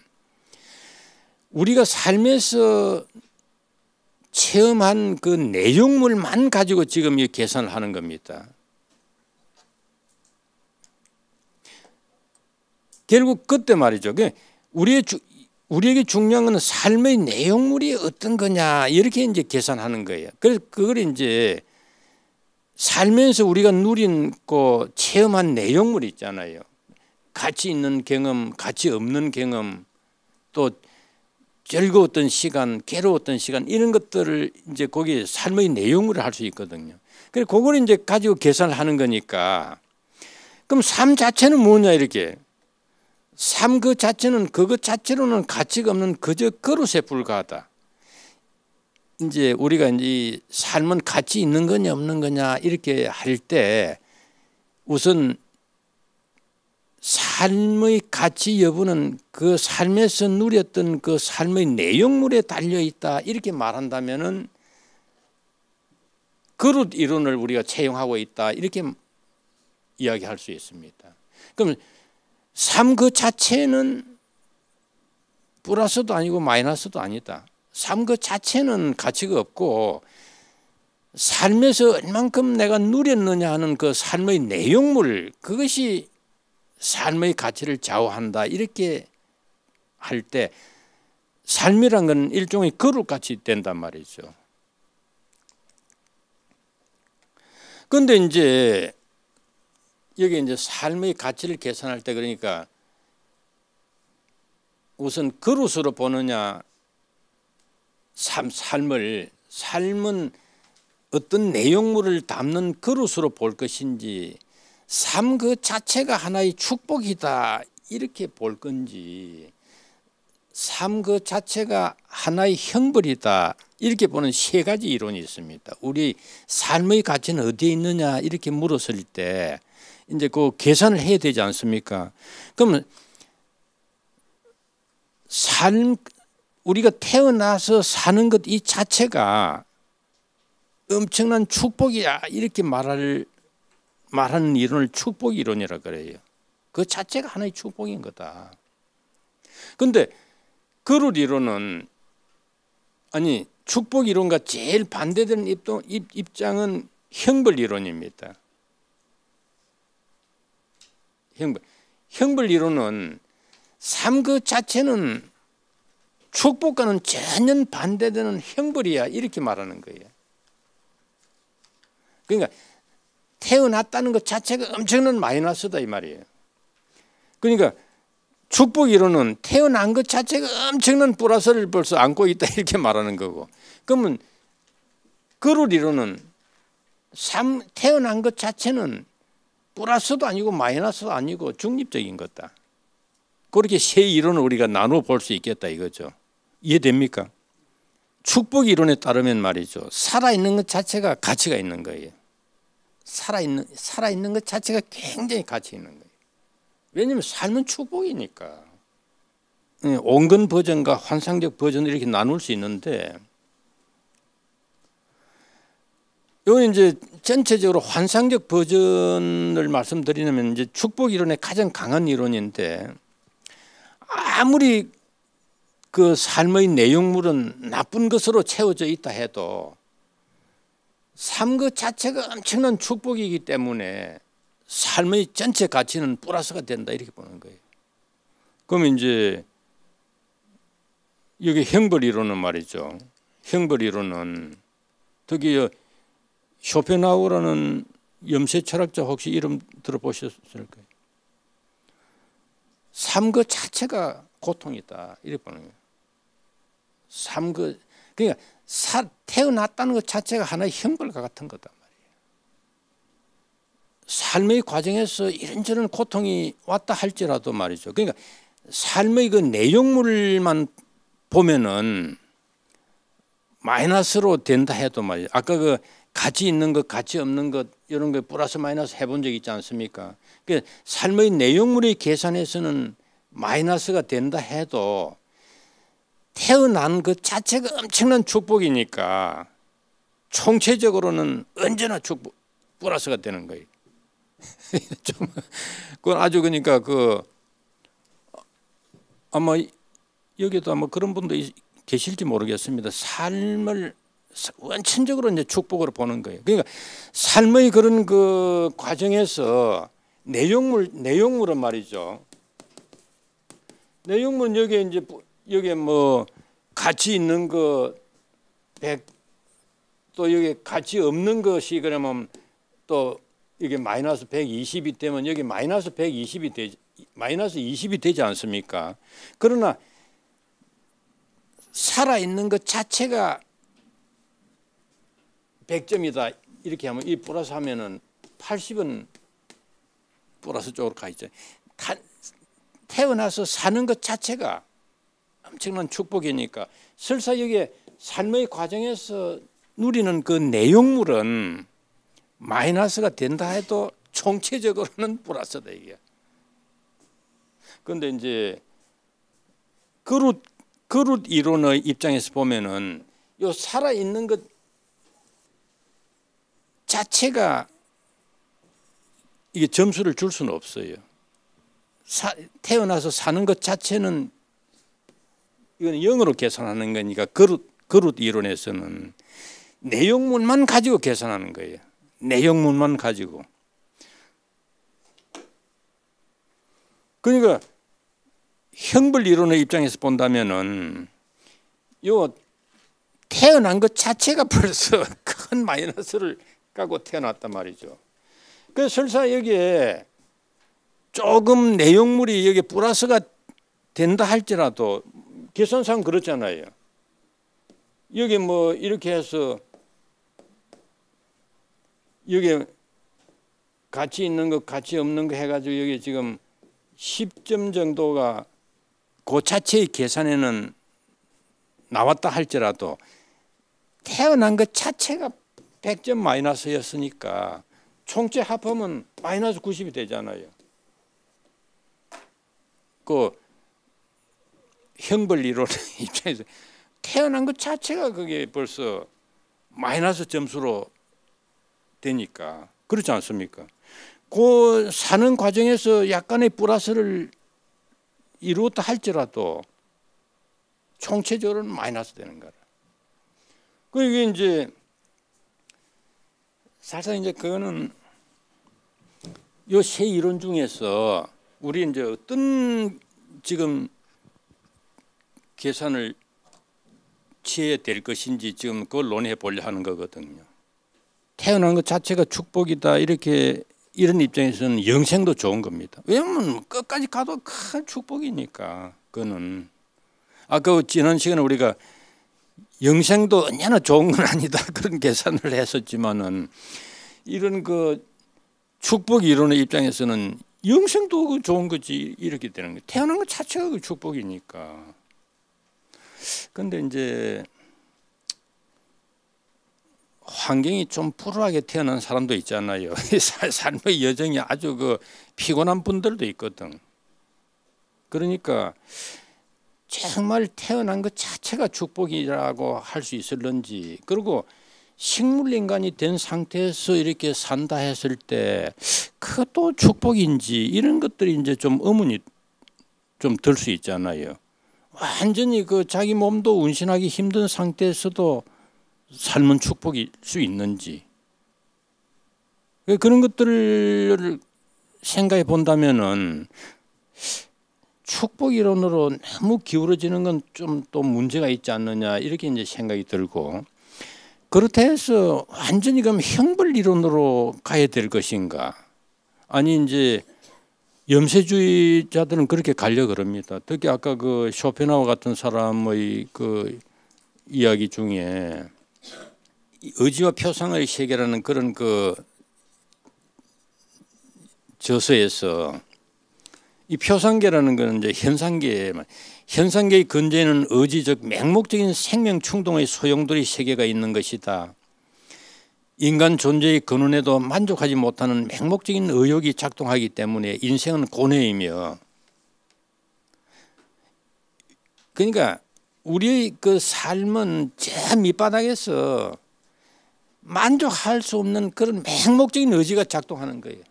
우리가 삶에서 체험한 그 내용물만 가지고 지금 이 계산을 하는 겁니다. 결국 그때 말이죠. 그 우리의 주, 우리에게 중요한 건 삶의 내용물이 어떤 거냐 이렇게 이제 계산하는 거예요. 그래서 그걸 이제 살면서 우리가 누린 거 그 체험한 내용물 있잖아요. 가치 있는 경험, 가치 없는 경험, 또 즐거웠던 시간, 괴로웠던 시간 이런 것들을 이제 거기 삶의 내용으로 할 수 있거든요. 그래 그걸 이제 가지고 계산을 하는 거니까 그럼 삶 자체는 뭐냐 이렇게 삶 그 자체는 그것 자체로는 가치가 없는 그저 그릇에 불과하다. 이제 우리가 이제 삶은 가치 있는 거냐 없는 거냐 이렇게 할 때 우선 삶의 가치 여부는 그 삶에서 누렸던 그 삶의 내용물에 달려 있다 이렇게 말한다면은 그릇 이론을 우리가 채용하고 있다 이렇게 이야기할 수 있습니다. 그럼 삶 그 자체는 플러스도 아니고 마이너스도 아니다. 삶그 자체는 가치가 없고 삶에서 얼만큼 내가 누렸느냐 하는 그 삶의 내용물 그것이 삶의 가치를 좌우한다 이렇게 할 때 삶이란 건 일종의 거룩같이 된단 말이죠. 근데 이제 여기 이제 삶의 가치를 계산할 때 그러니까 우선 그릇으로 보느냐 삶, 삶을 삶은 어떤 내용물을 담는 그릇으로 볼 것인지 삶 그 자체가 하나의 축복이다 이렇게 볼 건지 삶 그 자체가 하나의 형벌이다 이렇게 보는 세 가지 이론이 있습니다. 우리 삶의 가치는 어디에 있느냐 이렇게 물었을 때 이제 그 계산을 해야 되지 않습니까? 그러면 삶 우리가 태어나서 사는 것 이 자체가 엄청난 축복이야 이렇게 말할 말하는 이론을 축복 이론이라 그래요. 그 자체가 하나의 축복인 거다. 근데 그럴 이론은 아니 축복 이론과 제일 반대되는 입도, 입, 입장은 형벌 이론입니다. 형벌 형벌 이론은 삶 그 자체는 축복과는 전혀 반대되는 형벌이야 이렇게 말하는 거예요. 그러니까 태어났다는 것 자체가 엄청난 마이너스다 이 말이에요. 그러니까 축복 이로는 태어난 것 자체가 엄청난 불화설을 벌써 안고 있다 이렇게 말하는 거고 그러면 그룰 이로는 삶, 태어난 것 자체는 플러스도 아니고 마이너스도 아니고 중립적인 것다. 그렇게 세 이론을 우리가 나눠볼 수 있겠다 이거죠. 이해됩니까? 축복 이론에 따르면 말이죠. 살아있는 것 자체가 가치가 있는 거예요. 살아있는, 살아있는 것 자체가 굉장히 가치 있는 거예요. 왜냐하면 삶은 축복이니까. 예, 온건 버전과 환상적 버전을 이렇게 나눌 수 있는데 이건 이제 전체적으로 환상적 버전을 말씀드리면 이제 축복 이론의 가장 강한 이론인데 아무리 그 삶의 내용물은 나쁜 것으로 채워져 있다 해도 삶 그 자체가 엄청난 축복이기 때문에 삶의 전체 가치는 플러스가 된다 이렇게 보는 거예요. 그럼 이제 여기 형벌이론은 말이죠. 형벌이론은 특히 쇼펜하우라는 염세 철학자 혹시 이름 들어보셨을 거예요. 삶 그 자체가 고통이다 이렇게 보는 거예요. 삶그 그러니까 사, 태어났다는 것 자체가 하나의 형벌과 같은 거다 말이에요. 삶의 과정에서 이런저런 고통이 왔다 할지라도 말이죠. 그러니까 삶의 그 내용물만 보면은 마이너스로 된다 해도 말이에 아까 그 가치 있는 것, 가치 없는 것 이런 거 플러스 마이너스 해 본 적 있지 않습니까? 그 그러니까 삶의 내용물이계산해서는 마이너스가 된다 해도 태어난 그 자체가 엄청난 축복이니까 총체적으로는 언제나 축복 플러스가 되는 거예요. 좀 그건 아주 그러니까 그 아마 여기도 아마 그런 분도 계실지 모르겠습니다. 삶을 원천적으로 이제 축복으로 보는 거예요. 그러니까 삶의 그런 그 과정에서 내용물 내용물은 말이죠. 내용물 여기에 이제 여기 뭐 가치 있는 거 100, 또 여기 가치 없는 것이 그러면 또 이게 마이너스 120이 되면 여기 마이너스 120이 되지 마이너스 20이 되지 않습니까? 그러나 살아 있는 것 자체가 100점이다 이렇게 하면 이 플러스 하면은 80은 플러스 쪽으로 가 있죠. 태어나서 사는 것 자체가 엄청난 축복이니까 설사 여기에 삶의 과정에서 누리는 그 내용물은 마이너스가 된다 해도 총체적으로는 플러스다 이게. 그런데 이제 그릇 그릇 이론의 입장에서 보면은 요 살아 있는 것 자체가 이게 점수를 줄 수는 없어요. 사, 태어나서 사는 것 자체는 이거는 영으로 계산하는 거니까 그릇 그릇 이론에서는 내용문만 가지고 계산하는 거예요. 내용물만 가지고. 그러니까 형벌 이론의 입장에서 본다면은 요 태어난 것 자체가 벌써 큰 마이너스를 까고 태어났단 말이죠. 그 설사 여기에 조금 내용물이 여기 플러스가 된다 할지라도 개선상 그렇잖아요. 여기 뭐 이렇게 해서 여기 가치 있는 것 가치 없는 거 해가지고 여기 지금 10점 정도가 그 자체의 계산에는 나왔다 할지라도 태어난 것 자체가 100점 마이너스였으니까 총체 합하면 마이너스 90이 되잖아요. 그 형벌 이론의 입장에서 태어난 것 자체가 그게 벌써 마이너스 점수로 되니까 그렇지 않습니까? 그 사는 과정에서 약간의 플러스를 이루었다 할지라도 총체적으로는 마이너스 되는 거라. 그 이게 이제 사실 이제 그거는 요 세 이론 중에서 우리 이제 어떤 지금 계산을 취해야 될 것인지 지금 그걸 논해 보려 하는 거거든요. 태어난 것 자체가 축복이다 이렇게 이런 입장에서는 영생도 좋은 겁니다. 왜냐면 끝까지 가도 큰 축복이니까 그거는 아까 그 지난 시간에 우리가 영생도 언제나 좋은 건 아니다 그런 계산을 했었지만은 이런 그 축복 이론의 입장에서는 영생도 그 좋은 거지 이렇게 되는 거예요. 태어난 것 자체가 그 축복이니까. 근데 이제 환경이 좀 불우하게 태어난 사람도 있잖아요. 삶의 여정이 아주 그 피곤한 분들도 있거든. 그러니까 정말 태어난 것 자체가 축복이라고 할 수 있을런지 그리고 식물 인간이 된 상태에서 이렇게 산다 했을 때 그것도 축복인지 이런 것들이 이제 좀 의문이 좀 들 수 있잖아요. 완전히 그 자기 몸도 운신하기 힘든 상태에서도 삶은 축복일 수 있는지 그런 것들을 생각해 본다면은 축복 이론으로 너무 기울어지는 건 좀 또 문제가 있지 않느냐 이렇게 이제 생각이 들고 그렇다 해서 완전히 그럼 형벌 이론으로 가야 될 것인가 아니 이제 염세주의자들은 그렇게 갈려그럽니다 특히 아까 그 쇼펜하우 같은 사람의 그 이야기 중에 의지와 표상의 세계라는 그런 그 저서에서 이 표상계라는 것은 이제 현상계 에만 현상계의 근제는 의지적 맹목적인 생명 충동의 소용돌이 세계가 있는 것이다. 인간 존재의 근원에도 만족하지 못하는 맹목적인 의욕이 작동하기 때문에 인생은 고뇌이며 그러니까 우리의 그 삶은 제 밑바닥에서 만족할 수 없는 그런 맹목적인 의지가 작동하는 거예요.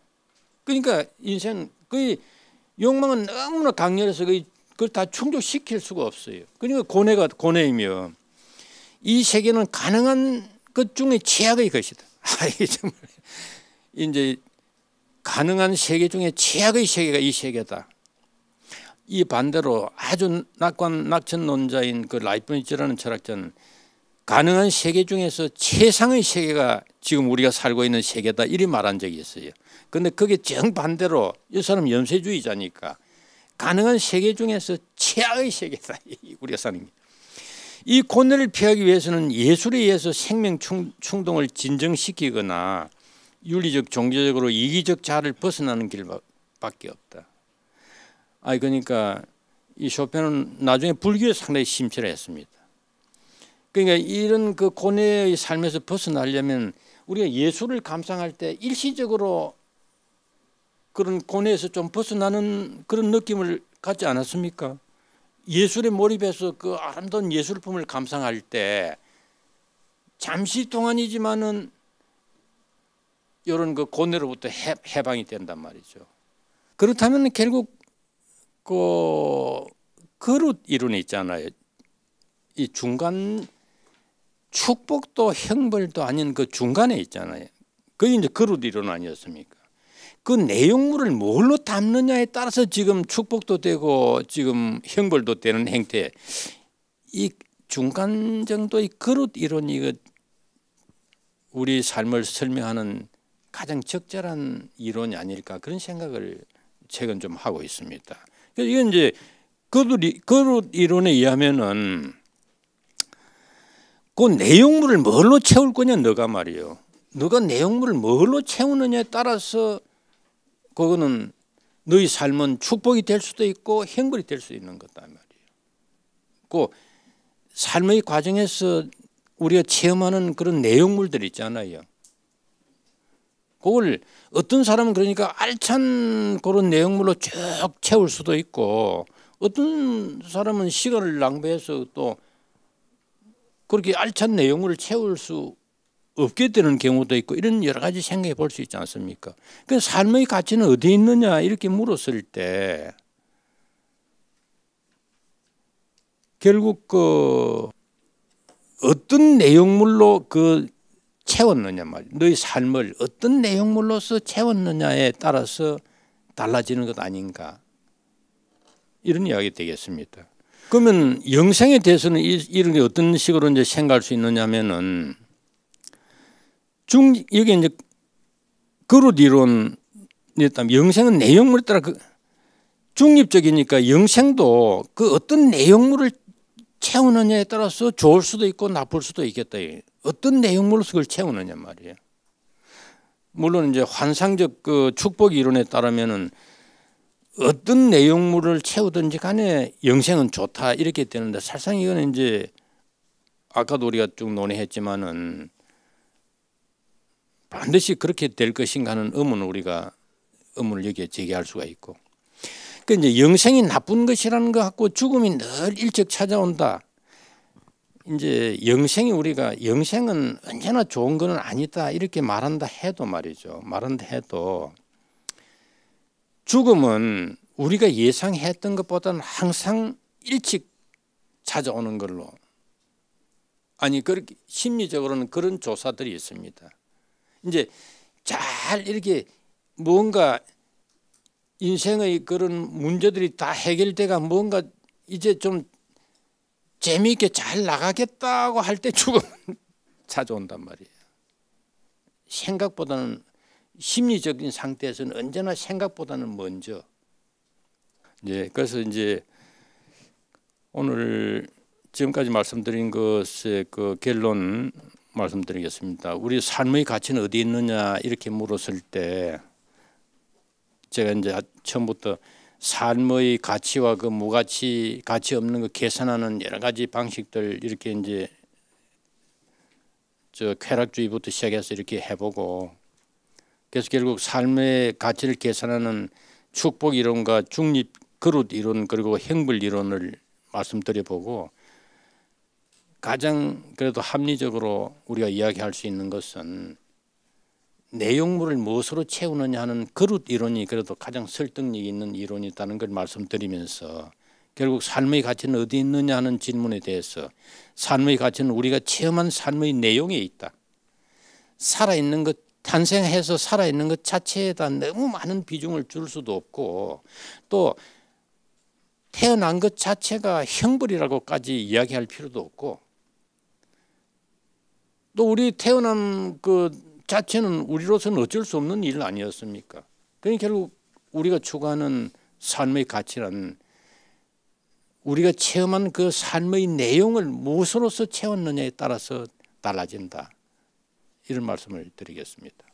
그러니까 인생 그 욕망은 너무나 강렬해서 그걸 다 충족시킬 수가 없어요. 그러니까 고뇌가 고뇌이며 이 세계는 가능한 그 중에 최악의 것이다. 정말 이제 가능한 세계 중에 최악의 세계가 이 세계다. 이 반대로 아주 낙관 낙천 논자인 그 라이프니츠라는 철학자는 가능한 세계 중에서 최상의 세계가 지금 우리가 살고 있는 세계다 이리 말한 적이 있어요. 근데 그게 정반대로 이 사람 염세주의자니까 가능한 세계 중에서 최악의 세계다 우리가 사는 게. 이 고뇌를 피하기 위해서는 예술에 의해서 생명 충동을 진정시키거나 윤리적 종교적으로 이기적 자아를 벗어나는 길밖에 없다. 아 그러니까 이 쇼팽은 나중에 불교에 상당히 심취를 했습니다. 그러니까 이런 그 고뇌의 삶에서 벗어나려면 우리가 예술을 감상할 때 일시적으로 그런 고뇌에서 좀 벗어나는 그런 느낌을 갖지 않았습니까? 예술에 몰입해서 그 아름다운 예술품을 감상할 때 잠시 동안이지만은 이런 그 고뇌로부터 해, 방이 된단 말이죠. 그렇다면 결국 그 그릇 이론이 있잖아요. 이 중간 축복도 형벌도 아닌 그 중간에 있잖아요. 그게 이제 그릇 이론 아니었습니까? 그 내용물을 뭘로 담느냐에 따라서 지금 축복도 되고 지금 형벌도 되는 행태 이 중간 정도의 그릇 이론이 우리 삶을 설명하는 가장 적절한 이론이 아닐까 그런 생각을 최근 좀 하고 있습니다. 그래서 이건 이제 그릇 이론에 의하면은 그 내용물을 뭘로 채울 거냐 너가 말이요. 너가 내용물을 뭘로 채우느냐에 따라서 그거는 너희 삶은 축복이 될 수도 있고 행복이 될 수 있는 거다 말이에요. 그 삶의 과정에서 우리가 체험하는 그런 내용물들 있잖아요. 그걸 어떤 사람은 그러니까 알찬 그런 내용물로 쭉 채울 수도 있고 어떤 사람은 시간을 낭비해서 또 그렇게 알찬 내용물을 채울 수 없게 되는 경우도 있고 이런 여러 가지 생각해 볼 수 있지 않습니까? 그 삶의 가치는 어디에 있느냐 이렇게 물었을 때 결국 그 어떤 내용물로 그 채웠느냐 말이 너의 삶을 어떤 내용물로서 채웠느냐에 따라서 달라지는 것 아닌가. 이런 이야기 되겠습니다. 그러면 영생에 대해서는 이, 런게 어떤 식으로 이제 생각할 수 있느냐면은 중 여기 이제 그루 이론에 따면 영생은 내용물에 따라 그 중립적이니까 영생도 그 어떤 내용물을 채우느냐에 따라서 좋을 수도 있고 나쁠 수도 있겠다. 어떤 내용물로 그걸 채우느냐 말이에요. 물론 이제 환상적 그 축복 이론에 따르면은 어떤 내용물을 채우든지 간에 영생은 좋다 이렇게 되는데 사실상 이거는 이제 아까도 우리가 쭉 논의했지만은 반드시 그렇게 될 것인가 하는 의문을 우리가 의문을 여기에 제기할 수가 있고 그그 그러니까 이제 영생이 나쁜 것이라는 것 같고 죽음이 늘 일찍 찾아온다. 이제 영생이 우리가 영생은 언제나 좋은 것은 아니다 이렇게 말한다 해도 말이죠. 말한다 해도 죽음은 우리가 예상했던 것보다는 항상 일찍 찾아오는 걸로 아니 그렇게 심리적으로는 그런 조사들이 있습니다. 이제 잘 이렇게 뭔가 인생의 그런 문제들이 다 해결돼가 뭔가 이제 좀 재미있게 잘 나가겠다고 할 때 죽음 찾아온단 말이에요. 생각보다는 심리적인 상태에서는 언제나 생각보다는 먼저. 예, 그래서 이제 오늘 지금까지 말씀드린 것의 그 결론 말씀드리겠습니다. 우리 삶의 가치는 어디 있느냐 이렇게 물었을 때 제가 이제 처음부터 삶의 가치와 그 무가치 가치 없는 거 계산하는 여러 가지 방식들 이렇게 이제 저 쾌락주의부터 시작해서 이렇게 해보고 그래서 결국 삶의 가치를 계산하는 축복 이론과 중립 그릇 이론 그리고 행불 이론을 말씀드려보고 가장 그래도 합리적으로 우리가 이야기할 수 있는 것은 내용물을 무엇으로 채우느냐 하는 그릇 이론이 그래도 가장 설득력 있는 이론이 있다는 걸 말씀드리면서 결국 삶의 가치는 어디 있느냐 하는 질문에 대해서 삶의 가치는 우리가 체험한 삶의 내용에 있다. 살아있는 것 탄생해서 살아있는 것 자체에다 너무 많은 비중을 줄 수도 없고 또 태어난 것 자체가 형벌이라고까지 이야기할 필요도 없고 또 우리 태어난 그 자체는 우리로서는 어쩔 수 없는 일 아니었습니까? 그러니 결국 우리가 추구하는 삶의 가치란 우리가 체험한 그 삶의 내용을 무엇으로서 채웠느냐에 따라서 달라진다. 이런 말씀을 드리겠습니다.